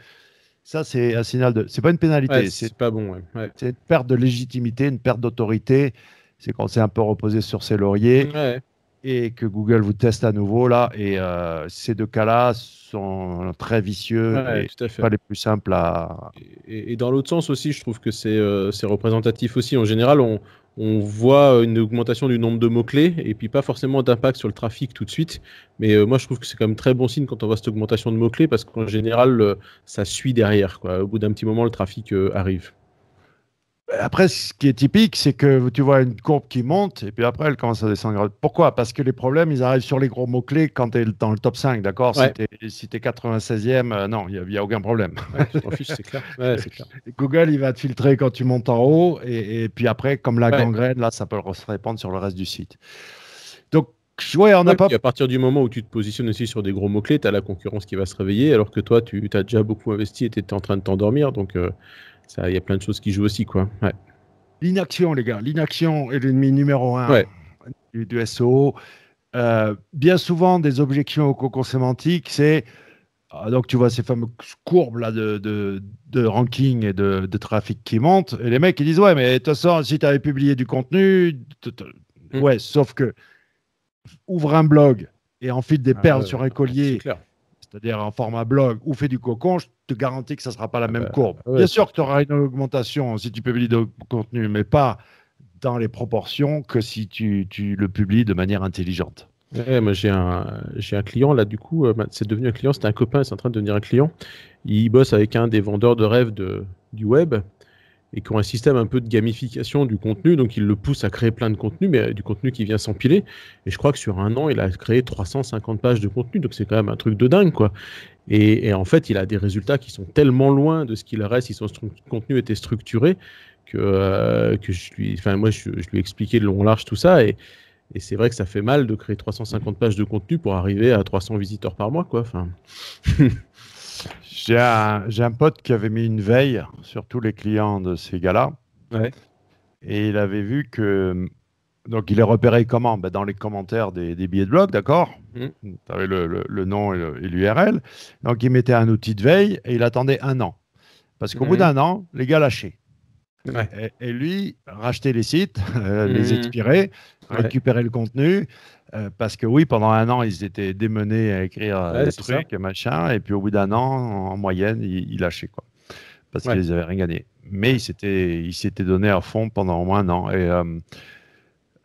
[SPEAKER 3] ça, c'est un signal de. C'est pas une pénalité. c'est pas bon. C'est une perte de légitimité, une perte d'autorité. C'est quand c'est un peu reposé sur ses lauriers et que Google vous teste à nouveau là. Et euh, ces deux cas-là sont très vicieux et pas les plus simples à.
[SPEAKER 2] Et, dans l'autre sens aussi, je trouve que c'est euh, représentatif aussi. En général, on, on voit une augmentation du nombre de mots-clés et puis pas forcément d'impact sur le trafic tout de suite. Mais euh, moi, je trouve que c'est quand même très bon signe quand on voit cette augmentation de mots-clés parce qu'en général, euh, ça suit derrière. Au bout d'un petit moment, le trafic
[SPEAKER 3] euh, arrive. Après, ce qui est typique, c'est que tu vois une courbe qui monte et puis après, elle commence à descendre. Pourquoi Parce que les problèmes, ils arrivent sur les gros mots-clés quand tu es dans le top 5, d'accord Si tu es, 96e, non, il n'y a, aucun problème. Ouais, fiche, clair. clair. Google, il va te filtrer quand tu montes en haut et, puis après, comme la gangrène, là, ça peut se répandre sur le reste du site. Donc, Ouais, on a pas... À partir du moment où tu te positionnes aussi sur des gros
[SPEAKER 2] mots-clés, tu as la concurrence qui va se réveiller, alors que toi, tu as déjà beaucoup investi et tu es en train de t'endormir. Donc, euh, il y a plein de choses qui jouent aussi, quoi.
[SPEAKER 3] L'inaction, les gars. L'inaction est l'ennemi numéro un du, euh, bien souvent, des objections au concours sémantique, c'est ah, donc tu vois ces fameuses courbes là de, de, de ranking et de, de, trafic qui montent. Et les mecs ils disent ouais mais de toute façon si tu avais publié du contenu, mm. ouais sauf que ouvre un blog et enfile des ah, perles sur un collier c'est-à-dire en format blog ou fait du cocon, je te garantis que ça ne sera pas la ah même bah, courbe. Ah Bien sûr que tu auras une augmentation si tu publies de contenu, mais pas dans les proportions que si tu, le publies de manière intelligente.
[SPEAKER 2] moi j'ai un, client là, du coup, euh, c'est devenu un client, c'est un copain, est en train de devenir un client. Il bosse avec un des vendeurs de rêve de, du web et qui ont un système un peu de gamification du contenu. Donc, il le pousse à créer plein de contenu, mais euh, du contenu qui vient s'empiler. Et je crois que sur un an, il a créé 350 pages de contenu. Donc, c'est quand même un truc de dingue, quoi. Et, en fait, il a des résultats qui sont tellement loin de ce qu'il reste si son contenu était structuré que, euh, que je lui, enfin, moi, je, lui ai expliqué de long large tout ça. Et, et c'est vrai que ça fait mal de créer 350 pages de contenu pour arriver à 300 visiteurs par mois,
[SPEAKER 3] quoi. Enfin. J'ai un, pote qui avait mis une veille sur tous les clients de ces gars-là. Et il avait vu que. Donc, il les repérait comment ben, Dans les commentaires des, billets de blog, d'accord
[SPEAKER 1] mmh. Tu
[SPEAKER 3] le, nom et l'URL. Donc, il mettait un outil de veille et il attendait un an. Parce qu'au bout mmh. d'un an, les gars lâchaient. Et, lui, rachetait les sites, euh, les mmh. expirait, récupérait le contenu, euh, parce que oui, pendant un an, ils étaient démenés à écrire euh, des trucs, machin, et puis au bout d'un an, en moyenne, ils, lâchaient, quoi. Parce qu'ils n'avaient rien gagné. Mais ils s'étaient, ils s'étaient donnés à fond pendant au moins un an. Et euh,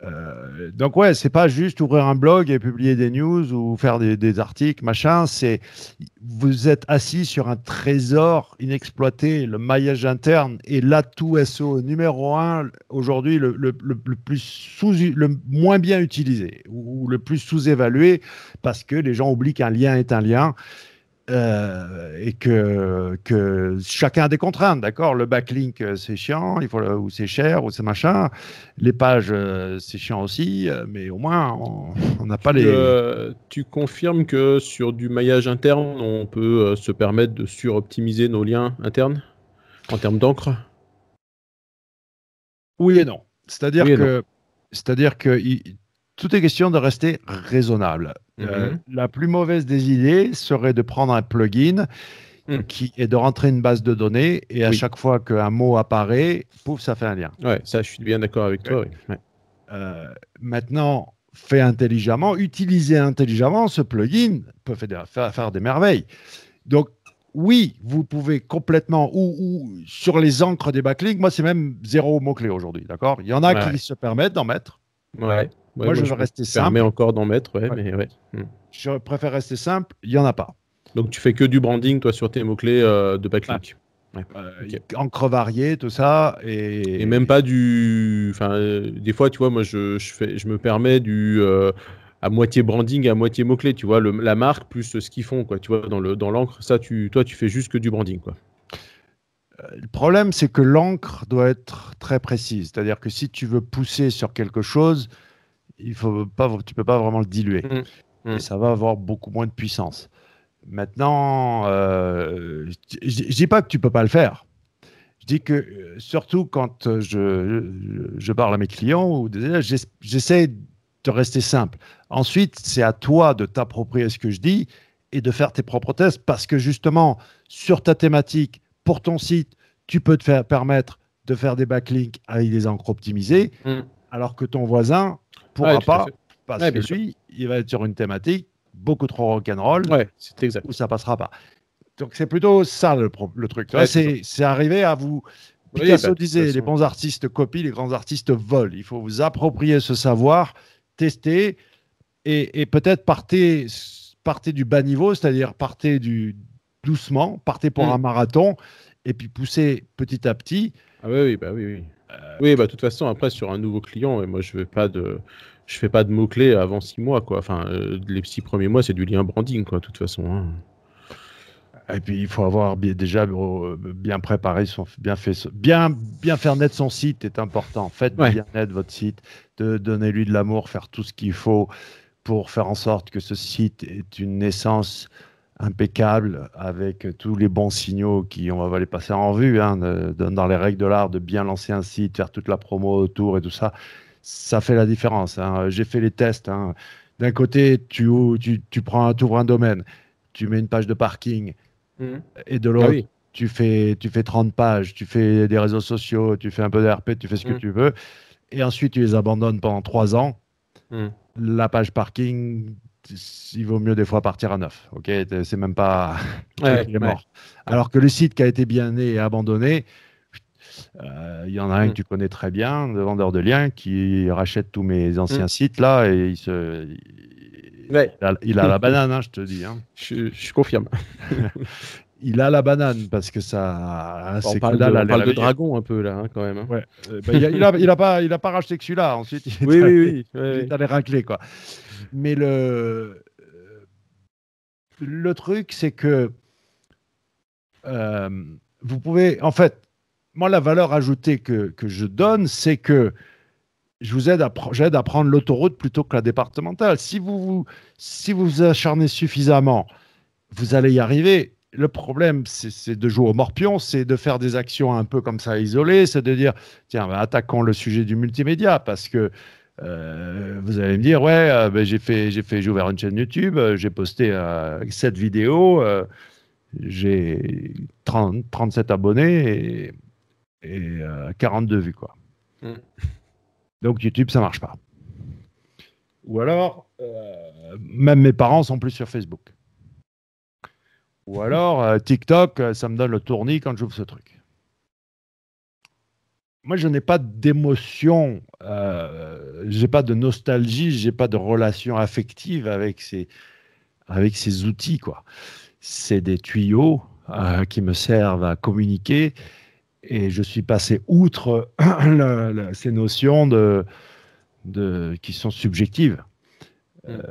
[SPEAKER 3] euh, donc ouais, c'est pas juste ouvrir un blog et publier des news ou faire des, articles, machin. C'est vous êtes assis sur un trésor inexploité, le maillage interne et l'atout SO numéro un aujourd'hui le, plus sous, le moins bien utilisé ou, ou le plus sous-évalué parce que les gens oublient qu'un lien est un lien euh, et que, que, chacun a des contraintes, d'accord Le backlink, euh, c'est chiant, il faut ou c'est cher, ou c'est machin. Les pages, euh, c'est chiant aussi, mais au moins, on n'a pas les... tu confirmes que sur du
[SPEAKER 2] maillage interne, on peut se permettre de suroptimiser nos liens internes en termes
[SPEAKER 3] d'encre Oui et non. C'est-à-dire que, c'est-à-dire que tout est question de rester raisonnable. Euh, mhm. la plus mauvaise des idées serait de prendre un plugin hmm. qui est de rentrer une base de données et à chaque fois qu'un mot apparaît, pouf, ça fait un lien. Ouais, ça, je suis bien d'accord avec toi. Euh, maintenant, fait intelligemment, utiliser intelligemment ce plugin peut faire, faire des merveilles. Donc, oui, vous pouvez complètement, ou, sur les encres des backlinks, moi, c'est même zéro mot-clé aujourd'hui, d'accord Il y en a qui se permettent d'en mettre. Ouais moi, je veux rester simple. permet encore d'en mettre, ouais, hmm. Je préfère rester simple, il n'y
[SPEAKER 2] en a pas. Donc tu fais que du branding, toi, sur tes mots-clés euh, de backlink ah.
[SPEAKER 3] Ouais. Euh, encre variée, tout ça. Et... et même
[SPEAKER 2] pas du. Enfin, euh, des fois, tu vois, moi, je, je, fais, je me permets du. à moitié branding, à moitié mots-clés, tu vois, la marque plus ce qu'ils
[SPEAKER 3] font, quoi, tu vois, dans l'encre, le, dans ça, tu, toi, tu fais juste que du branding, quoi. Le problème, c'est que l'encre doit être très précise. C'est-à-dire que si tu veux pousser sur quelque chose, il faut pas, tu peux pas vraiment le diluer. Mmh. Mmh. Et ça va avoir beaucoup moins de puissance. Maintenant, euh, je dis pas que tu peux pas le faire. Je dis que euh, surtout quand euh, je, parle à mes clients ou j'essaie de rester simple. Ensuite, c'est à toi de t'approprier ce que je dis et de faire tes propres tests parce que justement, sur ta thématique, pour ton site, tu peux te faire permettre de faire des backlinks avec des encres optimisées mmh. alors que ton voisin, pourra pas, parce que lui, il va être sur une thématique beaucoup trop rock'n'roll, ouais, c'est exact. où ça passera pas. Donc c'est plutôt ça le, truc truc. c'est arriver à vous... Picasso bah, oui, disait, les bons artistes copient, les grands artistes volent. Il faut vous approprier ce savoir, tester, et, peut-être partir du bas niveau, c'est-à-dire partir du doucement, partez pour mm. un marathon, et puis pousser petit
[SPEAKER 2] à petit. Ah oui, oui, bah oui, oui. Oui, bah de toute façon, après sur un nouveau client, moi je vais pas de, je fais pas de mots clés avant six mois, quoi. Enfin, euh, les six premiers mois, c'est du lien branding, quoi, de toute façon.
[SPEAKER 3] Hein. Et puis il faut avoir déjà euh, bien préparé bien fait, bien bien faire naître son site est important. Faites bien naître votre site, de donnez-lui de l'amour, faire tout ce qu'il faut pour faire en sorte que ce site est une naissance impeccable, avec tous les bons signaux qui, on va les passer en vue hein, dans les règles de l'art, de bien lancer un site, faire toute la promo autour et tout ça, ça fait la différence. Hein. J'ai fait les tests. Hein. D'un côté, tu, tu, tu prends, ouvres un domaine, tu mets une page de parking, mhm. et de l'autre, ah tu, fais, tu fais 30 pages, tu fais des réseaux sociaux, tu fais un peu de RP, tu fais ce que mhm. tu veux, et ensuite tu les abandonnes pendant trois ans. Mhm. La page parking il vaut mieux des fois partir à neuf. Ok, c'est même pas mort. Alors que le site qui a été bien né et abandonné, euh, il y en a un mm. que tu connais très bien, le vendeur de liens, qui rachète tous mes anciens mm. sites là et il se, il, a, la banane, hein, je te dis. Hein. Je, confirme. il a la banane parce que ça. Hein, on parle, de, dragon un peu là quand même. Euh, bah, il, a, pas, il a pas racheté que celui-là. Ensuite, oui, oui, oui, il est allé racler quoi. Mais le, le truc, c'est que euh, vous pouvez, en fait, moi, la valeur ajoutée que, que je donne, c'est que je vous aide à, j'aide à prendre l'autoroute plutôt que la départementale. Si vous vous, si vous, vous acharnez suffisamment, vous allez y arriver. Le problème, c'est de jouer au morpion, c'est de faire des actions un peu comme ça isolées, c'est de dire, tiens, attaquons le sujet du multimédia, parce que euh, vous allez me dire, ouais, euh, ben, j'ai fait, j'ai fait, ouvert une chaîne YouTube, euh, j'ai posté cette 7 vidéos, j'ai 37 abonnés et, 42 vues, quoi. Hmm. Donc YouTube, ça marche pas. Ou alors, même mes parents sont plus sur Facebook. Ou alors, TikTok, ça me donne le tournis quand j'ouvre ce truc moi, je n'ai pas d'émotion, euh, j'ai pas de nostalgie, j'ai pas de relation affective avec ces, avec ces outils. quoi. C'est des tuyaux euh, qui me servent à communiquer et je suis passé outre ces notions de, de, qui sont subjectives. Mm. Euh,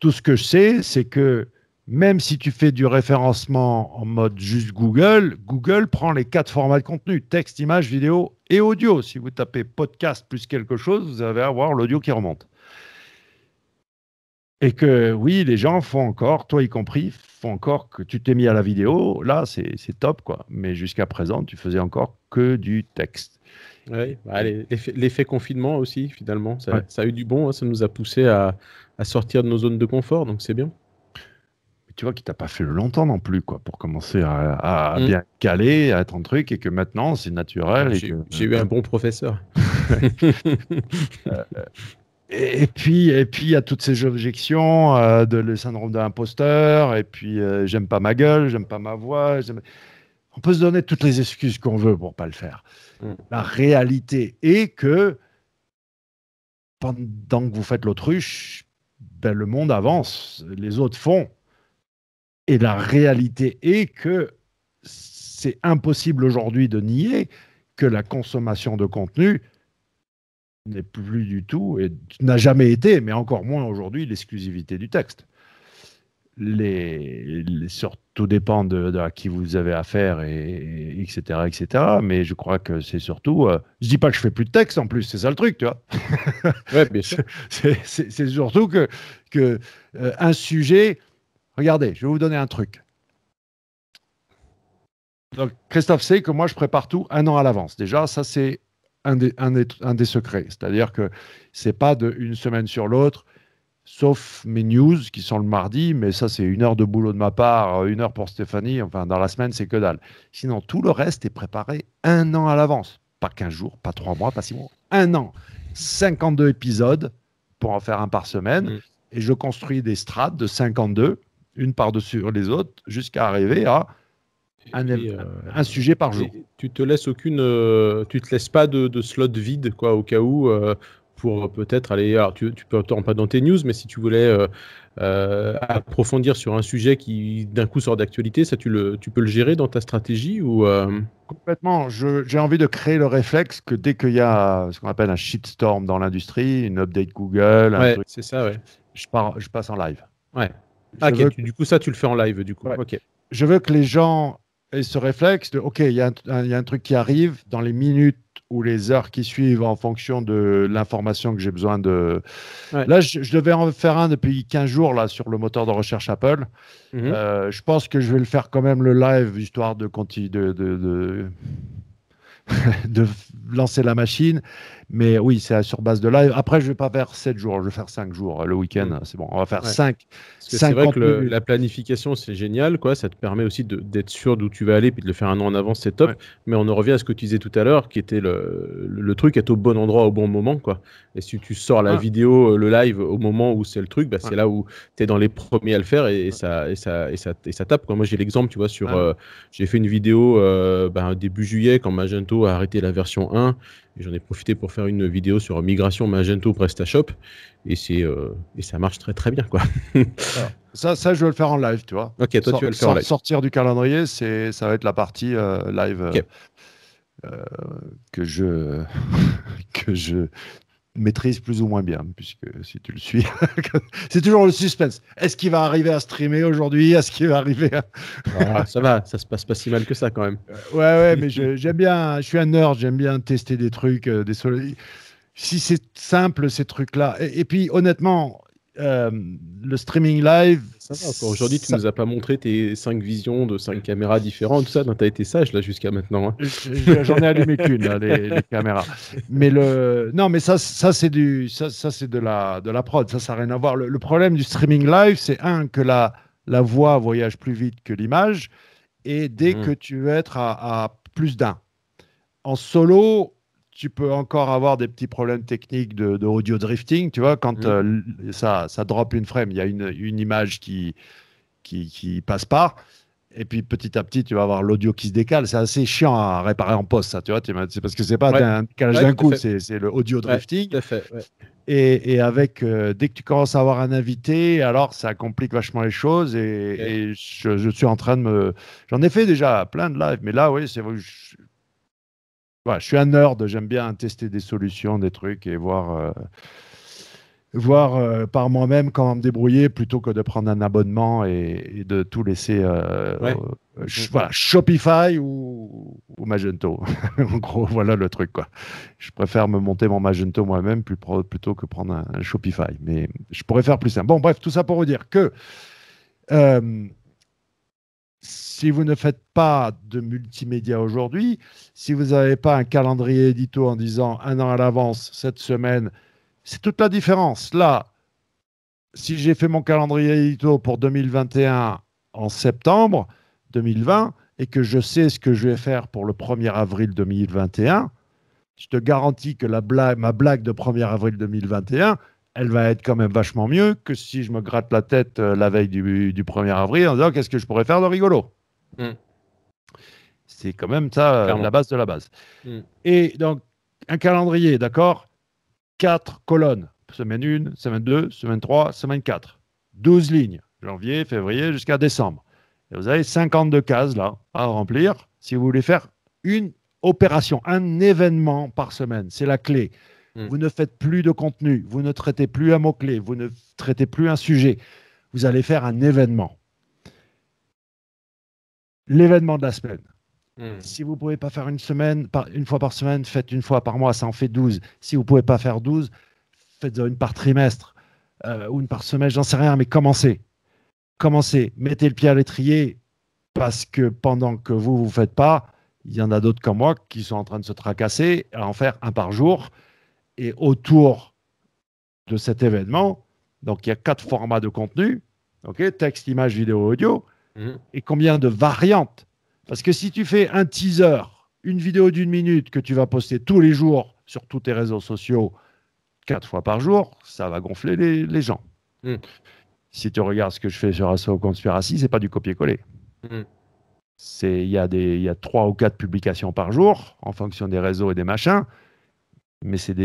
[SPEAKER 3] tout ce que je sais, c'est que même si tu fais du référencement en mode juste Google, Google prend les quatre formats de contenu, texte, image, vidéo et audio. Si vous tapez podcast plus quelque chose, vous allez avoir l'audio qui remonte. Et que oui, les gens font encore, toi y compris, font encore que tu t'es mis à la vidéo. Là, c'est top, quoi. Mais jusqu'à présent, tu faisais encore que du texte. Oui, bah,
[SPEAKER 2] l'effet confinement aussi, finalement, ça, a eu du bon. Hein. ça nous a poussé à sortir de nos zones de confort, donc c'est bien
[SPEAKER 3] tu vois, qui t'a pas fait longtemps non plus, quoi, pour commencer à, mm. bien caler, à être un truc, et que maintenant c'est naturel. Ah, j'ai eu un euh, bon professeur. Euh, et puis, et puis, il y a toutes ces objections euh, de le syndrome de l'imposteur, et puis j'aime pas ma gueule, j'aime pas ma voix. On peut se donner toutes les excuses qu'on veut pour pas le faire. Mm. La réalité est que pendant que vous faites l'autruche, ben, le monde avance, les autres font. Et la réalité est que c'est impossible aujourd'hui de nier que la consommation de contenu n'est plus du tout et n'a jamais été, mais encore moins aujourd'hui, l'exclusivité du texte. Les, surtout tout dépend de, à qui vous avez affaire, et, et, etc., etc. Mais je crois que c'est surtout. Euh, je dis pas que je fais plus de texte en plus, c'est ça le truc, tu vois. ouais, c'est surtout que, que euh, un sujet Regardez, je vais vous donner un truc. Donc, Christophe sait que moi, je prépare tout un an à l'avance. Déjà, ça, c'est un des, secrets. C'est-à-dire que c'est pas d'une semaine sur l'autre, sauf mes news qui sont le mardi, mais ça, c'est une heure de boulot de ma part, euh, une heure pour Stéphanie. Enfin, dans la semaine, c'est que dalle. Sinon, tout le reste est préparé un an à l'avance. Pas 15 jours, pas 3 mois, pas 6 mois. Un an. 52 épisodes pour en faire un par semaine. Mm. Et je construis des strates de 52 une par-dessus les autres, jusqu'à arriver à un, euh, sujet par jour. Tu te laisses
[SPEAKER 2] aucune, euh, tu te laisses pas de, slot vide quoi au cas où euh, pour peut-être aller. Alors tu, tu peux pas dans tes news, mais si tu voulais approfondir sur un sujet qui d'un coup sort d'actualité, ça tu le, tu peux le gérer dans ta stratégie ou
[SPEAKER 3] complètement. J'ai envie de créer le réflexe que dès qu'il y a ce qu'on appelle un shitstorm dans l'industrie, une update Google,
[SPEAKER 2] c'est ça. Ouais. Je, pars, je passe en live. Ouais. Ah, ok, du coup, ça, tu le fais en live,
[SPEAKER 3] du coup. Je veux que les gens aient ce réflexe de OK, il y, y, a un truc qui arrive dans les minutes ou les heures qui suivent en fonction de l'information que j'ai besoin de. Là, je, devais en faire un depuis 15 jours là, sur le moteur de recherche Apple. Mhm. Euh, je pense que je vais le faire quand même le live, histoire de, de, de, lancer la machine. Mais oui, c'est sur base de live. Après, je vais pas faire 7 jours, je vais faire 5 jours euh, le week-end. Mhm. C'est bon, on va faire 5 c'est vrai que la
[SPEAKER 2] planification, c'est génial, quoi. Ça te permet aussi d'être sûr d'où tu vas aller, puis de le faire un an en avance, c'est top. Mais on en revient à ce que tu disais tout à l'heure, qui était le, truc être au bon endroit au bon moment, quoi. Et si tu sors la vidéo, euh, le live au moment où c'est le truc, bah, c'est là où tu es dans les premiers à le faire et, ça, et, ça, et ça, ça, tape. Quoi. Moi, j'ai l'exemple, tu vois, sur. Euh, j'ai fait une vidéo euh, bah, début juillet quand Magento a arrêté la version 1 et j'en ai profité pour faire une vidéo sur migration Magento PrestaShop et c'est et ça marche très très bien quoi.
[SPEAKER 3] Ça, ça, je vais le faire en live, tu vois. Ok, toi, tu le faire en live. Sortir du calendrier, c'est, ça va être la partie euh, live euh, euh, que je que je maîtrise plus ou moins bien, puisque si tu le suis, c'est toujours le suspense. Est-ce qu'il va arriver à streamer aujourd'hui Est-ce qu'il va arriver
[SPEAKER 2] ah, Ça va, ça se passe pas si mal que ça quand même.
[SPEAKER 3] ouais, ouais, mais j'aime bien. Je suis un nerd, j'aime bien tester des trucs, des Si c'est simple ces trucs-là, et, et puis honnêtement euh, le streaming live. Aujourd'hui, tu ne nous as pas montré
[SPEAKER 2] tes cinq visions de cinq caméras différentes, tout ça. Tu as été sage là jusqu'à maintenant. Hein. J'en ai allumé qu'une, les, les, caméras.
[SPEAKER 3] Mais le, non, mais ça, ça c'est du, ça, ça c'est de la, de la prod. Ça, ça n'a rien à voir. Le, problème du streaming live, c'est un que la, la voix voyage plus vite que l'image, et dès mmh. que tu veux être à, à plus d'un. En solo, tu peux encore avoir des petits problèmes techniques de, audio drifting, tu vois, quand mm. euh, ça, ça drop une frame, il y a une, une image qui, qui, passe par. Et puis petit à petit, tu vas avoir l'audio qui se décale. C'est assez chiant à réparer en poste, ça, tu vois. C'est parce que c'est pas un calage d'un coup, c'est le audio drifting. et, et, avec, euh, dès que tu commences à avoir un invité, alors ça complique vachement les choses. Et, je, je, suis en train de me. J'en ai fait déjà plein de lives, mais là, oui, c'est je suis un nerd, j'aime bien tester des solutions, des trucs et voir, euh, voir euh, par moi-même comment me débrouiller plutôt que de prendre un abonnement et, de tout laisser euh, mm. Shopify ou, Magento. en gros, voilà le truc. Quoi. Je préfère me monter mon Magento moi-même plutôt que prendre un, un, Shopify. Mais je pourrais faire plus simple. Bon, bref, tout ça pour vous dire que si vous ne faites pas de multimédia aujourd'hui, si vous n'avez pas un calendrier édito en disant un an à l'avance, cette semaine, c'est toute la différence. Là, si j'ai fait mon calendrier édito pour 2021 en septembre 2020 et que je sais ce que je vais faire pour le 1er avril 2021, je te garantis que ma blague de 1er avril 2021, elle va être quand même vachement mieux que si je me gratte la tête euh, la veille du, 1er avril en disant qu'est-ce que je pourrais faire de rigolo. Hmm. C'est quand même ça, euh, la base de la base. Hmm. Et donc, un calendrier, d'accord Quatre colonnes. Semaine 1, semaine 2, semaine 3, semaine 4. 12 lignes, janvier, février jusqu'à décembre. Et vous avez 52 cases là à remplir si vous voulez faire une opération, un événement par semaine. C'est la clé. Mm. Vous ne faites plus de contenu, vous ne traitez plus un mot-clé, vous ne traitez plus un sujet. Vous allez faire un événement. L'événement de la semaine. Mm. Si vous ne pouvez pas faire une semaine, une fois par semaine, faites une fois par mois, ça en fait 12. Si vous ne pouvez pas faire 12, faites une par trimestre euh, ou une par semaine, j'en sais rien, mais commencez. Commencez, mettez le pied à l'étrier parce que pendant que vous, vous faites pas, il y en a d'autres comme moi qui sont en train de se tracasser à en faire un par jour et autour de cet événement. Donc il y a quatre formats de contenu, texte, image, vidéo, audio, mhm. et combien de variantes. Parce que si tu fais un teaser, une vidéo d'une minute que tu vas poster tous les jours sur tous tes réseaux sociaux, quatre fois par jour, ça va gonfler les, gens. Mhm. Si tu regardes ce que je fais sur Asso Conspiracy, c'est pas du copier-coller. Mhm. Il y, y a trois ou quatre publications par jour en fonction des réseaux et des machins mais c'est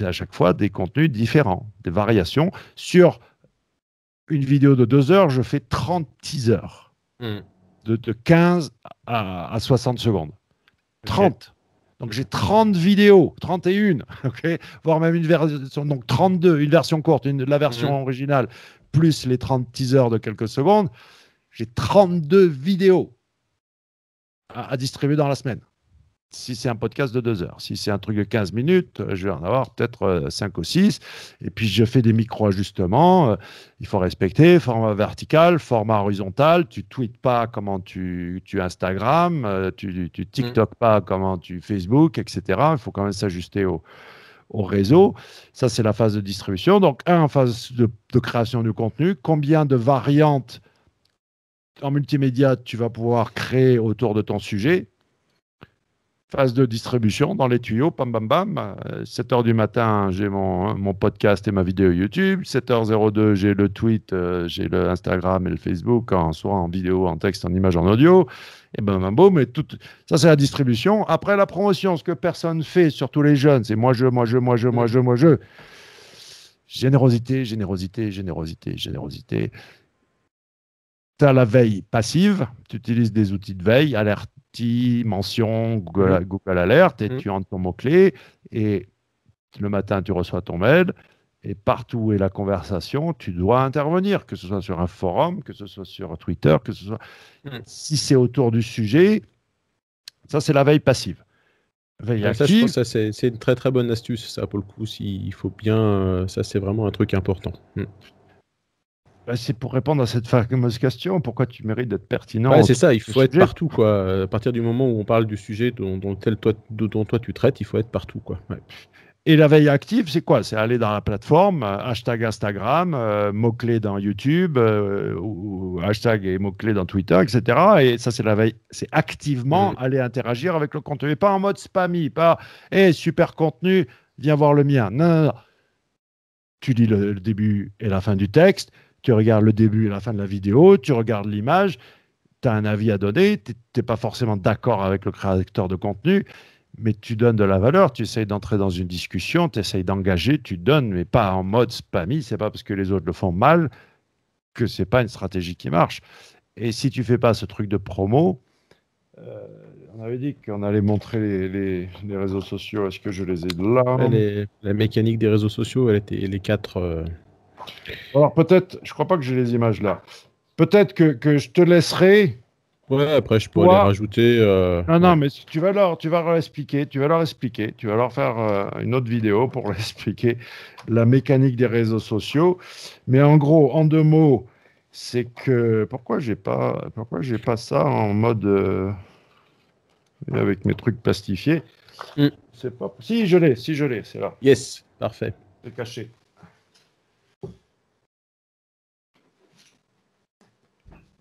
[SPEAKER 3] à chaque fois des contenus différents, des variations. Sur une vidéo de 2 heures, je fais 30 teasers hmm. de, 15 à, 60 secondes. 30. Donc j'ai 30 vidéos, 31, voire même une version, donc 32, une version courte, la version hmm. originale, plus les 30 teasers de quelques secondes. J'ai 32 vidéos à distribuer dans la semaine si c'est un podcast de deux heures. Si c'est un truc de 15 minutes, je vais en avoir peut-être 5 euh, ou 6. Et puis, je fais des micro-ajustements. Euh, il faut respecter format vertical, format horizontal. Tu tweets pas comment tu, tu Instagram, euh, tu, tu mm. TikTok pas comment tu Facebook, etc. Il faut quand même s'ajuster au, au réseau. Ça, c'est la phase de distribution. Donc, un, phase de, de création du contenu. Combien de variantes en multimédia tu vas pouvoir créer autour de ton sujet phase de distribution dans les tuyaux, pam bam bam. 7h du matin, j'ai mon, mon, podcast et ma vidéo YouTube. 7h02, j'ai le tweet, euh, j'ai le Instagram et le Facebook, en, soit en vidéo, en texte, en image, en audio. Et bam, bam bam, tout. Ça, c'est la distribution. Après la promotion, ce que personne fait, surtout les jeunes, c'est moi, je, moi, je, moi, je, moi, je, moi, je. Générosité, générosité, générosité, générosité. Tu as la veille passive, tu utilises des outils de veille, alerte mention mm. Google, Alert et mm. tu entres ton mot-clé et le matin tu reçois ton mail et partout où est la conversation, tu dois intervenir, que ce soit sur un forum, que ce soit sur Twitter, que ce soit mm. si c'est autour du sujet, ça c'est la veille passive. Veille ah, active,
[SPEAKER 2] ça, c'est une très très bonne astuce, ça pour le coup, s'il faut bien, euh, ça c'est vraiment
[SPEAKER 3] un truc important. Bah, c'est pour répondre à cette fameuse question, pourquoi tu mérites d'être pertinent C'est ça, il
[SPEAKER 2] faut être partout. Quoi. À partir du moment où on parle du sujet dont, toi,
[SPEAKER 3] tu traites, il faut être partout. Quoi. Et la veille active, c'est quoi C'est aller dans la plateforme, hashtag Instagram, euh, mots mot-clé dans YouTube, euh, ou, hashtag et mot-clé dans Twitter, etc. Et ça, c'est la veille, c'est activement aller interagir avec le contenu. Et pas en mode spammy, pas hé, eh, super contenu, viens voir le mien. Non, non, non. Tu lis le début et la fin du texte tu regardes le début et la fin de la vidéo, tu regardes l'image, tu as un avis à donner, tu n'es pas forcément d'accord avec le créateur de contenu, mais tu donnes de la valeur, tu essayes d'entrer dans une discussion, tu essayes d'engager, tu donnes, mais pas en mode spammy, c'est pas parce que les autres le font mal que c'est pas une stratégie qui marche. Et si tu fais pas ce truc de promo, euh, on avait dit qu'on allait montrer les, réseaux sociaux. Est-ce que je les ai là La mécanique des réseaux sociaux, elle était les quatre. Euh, alors peut-être, je crois pas que j'ai les images là. Peut-être que, je te laisserai.
[SPEAKER 2] Ouais, après je pourrais rajouter. Euh,
[SPEAKER 3] non, non, mais tu vas leur, tu vas leur expliquer, tu vas leur expliquer, tu vas leur faire euh, une autre vidéo pour leur expliquer la mécanique des réseaux sociaux. Mais en gros, en deux mots, c'est que pourquoi j'ai pas, pourquoi j'ai pas ça en mode euh, avec mes trucs pastifiés. Mm. C'est pas. Si je l'ai, si je l'ai, c'est là. Yes, parfait. C'est caché.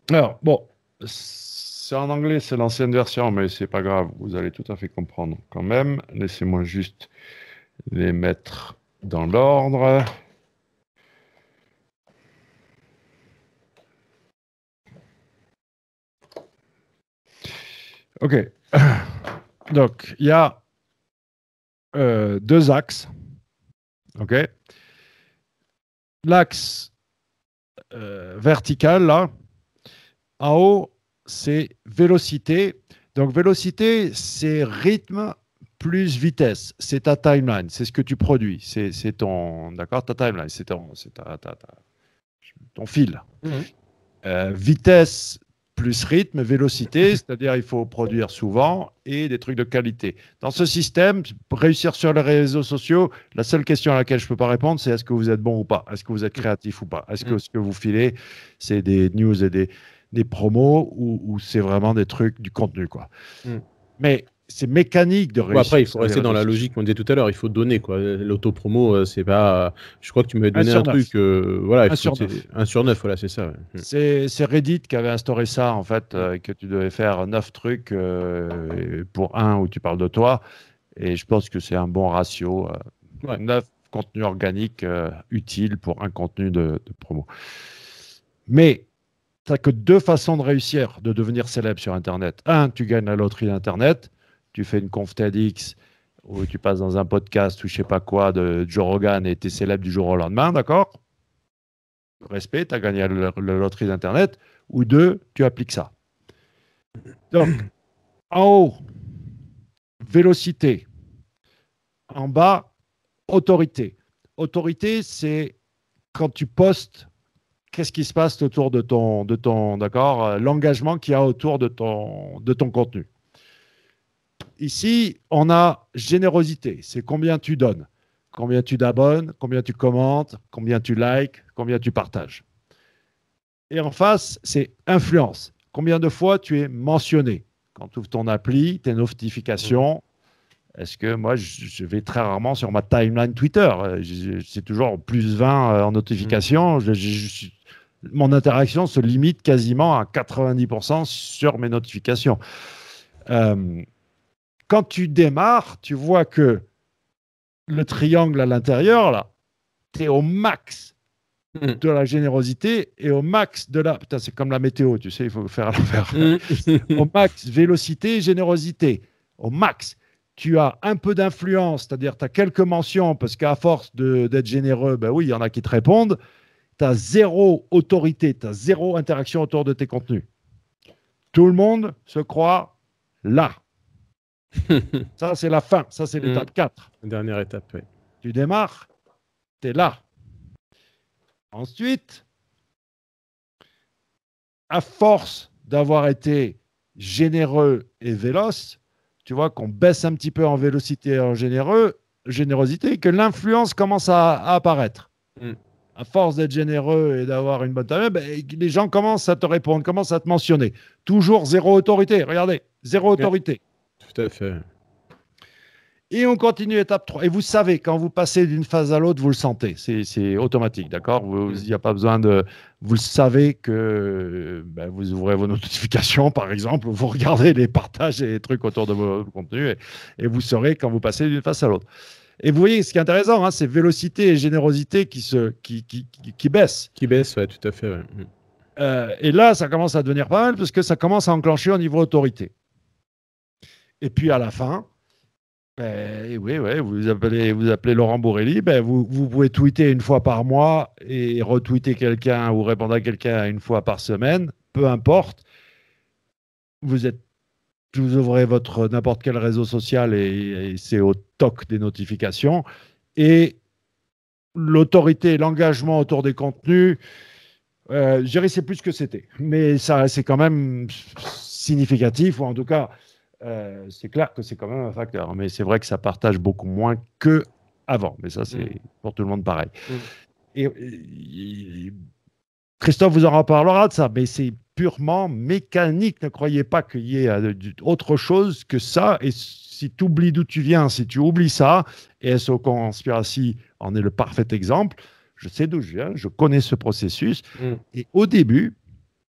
[SPEAKER 3] Alors, bon, c'est en anglais, c'est l'ancienne version, mais c'est pas grave, vous allez tout à fait comprendre quand même. Laissez-moi juste les mettre dans l'ordre. Ok. Donc, il y a euh, deux axes. Ok. L'axe euh, vertical, là, en haut, c'est vélocité. Donc vélocité, c'est rythme plus vitesse. C'est ta timeline, c'est ce que tu produis. C'est ton, d'accord, ta timeline, c'est ton, ta, ta, ton fil. Mhm. Euh, vitesse plus rythme, vélocité, c'est-à-dire il faut produire souvent et des trucs de qualité. Dans ce système, réussir sur les réseaux sociaux, la seule question à laquelle je ne peux pas répondre, c'est est-ce que vous êtes bon ou pas Est-ce que vous êtes mhm. créatif ou pas Est-ce que mhm. ce que vous filez, c'est des news et des, des promos ou c'est vraiment des trucs, du contenu. quoi. Hmm. Mais c'est mécanique de réussir. après, il faut rester dans la logique
[SPEAKER 2] qu'on disait tout à l'heure. Il faut donner quoi. promo euh, c'est pas. Je crois que tu m'avais donné un, truc. Euh, voilà, un sur, neuf, Voilà, c'est ça. Hmm.
[SPEAKER 3] C'est Reddit qui avait instauré ça en fait, hmm. euh, que tu devais faire neuf trucs pour un où tu parles de toi. Et je pense que c'est un bon ratio. Neuf contenu contenus organiques utiles pour un contenu de promo. Mais n'as que deux façons de réussir, de devenir célèbre sur Internet. Un, tu gagnes la loterie d'Internet, tu fais une conf TEDx ou tu passes dans un podcast ou je sais pas quoi de Joe Rogan et tu es célèbre du jour au lendemain, d'accord Respect, tu as gagné la, la loterie d'Internet. Ou deux, tu appliques ça. Donc, en haut, vélocité. En bas, autorité. Autorité, c'est quand tu postes qu'est-ce qui se passe autour de ton, de ton d'accord, euh, l'engagement qu'il y a autour de ton, de ton contenu. Ici, on a générosité, c'est combien tu donnes, combien tu d'abonnes, combien tu commentes, combien tu likes, combien tu partages. Et en face, c'est influence, combien de fois tu es mentionné. Quand tu ouvres ton appli, tes notifications, est-ce que moi, je vais très rarement sur ma timeline Twitter euh, C'est toujours plus 20 euh, en notification. Mm mon interaction se limite quasiment à 90% sur mes notifications. Euh, quand tu démarres, tu vois que le triangle à l'intérieur, là, tu es au max hmm. de la générosité et au max de la... Putain, c'est comme la météo, tu sais, il faut faire à hmm. l'envers. au max, vélocité, générosité. Au max tu as un peu d'influence, c'est-à-dire tu as quelques mentions, parce qu'à force d'être généreux, ben oui, il y en a qui te répondent tu zéro autorité, tu zéro interaction autour de tes contenus. Tout le monde se croit là. ça, c'est la fin. Ça, c'est mm. l'étape mmh. 4. Dernière étape, Tu démarres, tu es là. Ensuite, à force d'avoir été généreux et véloce, tu vois qu'on baisse un petit peu en vélocité et en généreux, générosité, et que l'influence commence à, apparaître. Mm à force d'être généreux et d'avoir une bonne taille, ben, les gens commencent à te répondre, commencent à te mentionner. Toujours zéro autorité, regardez, zéro autorité. Tout à fait. Et on continue étape 3. Et vous savez, quand vous passez d'une phase à l'autre, vous le sentez. C'est automatique, d'accord mm. Il n'y a pas besoin de. Vous le savez que ben, vous ouvrez vos notifications, par exemple, vous regardez les partages et les trucs autour de vos contenus, et, et vous saurez quand vous passez d'une phase à l'autre. Et vous voyez, ce qui est intéressant, hein, c'est vélocité et générosité qui, se, qui, qui, qui, baissent. Qui baissent, oui, tout à fait. Mm. Euh, et là, ça commence à devenir pas mal parce que ça commence à enclencher au niveau autorité. Et puis à la fin, ben, oui, vous appelez, vous appelez Laurent Bourrelli, ben vous, vous, pouvez tweeter une fois par mois et retweeter quelqu'un ou répondre à quelqu'un une fois par semaine, peu importe. Vous êtes vous ouvrez votre n'importe quel réseau social et, c'est au toc des notifications. Et l'autorité l'engagement autour des contenus, euh, je dirais c'est plus que c'était. Mais ça, c'est quand même significatif, ou en tout cas, euh, c'est clair que c'est quand même un facteur. Mais c'est vrai que ça partage beaucoup moins que avant. Mais ça, c'est mm. pour tout le monde pareil. Mm. et, Christophe vous en reparlera de ça, mais c'est purement mécanique. Ne croyez pas qu'il y ait euh, autre chose que ça. Et si tu oublies d'où tu viens, si tu oublies ça, et SO Conspiracy en est le parfait exemple, je sais d'où je viens, je connais ce processus. Mm. Et au début,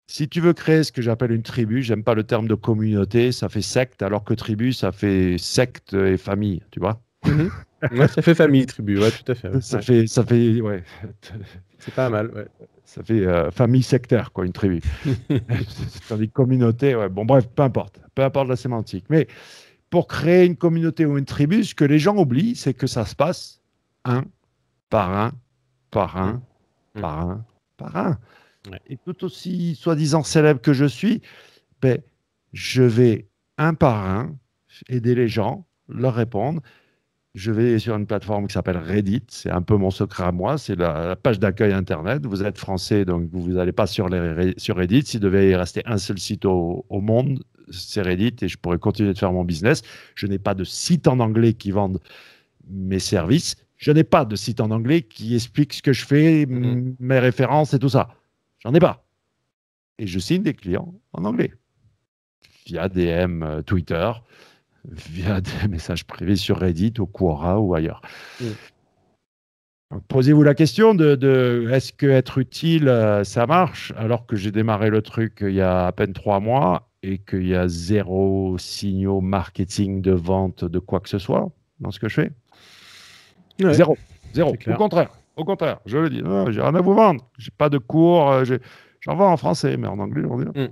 [SPEAKER 3] si tu veux créer ce que j'appelle une tribu, j'aime pas le terme de communauté, ça fait secte, alors que tribu, ça fait secte et famille, tu vois. Mhm. ça fait famille, tribu, ouais, tout à fait. Ça fait, ça fait, ouais. C'est pas mal, ouais ça fait euh, famille sectaire, quoi, une tribu. Tandis dit communauté, ouais, bon, bref, peu importe, peu importe la sémantique. Mais pour créer une communauté ou une tribu, ce que les gens oublient, c'est que ça se passe un par un, par un, mm. par un, par un. Et tout aussi soi-disant célèbre que je suis, ben, je vais un par un aider les gens, leur répondre je vais sur une plateforme qui s'appelle Reddit. C'est un peu mon secret à moi. C'est la, page d'accueil Internet. Vous êtes français, donc vous n'allez pas sur, sur Reddit. S'il devait y rester un seul site au, monde, c'est Reddit et je pourrais continuer de faire mon business. Je n'ai pas de site en anglais qui vende mes services. Je n'ai pas de site en anglais qui explique ce que je fais, mm-hmm. mes références et tout ça. J'en ai pas. Et je signe des clients en anglais via DM, euh, Twitter via des messages privés sur Reddit ou Quora ou ailleurs. Posez-vous la question de, est-ce que être utile, euh, ça marche Alors que j'ai démarré le truc euh, il y a à peine trois mois et qu'il y a zéro signaux marketing de vente de quoi que ce soit dans ce que je fais. Zéro. Zéro. Au contraire. Au contraire. Je le dis. j'ai rien à vous vendre. J'ai pas de cours. Euh, j'en vends en français, mais en anglais, on mm.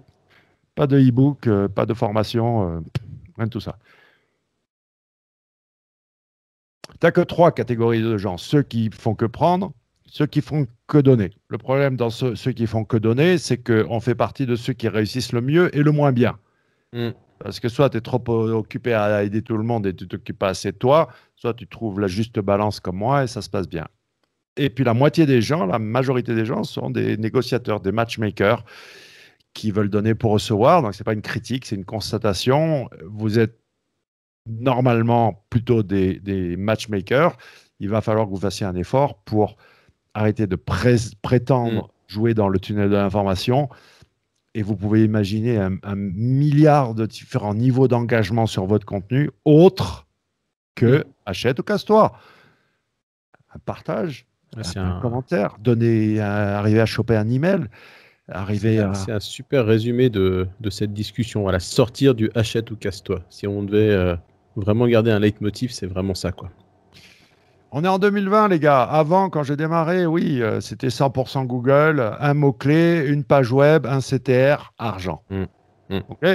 [SPEAKER 3] Pas de e-book, pas de formation, rien de tout ça. Tu que trois catégories de gens. Ceux qui font que prendre, ceux qui font que donner. Le problème dans ceux qui font que donner, c'est qu'on fait partie de ceux qui réussissent le mieux et le moins bien. Mm. Parce que soit tu es trop occupé à aider tout le monde et tu t'occupes pas assez de toi, soit tu trouves la juste balance comme moi et ça se passe bien. Et puis la moitié des gens, la majorité des gens sont des négociateurs, des matchmakers qui veulent donner pour recevoir. Donc ce n'est pas une critique, c'est une constatation. Vous êtes normalement plutôt des, matchmakers, il va falloir que vous fassiez un effort pour arrêter de prétendre mm. jouer dans le tunnel de l'information. Et vous pouvez imaginer un, milliard de différents niveaux d'engagement sur votre contenu, autre que achète ou casse-toi. Un partage, ah, un, commentaire, donner, arriver à choper un email. C'est à...
[SPEAKER 2] un super résumé de, de, cette discussion. la sortir du achète ou casse-toi. Si on devait euh, Vraiment garder un leitmotiv, c'est vraiment ça, quoi.
[SPEAKER 3] On est en 2020, les gars. Avant, quand j'ai démarré, oui, euh, c'était 100% Google, un mot-clé, une page web, un CTR,
[SPEAKER 1] argent. Mm, mm.
[SPEAKER 3] OK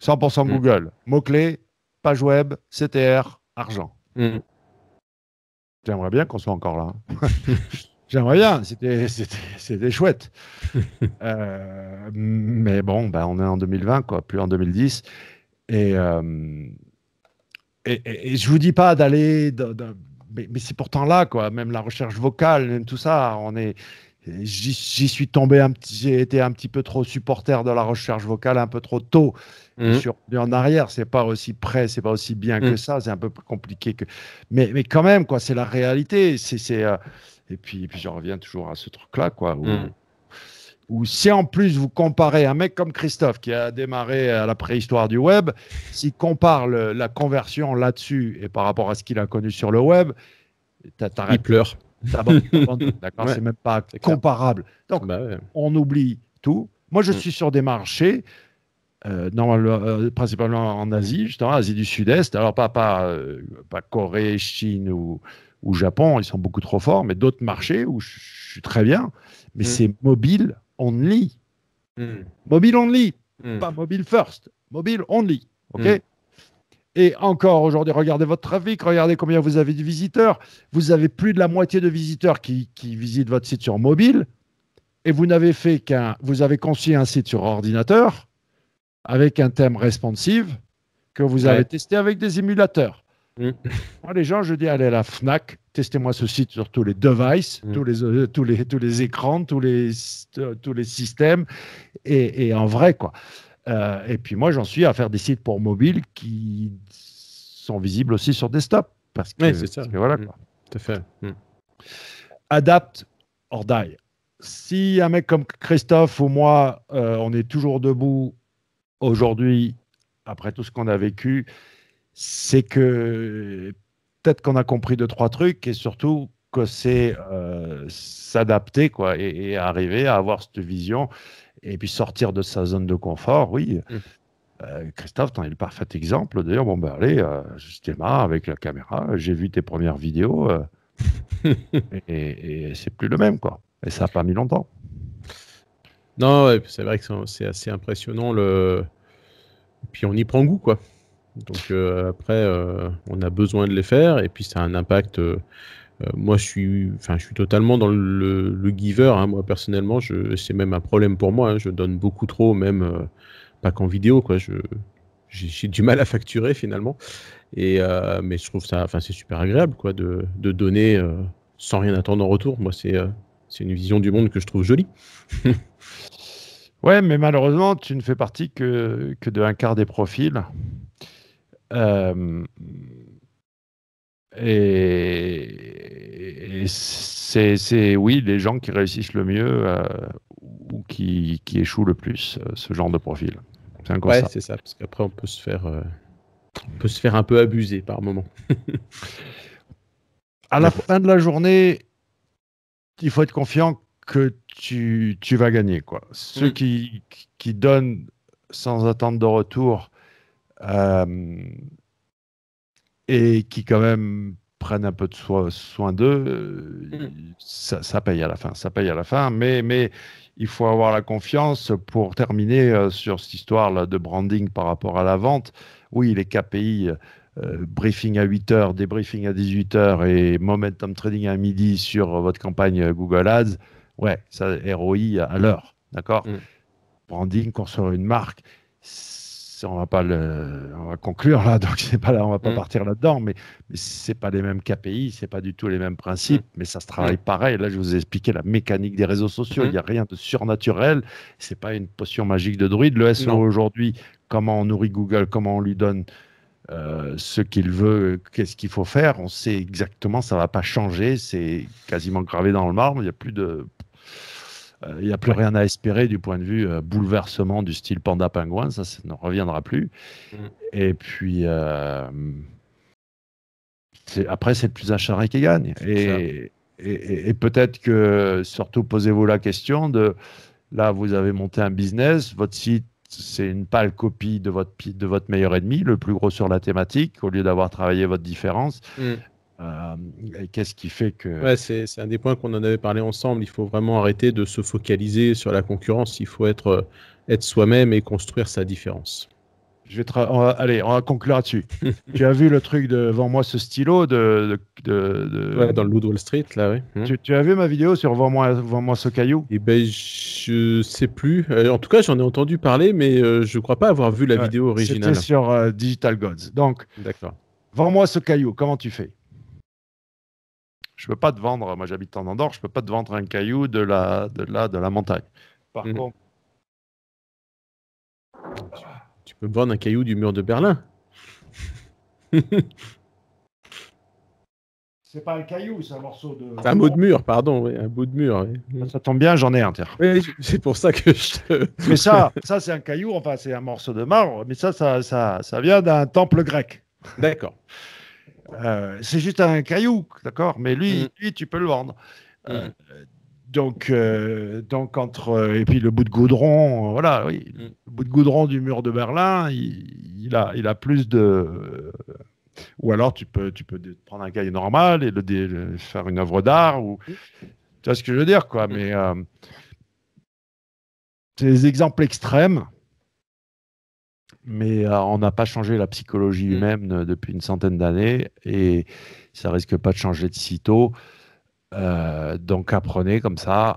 [SPEAKER 3] 100% mm. Google, mot-clé, page web, CTR, argent. J'aimerais bien qu'on soit encore là. Hein. J'aimerais bien, c'était chouette. Euh, mais bon, ben, on est en 2020, quoi, plus en 2010. Et. Euh, et, je je vous dis pas d'aller, mais, c'est pourtant là, quoi. Même la recherche vocale, même tout ça, on est. J'y suis tombé un petit, j'ai été un petit peu trop supporter de la recherche vocale un peu trop tôt. Mmh. Sur, en arrière, c'est pas aussi près, c'est pas aussi bien que mmh. ça, c'est un peu plus compliqué que. Mais, mais quand même, quoi, c'est la réalité. C'est, euh, et puis, puis, je reviens toujours à ce truc-là, quoi. Mmh ou si en plus vous comparez un mec comme Christophe qui a démarré à la préhistoire du web, s'il compare la conversion là-dessus et par rapport à ce qu'il a connu sur le web, il pleure. D'accord, c'est même pas comparable. Donc bah on oublie tout. Moi, je mm. suis sur des marchés. Euh, non, euh, principalement en Asie, justement, Asie du Sud-Est. Alors, pas, pas, euh, Corée, Chine ou, Japon, ils sont beaucoup trop forts, mais d'autres marchés où je suis très bien. Mais mm. c'est mobile, on lit. Hmm. Mobile only, lit, hmm. pas mobile first, mobile only. OK hmm. Et encore aujourd'hui, regardez votre trafic, regardez combien vous avez de visiteurs. Vous avez plus de la moitié de visiteurs qui, qui visitent votre site sur mobile. Et vous n'avez fait qu'un. Vous avez conçu un site sur ordinateur avec un thème responsive que vous avez testé avec des émulateurs. Moi, les gens, je dis allez à la FNAC, testez-moi ce site sur tous les devices, mm. tous, les, euh, tous, les, tous les écrans, tous les, euh, tous les systèmes, et, en vrai, quoi. Euh, et puis moi, j'en suis à faire des sites pour mobile qui sont visibles aussi sur desktop. Parce que, oui, c'est ça. Mais voilà, mm. quoi. Tout à fait. Mm. Adapt or die. Si un mec comme Christophe ou moi, on est toujours debout aujourd'hui, après tout ce qu'on a vécu, c'est que peut-être qu'on a compris deux, trois trucs et surtout que c'est euh, s'adapter quoi et, arriver à avoir cette vision et puis sortir de sa zone de confort, oui. Mmh. Euh, Christophe, tu en es le parfait exemple. D'ailleurs, bon, ben allez, euh, j'étais marre avec la caméra, j'ai vu tes premières vidéos euh, et, c'est plus le même, quoi. Et ça n'a pas mis longtemps.
[SPEAKER 2] Non, c'est vrai que c'est assez impressionnant. Le... puis on y prend goût, quoi. Donc euh, après, euh, on a besoin de les faire et puis ça a un impact euh, moi, je suis, enfin, totalement dans le, giver. Hein. Moi, personnellement, c'est même un problème pour moi. Hein. Je donne beaucoup trop, même pas qu'en vidéo. Quoi. j'ai, du mal à facturer finalement. mais je trouve ça, enfin, c'est super agréable quoi, de, donner sans rien attendre en retour. Moi, c'est, une
[SPEAKER 3] vision du monde que je trouve jolie. ouais, mais malheureusement, tu ne fais partie que, que d'un quart des profils. Euh, et, c'est c'est, oui, les gens qui réussissent le mieux euh, ou qui, qui, échouent le plus, euh, ce genre de profil. C'est
[SPEAKER 2] c'est ça, parce qu'après, on peut se faire. on peut se faire un peu abuser par moment.
[SPEAKER 3] à la fin de la journée, il faut être confiant que tu, tu vas gagner. Quoi. Ceux mm. qui, qui donnent sans attendre de retour euh, et qui quand même prennent un peu de soin d'eux, euh, mmh. ça, ça, paye à la fin, ça paye à la fin, mais, mais il faut avoir la confiance pour terminer euh, sur cette histoire de branding par rapport à la vente. Oui, les KPI, briefing à 8 heures, débriefing à 18 heures et momentum trading à midi sur votre campagne Google Ads, ouais, ça ROI à l'heure, d'accord mmh. Branding, construire une marque, on va pas le, conclure là, donc c'est pas là, on va pas mm. partir là-dedans, mais, mais c'est pas les mêmes KPI, c'est pas du tout les mêmes principes, mm. mais ça se travaille pareil. Là, je vous ai expliqué la mécanique des réseaux sociaux, mm. il n'y a rien de surnaturel, c'est pas une potion magique de druide. Le SEO aujourd'hui, comment on nourrit Google, comment on lui donne euh, ce qu'il veut, qu'est-ce qu'il faut faire, on sait exactement, ça va pas changer, c'est quasiment gravé dans le marbre, il n'y a plus de, euh, il n'y a plus rien à espérer du point de vue euh, bouleversement du style panda-pingouin, ça, ça, ne reviendra plus. Mm. Et puis, euh, après, c'est le plus acharné qui gagne. Et, peut-être que, surtout, posez-vous la question de, là, vous avez monté un business, votre site, c'est une pâle copie de votre, de votre meilleur ennemi, le plus gros sur la thématique, au lieu d'avoir travaillé votre différence. Mm. Euh, qu'est-ce qui fait que... Ouais,
[SPEAKER 2] c'est un des points qu'on en avait parlé ensemble. Il faut vraiment arrêter de se focaliser sur la concurrence. Il faut être, euh, être soi-même et construire sa
[SPEAKER 3] différence. Je vais Allez, on va conclure là-dessus. tu as vu le truc devant moi, ce stylo de, dans le Loot Wall Street, là, oui. Hein? Tu, as vu ma vidéo sur vends-moi
[SPEAKER 2] -moi ce caillou Eh ben, je sais plus. Euh, en tout cas, j'en ai entendu parler, mais je ne
[SPEAKER 3] crois pas avoir vu la vidéo originale. C'était sur Digital Gods. Donc, vends-moi ce caillou. Comment tu fais je peux pas te vendre, moi j'habite en Andorre, je peux pas te vendre un caillou de la, de la, de la montagne. Par mm. contre.
[SPEAKER 2] Tu peux me vendre un caillou du mur de Berlin.
[SPEAKER 3] C'est pas un caillou, c'est un morceau de. Un bout de
[SPEAKER 2] mur, pardon, oui, un bout de mur.
[SPEAKER 3] Ça tombe bien, j'en ai un, c'est pour ça que je te... Mais ça, ça c'est un caillou, enfin, c'est un morceau de marbre, mais ça, ça vient d'un temple grec. D'accord. Euh, c'est juste un caillou, d'accord Mais lui, mm. lui, tu peux le vendre. Euh, mm. donc, euh, donc entre et puis le bout de goudron, voilà, oui, mm. le bout de goudron du mur de Berlin, il, a, il a plus de. Ou alors tu peux, tu peux prendre un caillou normal et le, faire une œuvre d'art ou. Tu vois ce que je veux dire, quoi Mais c'est des exemples extrêmes mais euh, on n'a pas changé la psychologie mm. humaine euh, depuis une centaine d'années et ça risque pas de changer de sitôt. Euh, donc apprenez comme ça.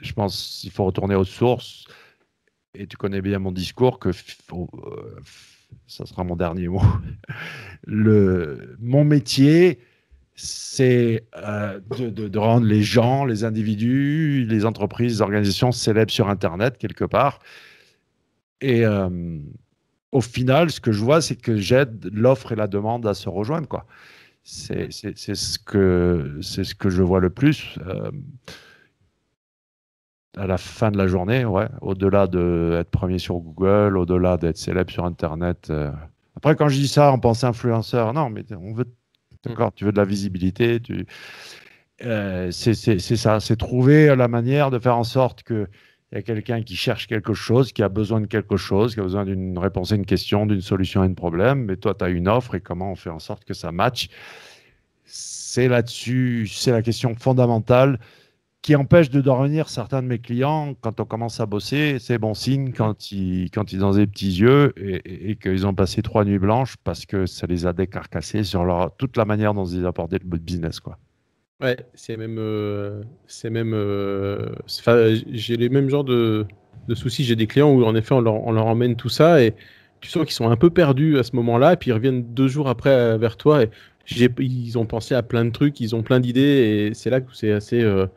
[SPEAKER 3] je pense qu'il faut retourner aux sources. Et tu connais bien mon discours que ça sera mon dernier mot. mon métier, c'est de, rendre les gens, les individus, les entreprises, les organisations célèbres sur Internet quelque part. Et euh, au final, ce que je vois, c'est que j'aide l'offre et la demande à se rejoindre. Quoi. C'est, c'est, c'est ce, que, c'est ce que je vois le plus. Euh, à la fin de la journée, ouais, au-delà d'être premier sur Google, au-delà d'être célèbre sur Internet. Euh. Après, quand je dis ça, on pense influenceur. Non, mais on veut, d'accord, mm. tu veux de la visibilité. Tu... c'est, c'est, c'est ça, c'est trouver la manière de faire en sorte que il y a quelqu'un qui cherche quelque chose, qui a besoin de quelque chose, qui a besoin d'une réponse à une question, d'une solution à un problème, mais toi, tu as une offre et comment on fait en sorte que ça matche C'est là-dessus, c'est la question fondamentale qui empêche de dormir certains de mes clients quand on commence à bosser. C'est bon signe quand ils, quand ils ont des petits yeux et, qu'ils ont passé trois nuits blanches parce que ça les a décarcassés sur leur, toute la manière dont ils apportaient le business. quoi.
[SPEAKER 2] Ouais, c'est même. Euh, c'est même euh, j'ai les mêmes genres de, soucis. J'ai des clients où, en effet, on leur, emmène tout ça et tu sens qu'ils sont un peu perdus à ce moment-là, et puis ils reviennent deux jours après euh, vers toi et ils ont pensé à plein de trucs, ils ont plein d'idées et c'est là que c'est assez. Euh,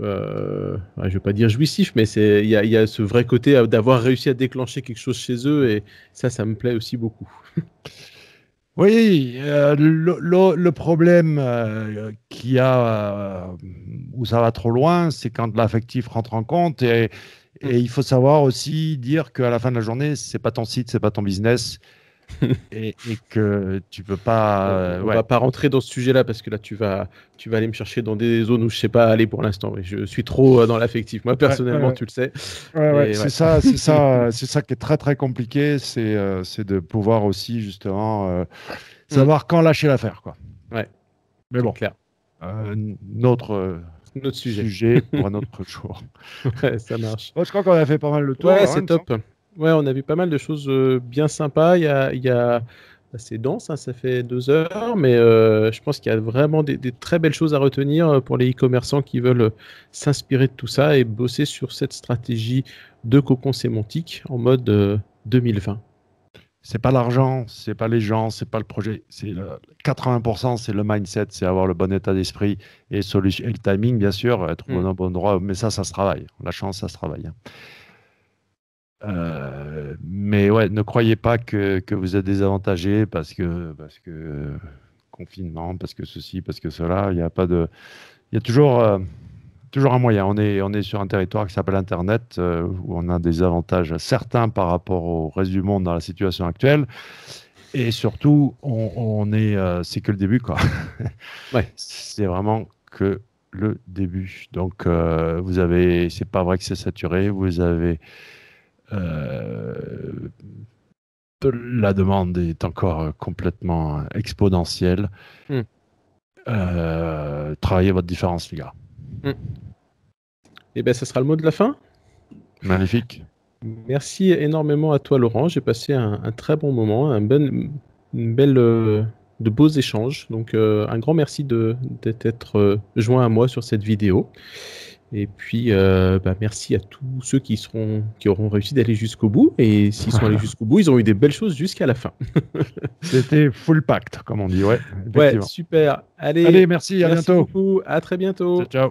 [SPEAKER 2] euh, je vais pas dire jouissif, mais il y, y, a ce vrai côté d'avoir réussi à déclencher quelque chose chez eux et ça, ça me plaît aussi beaucoup.
[SPEAKER 3] Oui, euh, le, problème euh, qui a, euh, où ça va trop loin, c'est quand l'affectif rentre en compte et, et, mm. il faut savoir aussi dire qu'à la fin de la journée, c'est pas ton site, c'est pas ton business, et, que
[SPEAKER 2] tu peux pas. on euh, va pas rentrer dans ce sujet-là parce que là tu vas, tu vas aller me chercher dans des zones où je sais
[SPEAKER 3] pas aller pour l'instant. Je suis trop euh, dans l'affectif. Moi personnellement, tu le sais. C'est ça, c'est ça, euh, c'est ça qui est très très compliqué. C'est, c'est de pouvoir aussi justement mm. savoir quand lâcher l'affaire, quoi. Ouais. Mais bon. Clair. notre notre sujet. pour un autre jour. ça marche. je crois qu'on a fait pas mal le tour. Ouais, hein, c'est
[SPEAKER 2] top. Ouais, on a vu pas mal de choses euh, bien sympas. Il y a, bah, c'est dense, hein, ça fait deux heures, mais euh, je pense qu'il y a vraiment des, très belles choses à retenir euh, pour les e-commerçants qui veulent s'inspirer de tout ça et bosser sur cette stratégie de cocon sémantique
[SPEAKER 3] en mode 2020. 2020. C'est pas l'argent, c'est pas les gens, c'est pas le projet. C'est 80%, c'est le mindset, c'est avoir le bon état d'esprit et, le timing, bien sûr, être mm. au bon endroit. Mais ça, ça se travaille. La chance, ça se travaille. Hein. Euh, mais ouais, ne croyez pas que, que, vous êtes désavantagé parce que, parce que confinement, parce que ceci, parce que cela. Il n'y a pas de. Il y a toujours, euh, toujours un moyen. On est, on est sur un territoire qui s'appelle Internet euh, où on a des avantages certains par rapport au reste du monde dans la situation actuelle. Et surtout, on, on est, c'est que le début, quoi. ouais. C'est vraiment que le début. Donc, vous avez, c'est pas vrai que c'est saturé. Vous avez euh, la demande est encore complètement exponentielle. Hmm. Euh, travaillez votre différence, les gars.
[SPEAKER 2] Hmm. Et eh bien, ça sera le mot de la fin.
[SPEAKER 3] Magnifique.
[SPEAKER 2] Merci énormément à toi, Laurent. J'ai passé un, très bon moment, un belle, euh, de beaux échanges. Donc, un grand merci d'être joint à moi sur cette vidéo. Et puis, euh, bah, merci à tous ceux qui, seront, qui auront réussi d'aller jusqu'au bout. Et s'ils sont allés jusqu'au bout, ils ont eu des belles choses jusqu'à la fin. C'était full
[SPEAKER 1] pact, comme on dit. Ouais, super. Allez, Allez merci, à bientôt.
[SPEAKER 2] à très bientôt. ciao. ciao.